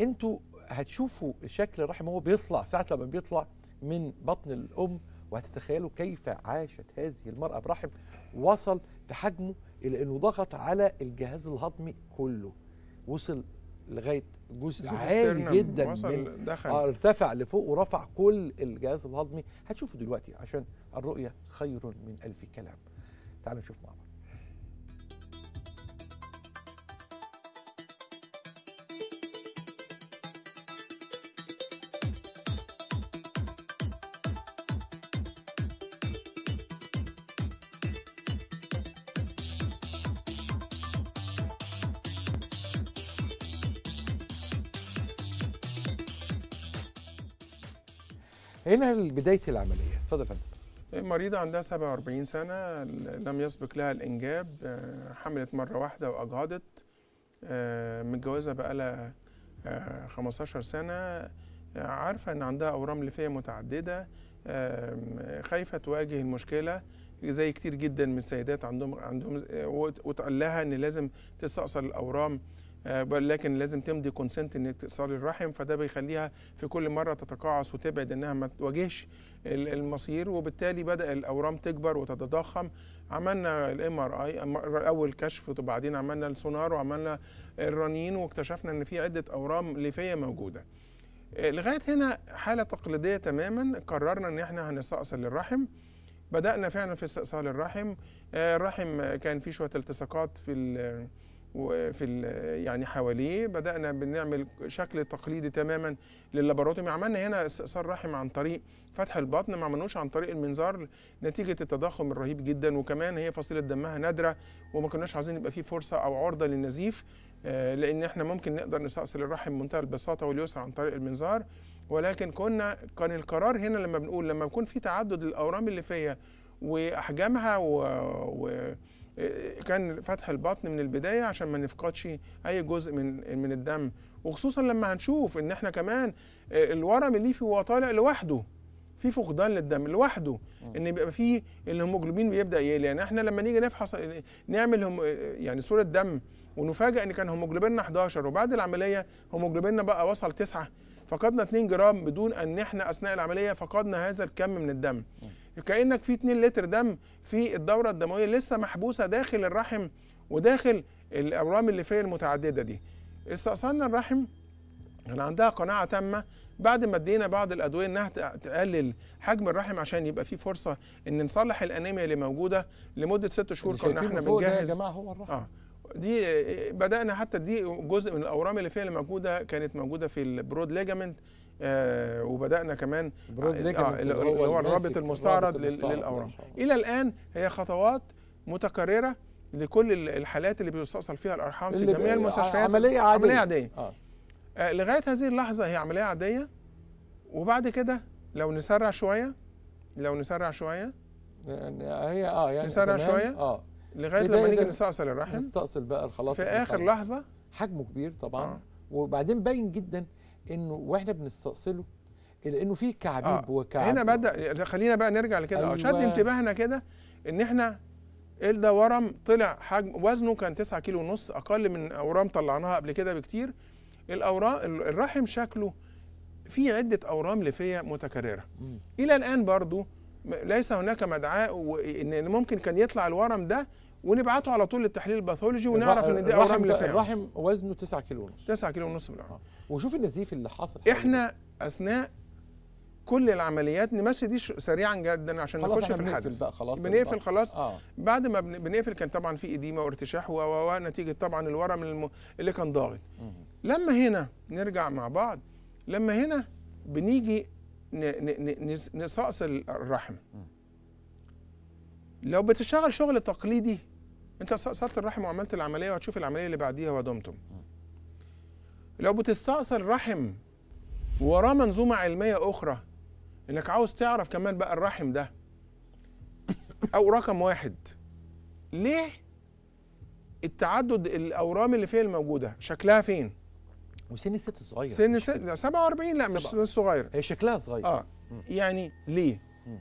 انتوا هتشوفوا شكل الرحم هو بيطلع ساعه لما بيطلع من بطن الام وهتتخيلوا كيف عاشت هذه المراه برحم وصل في حجمه الى انه ضغط على الجهاز الهضمي كله وصل لغايه جزء عالي جدا من دخل. آه، ارتفع لفوق ورفع كل الجهاز الهضمي هتشوفوا دلوقتي عشان الرؤيه خير من الف كلام تعالوا نشوف مع بعض هنا بدايه العمليه اتفضل يا فندم مريضة عندها 47 سنة لم يسبق لها الإنجاب آه، حملت مرة واحدة وأجهضت آه، متجوزة بقالها 15 آه، سنة عارفة إن عندها أورام لفية متعددة خايفة تواجه المشكلة زي كتير جدا من السيدات عندهم عندهم وتقال لها إن لازم تستأصل الأورام آه، ولكن لازم تمضي كونسنت ان اتصال الرحم فده بيخليها في كل مره تتقاعس وتبعد انها ما تواجهش المصير وبالتالي بدا الاورام تكبر وتتضخم عملنا الام ار اي اول كشف وبعدين عملنا السونار وعملنا الرنين واكتشفنا ان في عده اورام ليفيه موجوده آه، لغايه هنا حاله تقليديه تماما قررنا ان احنا هنستأصل الرحم بدانا فعلا في استئصال الرحم آه، الرحم كان فيه شويه التصاقات في وفي يعني حواليه بدانا بنعمل شكل تقليدي تماما لللابراتوري عملنا هنا استئصال رحم عن طريق فتح البطن ما عملناش عن طريق المنظار نتيجه التضخم الرهيب جدا وكمان هي فصيله دمها نادره وما كناش عايزين يبقى في فرصه او عرضه للنزيف آه، لان احنا ممكن نقدر نستأصل الرحم بمنتهى البساطه واليسر عن طريق المنظار ولكن كنا كان القرار هنا لما بنقول لما يكون في تعدد الاورام اللي فيها واحجامها و, و... كان فتح البطن من البدايه عشان ما نفقدش اي جزء من من الدم وخصوصا لما هنشوف ان احنا كمان آه، الورم الليفي وهو طالع لوحده في فقدان للدم لوحده ان بيبقى فيه الهيموجلوبين بيبدا يقل يعني احنا لما نيجي نفحص نعمل هم يعني صوره دم ونفاجئ ان كان هيموجلوبيننا 11 وبعد العمليه هيموجلوبيننا بقى وصل 9 فقدنا 2 جرام بدون ان احنا اثناء العمليه فقدنا هذا الكم من الدم كانك في 2 لتر دم في الدوره الدمويه لسه محبوسه داخل الرحم وداخل الاورام الليفيه المتعدده دي استأصلنا الرحم كان عندها قناعه تامه بعد ما ادينا بعض الادويه انها تقلل حجم الرحم عشان يبقى في فرصه ان نصلح الانيميا اللي موجوده لمده ست شهور كنا احنا بنجهز يا جماعه هو الرحم آه. دي بدانا حتى دي جزء من الاورام اللي فيها اللي موجوده كانت موجوده في البرود ليجامنت آه وبدانا كمان آه, آه، اللي هو الرابط المستعرض للاورام الى الان هي خطوات متكرره لكل الحالات اللي بيستأصل فيها الارحام في جميع آه، المستشفيات عمليه عاديه عمليه عاديه آه. آه لغايه هذه اللحظه هي عمليه عاديه وبعد كده لو نسرع شويه لو نسرع شويه يعني هي اه يعني نسرع شويه اه لغايه لما نيجي نستأصل الرحم نستأصل بقى خلاص في اخر لحظه حجمه كبير طبعا آه. وبعدين باين جدا انه واحنا بنستأصله الا انه في كعبيب آه وكعب هنا بدا خلينا بقى نرجع لكده آه، أيوة. شد انتباهنا كده ان احنا ده ورم طلع حجم وزنه كان 9 كيلو ونص اقل من اورام طلعناها قبل كده بكتير الاورام الرحم شكله في عده اورام ليفيه متكرره م. الى الان برضو ليس هناك مدعاة ان ممكن كان يطلع الورم ده ونبعته على طول للتحليل الباثولوجي ونعرف ان دي اللي لفاعل الرحم وزنه 9 كيلو ونص 9 كيلو ونص بالعمر الرحم آه. وشوف النزيف اللي حصل احنا اثناء كل العمليات نمشي دي سريعا جدا عشان نخش في الحدث بقى خلاص بنقفل بقى. خلاص آه. بعد ما بنقفل كان طبعا في اديمه وارتشاح و نتيجه طبعا الورم اللي كان ضاغط لما هنا نرجع مع بعض لما هنا بنيجي نصاص الرحم لو بتشتغل شغل تقليدي انت صارت الرحم وعملت العمليه وهتشوف العمليه اللي بعديها ودمتم لو بتستأصل رحم وراه منظومه علميه اخرى انك عاوز تعرف كمان بقى الرحم ده او رقم واحد ليه التعدد الاورام اللي فيه الموجوده شكلها فين وسن الست صغير سن الست لا 47 لا مش سن صغير هي شكلها صغير اه مم. يعني ليه؟ مم.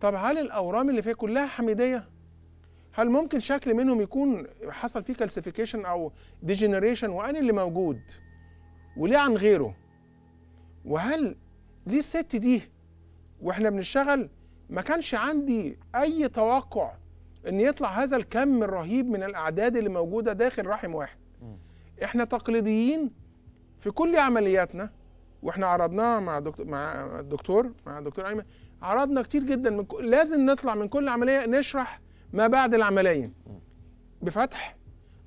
طب هل الاورام اللي فيها كلها حميديه؟ هل ممكن شكل منهم يكون حصل فيه كالسيفيكيشن او ديجنريشن وانا اللي موجود؟ وليه عن غيره؟ وهل ليه الست دي واحنا بنشتغل ما كانش عندي اي توقع ان يطلع هذا الكم الرهيب من الاعداد اللي موجوده داخل رحم واحد. مم. احنا تقليديين في كل عملياتنا واحنا عرضناها مع دكتور مع الدكتور مع الدكتور ايمن عرضنا كتير جدا من كل لازم نطلع من كل عمليه نشرح ما بعد العمليه بفتح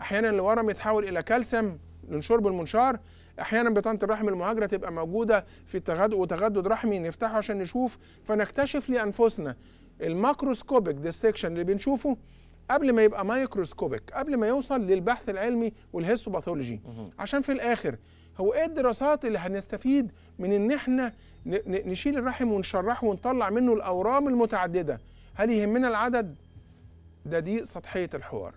احيانا الورم يتحول الى كالسيوم لنشرب المنشار احيانا بطانه الرحم المهاجره تبقى موجوده في تغد وتغدد رحمي نفتحه عشان نشوف فنكتشف لانفسنا الماكروسكوبيك ديسكشن اللي بنشوفه قبل ما يبقى مايكروسكوبيك قبل ما يوصل للبحث العلمي والهيستوباثولوجي عشان في الاخر هو ايه الدراسات اللي هنستفيد من ان احنا نشيل الرحم ونشرحه ونطلع منه الاورام المتعدده هل يهمنا العدد ده دي سطحيه الحوار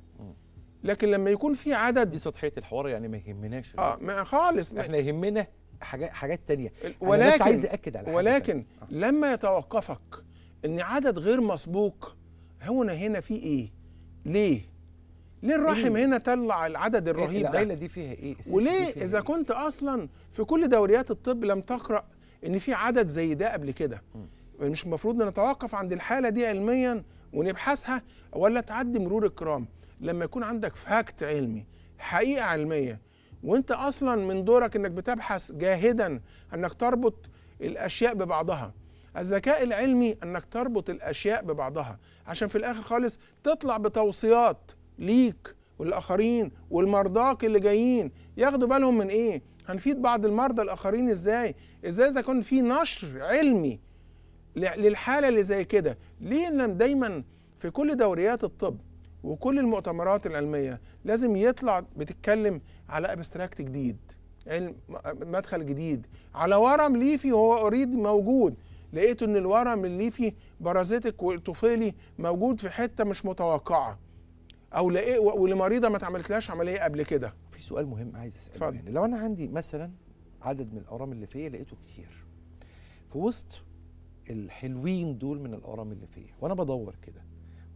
لكن لما يكون في عدد دي سطحيه الحوار يعني ما يهمناش اه ما خالص احنا يهمنا حاجات حاجات تانية ولكن أنا بس عايز اكد على حاجة ولكن تانية. آه. لما يتوقفك ان عدد غير مسبوق هنا هنا في ايه ليه ليه الرحم إيه؟ هنا طلع العدد إيه الرهيب إيه العيله دي فيها ايه وليه فيها اذا إيه؟ كنت اصلا في كل دوريات الطب لم تقرا ان في عدد زي ده قبل كده مش المفروض نتوقف عند الحاله دي علميا ونبحثها ولا تعدي مرور الكرام لما يكون عندك فاكت علمي حقيقه علميه وانت اصلا من دورك انك بتبحث جاهدا انك تربط الاشياء ببعضها الذكاء العلمي انك تربط الاشياء ببعضها عشان في الاخر خالص تطلع بتوصيات ليك والاخرين والمرضاك اللي جايين ياخدوا بالهم من ايه هنفيد بعض المرضى الاخرين ازاي ازاي اذا كان في نشر علمي للحاله اللي زي كده ليه ان دايما في كل دوريات الطب وكل المؤتمرات العلميه لازم يطلع بتتكلم على ابستراكت جديد علم مدخل جديد على ورم ليفي هو اوريدي موجود لقيت ان الورم الليفي بارازيتك والطفيلي موجود في حته مش متوقعه او لايه ولمريضه ما اتعملتلهاش عمليه قبل كده في سؤال مهم عايز اساله يعني لو انا عندي مثلا عدد من الاورام اللي فيا لقيته كتير في وسط الحلوين دول من الاورام اللي فيا وانا بدور كده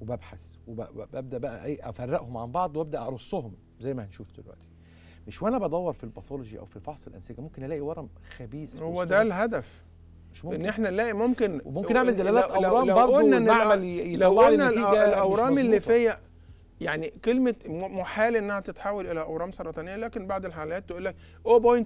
وببحث وببدا بقى ايه افرقهم عن بعض وابدا ارصهم زي ما هنشوف دلوقتي مش وانا بدور في الباثولوجي او في فحص الانسجه ممكن الاقي ورم خبيث هو ده الهدف مش ممكن ان احنا نلاقي ممكن وممكن اعمل دلالات اورام برضه لو, قلنا ان لو قلنا الاورام اللي فيا يعني كلمه محال انها تتحول الى اورام سرطانيه لكن بعض الحالات تقول لك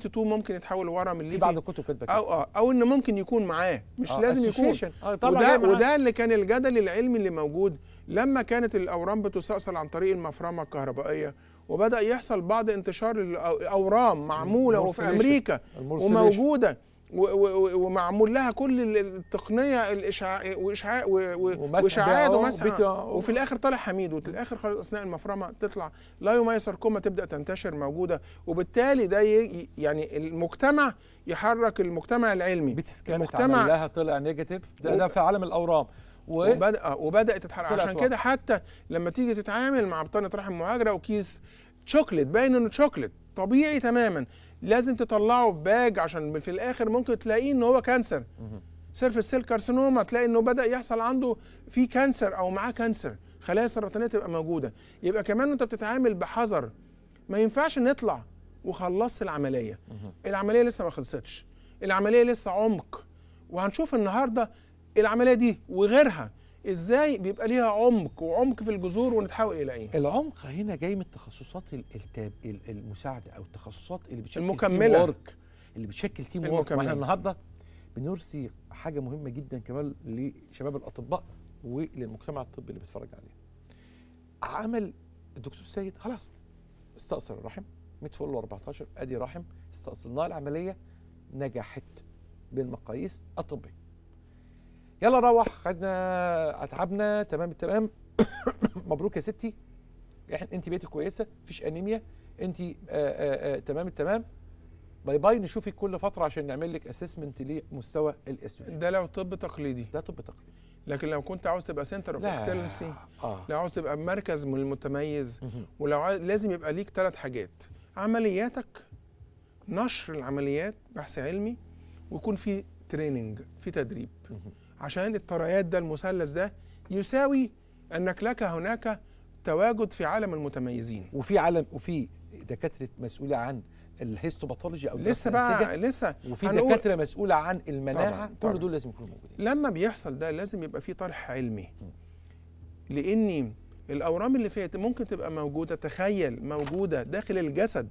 0.2 ممكن يتحول ورم الليفي بعض الكتب كده او اه او ان ممكن يكون معاه مش آه لازم يكون آه طبعا وده وده اللي كان الجدل العلمي اللي موجود لما كانت الاورام بتستأصل عن طريق المفرمه الكهربائيه وبدا يحصل بعض انتشار الاورام معموله وفي امريكا وموجوده ومعمول لها كل التقنيه الاشعاع واشعاع واشعاعات ومسح وفي الاخر طالع حميد وفي الاخر خالد اثناء المفرمه تطلع لا يميسر ساركوما تبدا تنتشر موجوده وبالتالي ده يعني المجتمع يحرك المجتمع العلمي المجتمع لها طلع نيجاتيف ده, ده في عالم الاورام و... وبدأ آه، وبدات تتحرك عشان كده حتى لما تيجي تتعامل مع بطانه رحم مهاجره وكيس شوكليت باين انه شوكليت طبيعي تماما لازم تطلعه في باج عشان في الاخر ممكن تلاقيه ان هو كانسر سيرفس سيل كارسينوما تلاقي انه بدا يحصل عنده في كانسر او معاه كانسر خلايا سرطانيه تبقى موجوده يبقى كمان انت بتتعامل بحذر ما ينفعش نطلع وخلصت العمليه العمليه لسه ما خلصتش العمليه لسه عمق وهنشوف النهارده العمليه دي وغيرها ازاي بيبقى ليها عمق وعمق في الجذور ونتحول الى ايه العمق هنا جاي من التخصصات التاب المساعده او التخصصات اللي بتشكل المكمله ورك اللي بتشكل تيم وورك واحنا النهارده بنرسي حاجه مهمه جدا كمان لشباب الاطباء وللمجتمع الطبي اللي بيتفرج علينا عمل الدكتور سيد خلاص استأصل الرحم متفول 14 ادي رحم استأصلناه العمليه نجحت بالمقاييس الطبيه يلا روح خدنا اتعبنا تمام التمام مبروك يا ستي احنا انت بقيتي كويسه مفيش انيميا انت آه، آه، آه، تمام التمام باي باي نشوفك كل فتره عشان نعمل لك اسسمنت لمستوى الاستروجين ده لو طب تقليدي ده طب تقليدي لكن لو كنت عاوز تبقى سنتر اوف اكسلنسي لو عاوز تبقى مركز من المتميز ولو عاوز لازم يبقى ليك ثلاث حاجات عملياتك نشر العمليات بحث علمي ويكون في تريننج في تدريب عشان الطريات ده المثلث ده يساوي انك لك هناك تواجد في عالم المتميزين وفي عالم وفي دكاتره مسؤوله عن الهيستوباثولوجي او لسه بقى لسه وفي دكاتره مسؤوله عن المناعه طبعًا كل طبعًا دول لازم يكونوا موجودين لما بيحصل ده لازم يبقى في طرح علمي لاني الاورام اللي فيها ممكن تبقى موجوده تخيل موجوده داخل الجسد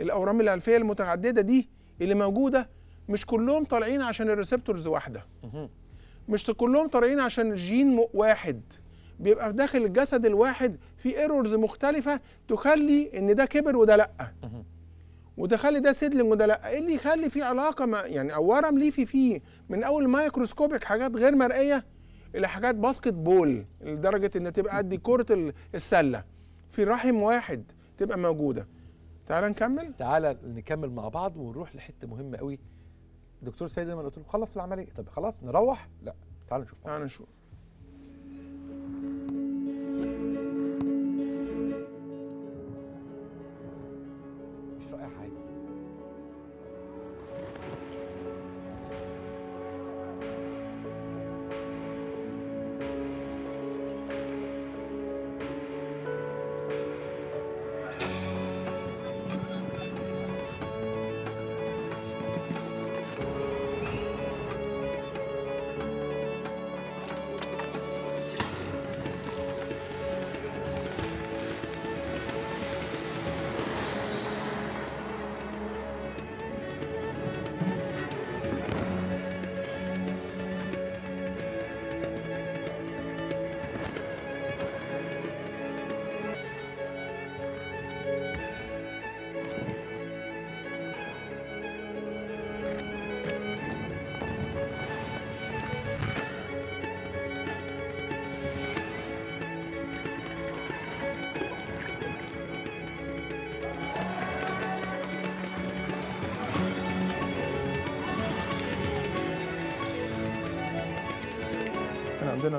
الاورام الالفيه المتعدده دي اللي موجوده مش كلهم طالعين عشان الريسبتورز واحده مش كلهم طريين عشان جين واحد بيبقى في داخل الجسد الواحد في ايرورز مختلفه تخلي ان ده كبر وده لا وتخلي ده سيدلينج وده لا ايه اللي يخلي يعني في علاقه ما يعني او ورم ليفي فيه من اول مايكروسكوبيك حاجات غير مرئيه الى حاجات باسكت بول لدرجه ان تبقى قد كره السله في رحم واحد تبقى موجوده تعال نكمل تعال نكمل مع بعض ونروح لحته مهمه قوي دكتور سيد لما قلت له خلص العمليه طب خلاص نروح لا تعال نشوف تعال نشوف مش رائع عادي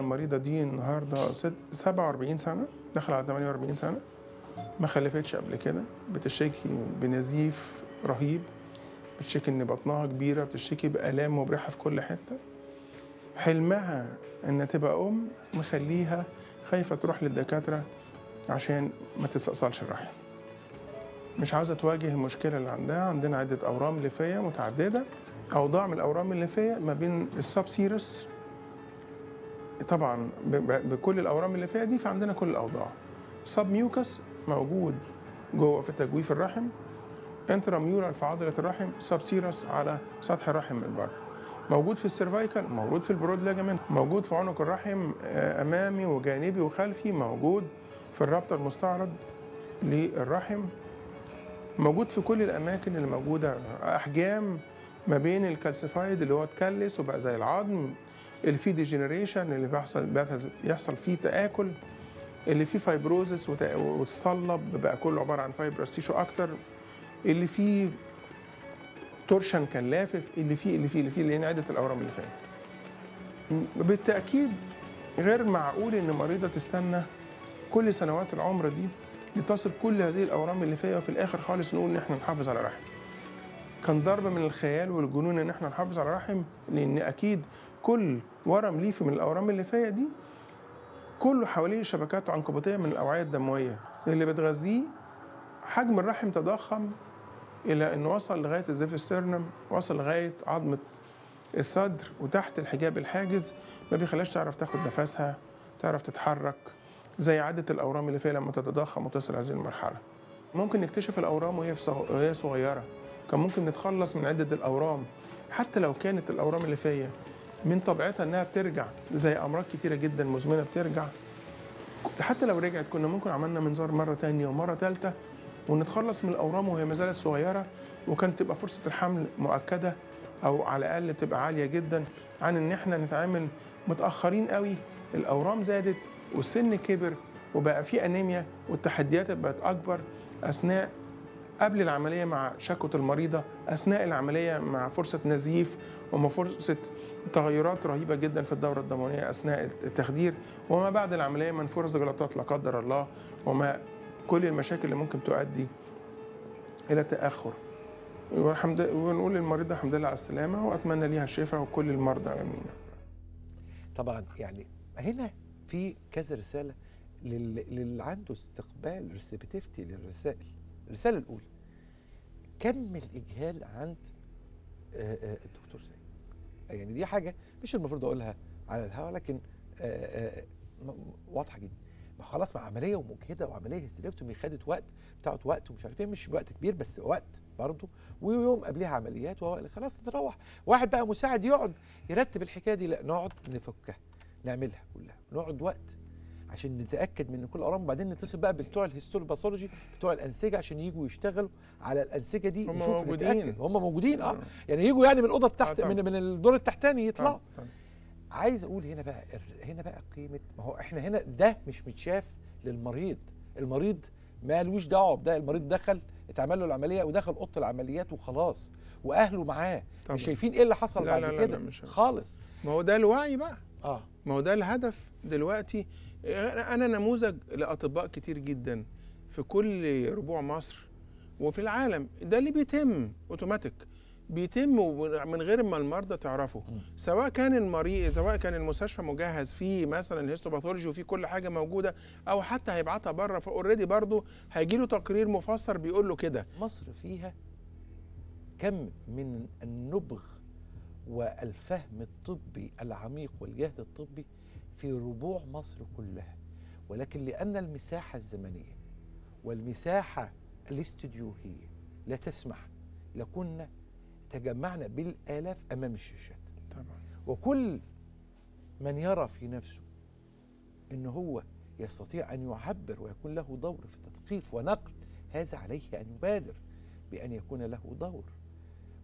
المريضه دي النهارده 47 سنه داخله على 48 سنه ما خلفتش قبل كده بتشتكي بنزيف رهيب بتشتكي ان بطنها كبيره بتشتكي بالام مبرحه في كل حته حلمها ان تبقى ام مخليها خايفه تروح للدكاتره عشان ما تستأصلش الرحم مش عاوزه تواجه المشكله اللي عندها عندنا عده اورام ليفيه متعدده اوضاع من الاورام الليفيه ما بين السبسيرس سيرس طبعا بكل الاورام اللي فيها دي فعندنا كل الاوضاع سب ميوكس موجود جوه في تجويف الرحم انترا ميورال في عضله الرحم سب سيرس على سطح الرحم من بره موجود في السيرفايكال موجود في البرود لاجمنت موجود في عنق الرحم آه، امامي وجانبي وخلفي موجود في الرابط المستعرض للرحم موجود في كل الاماكن اللي موجوده احجام ما بين الكالسيفايد اللي هو اتكلس وبقى زي العظم اللي فيه ديجنريشن اللي بيحصل بيحصل فيه تآكل اللي فيه فايبروزس وتصلب بقى كله عباره عن فايبرس تيشو اكتر اللي فيه تورشن كان لافف اللي فيه اللي فيه اللي فيه اللي هنا عده الاورام اللي فيها بالتاكيد غير معقول ان مريضه تستنى كل سنوات العمر دي لتصل كل هذه الاورام اللي فيها وفي الاخر خالص نقول ان احنا نحافظ على رحم كان ضربه من الخيال والجنون ان احنا نحافظ على رحم لان اكيد كل ورم ليفي من الاورام الليفيه دي كله حواليه شبكات عنكبوتيه من الاوعيه الدمويه اللي بتغذيه حجم الرحم تضخم الى انه وصل لغايه الزيفسترنم وصل لغايه عظمه الصدر وتحت الحجاب الحاجز ما بيخليهاش تعرف تاخد نفسها تعرف تتحرك زي عاده الاورام اللي فيها لما تتضخم وتصل هذه المرحله ممكن نكتشف الاورام وهي وهي صغيره كان ممكن نتخلص من عده الاورام حتى لو كانت الاورام اللي فيها من طبيعتها انها بترجع زي امراض كتيره جدا مزمنه بترجع حتى لو رجعت كنا ممكن عملنا منظار مره ثانيه ومره ثالثه ونتخلص من الاورام وهي ما زالت صغيره وكانت تبقى فرصه الحمل مؤكده او على الاقل تبقى عاليه جدا عن ان احنا نتعامل متاخرين قوي الاورام زادت والسن كبر وبقى في انيميا والتحديات بقت اكبر اثناء قبل العملية مع شكوى المريضة أثناء العملية مع فرصة نزيف وما فرصة تغيرات رهيبة جدا في الدورة الدموية أثناء التخدير وما بعد العملية من فرص جلطات لا قدر الله وما كل المشاكل اللي ممكن تؤدي إلى تأخر والحمد ونقول للمريضة الحمد لله على السلامة وأتمنى ليها الشفاء وكل المرضى آمين طبعا يعني هنا في كذا رسالة للي عنده استقبال ريسبتيفتي للرسائل الرساله الاولى كم الاجهال عند آه، آه، الدكتور سيد يعني دي حاجه مش المفروض اقولها على الهواء لكن آه، واضحه جدا ما خلاص مع عمليه ومجهده وعمليه هيستريكتومي خدت وقت بتاعت وقت ومش عارف ايه مش وقت كبير بس وقت برضه ويوم قبلها عمليات خلاص نروح واحد بقى مساعد يقعد يرتب الحكايه دي لا نقعد نفكها نعملها كلها نقعد وقت عشان نتاكد من كل الاورام وبعدين نتصل بقى بتوع باثولوجي بتوع الانسجه عشان يجوا يشتغلوا على الانسجه دي هم موجودين هم موجودين اه, آه. يعني يجوا يعني من الاوضه التحت آه من من الدور التحتاني يطلعوا عايز اقول هنا بقى هنا بقى قيمه ما هو احنا هنا ده مش متشاف للمريض المريض مالوش دعوه بده المريض دخل اتعمل له العمليه ودخل اوضه العمليات وخلاص واهله معاه طبعا. مش شايفين ايه اللي حصل لا بعد لا لا كده لا مش خالص ما هو ده الوعي بقى اه ما هو ده الهدف دلوقتي انا نموذج لاطباء كتير جدا في كل ربوع مصر وفي العالم ده اللي بيتم اوتوماتيك بيتم من غير ما المرضى تعرفه سواء كان المريض سواء كان المستشفى مجهز فيه مثلا الهيستوباثولوجي وفيه كل حاجه موجوده او حتى هيبعتها بره فاوريدي برضه هيجي له تقرير مفسر بيقول له كده مصر فيها كم من النبغ والفهم الطبي العميق والجهد الطبي في ربوع مصر كلها ولكن لأن المساحة الزمنية والمساحة الاستديوهية لا تسمح لكنا تجمعنا بالآلاف أمام الشاشات تمام. وكل من يرى في نفسه أن هو يستطيع أن يعبر ويكون له دور في تثقيف ونقل هذا عليه أن يبادر بأن يكون له دور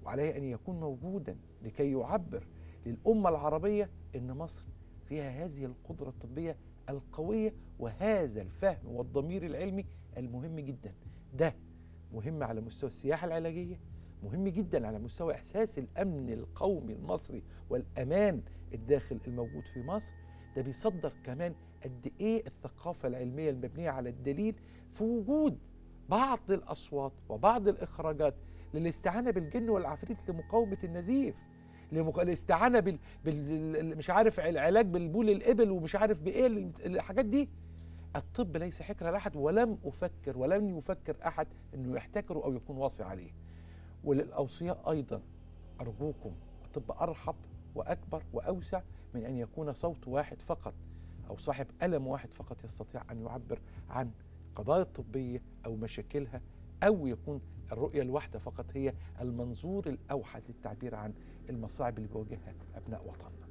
وعليه أن يكون موجودا لكي يعبر للأمة العربية أن مصر فيها هذه القدرة الطبية القوية وهذا الفهم والضمير العلمي المهم جدا ده مهم على مستوى السياحة العلاجية مهم جدا على مستوى إحساس الأمن القومي المصري والأمان الداخل الموجود في مصر ده بيصدر كمان قد إيه الثقافة العلمية المبنية على الدليل في وجود بعض الأصوات وبعض الإخراجات للاستعانة بالجن والعفريت لمقاومة النزيف الاستعانه بال... مش عارف العلاج بالبول الابل ومش عارف بايه الحاجات دي الطب ليس حكر لاحد ولم افكر ولن يفكر احد انه يحتكره او يكون واصي عليه وللاوصياء ايضا ارجوكم الطب ارحب واكبر واوسع من ان يكون صوت واحد فقط او صاحب الم واحد فقط يستطيع ان يعبر عن قضايا الطبيه او مشاكلها او يكون الرؤيه الواحده فقط هي المنظور الاوحد للتعبير عن المصاعب اللي بيواجهها ابناء وطننا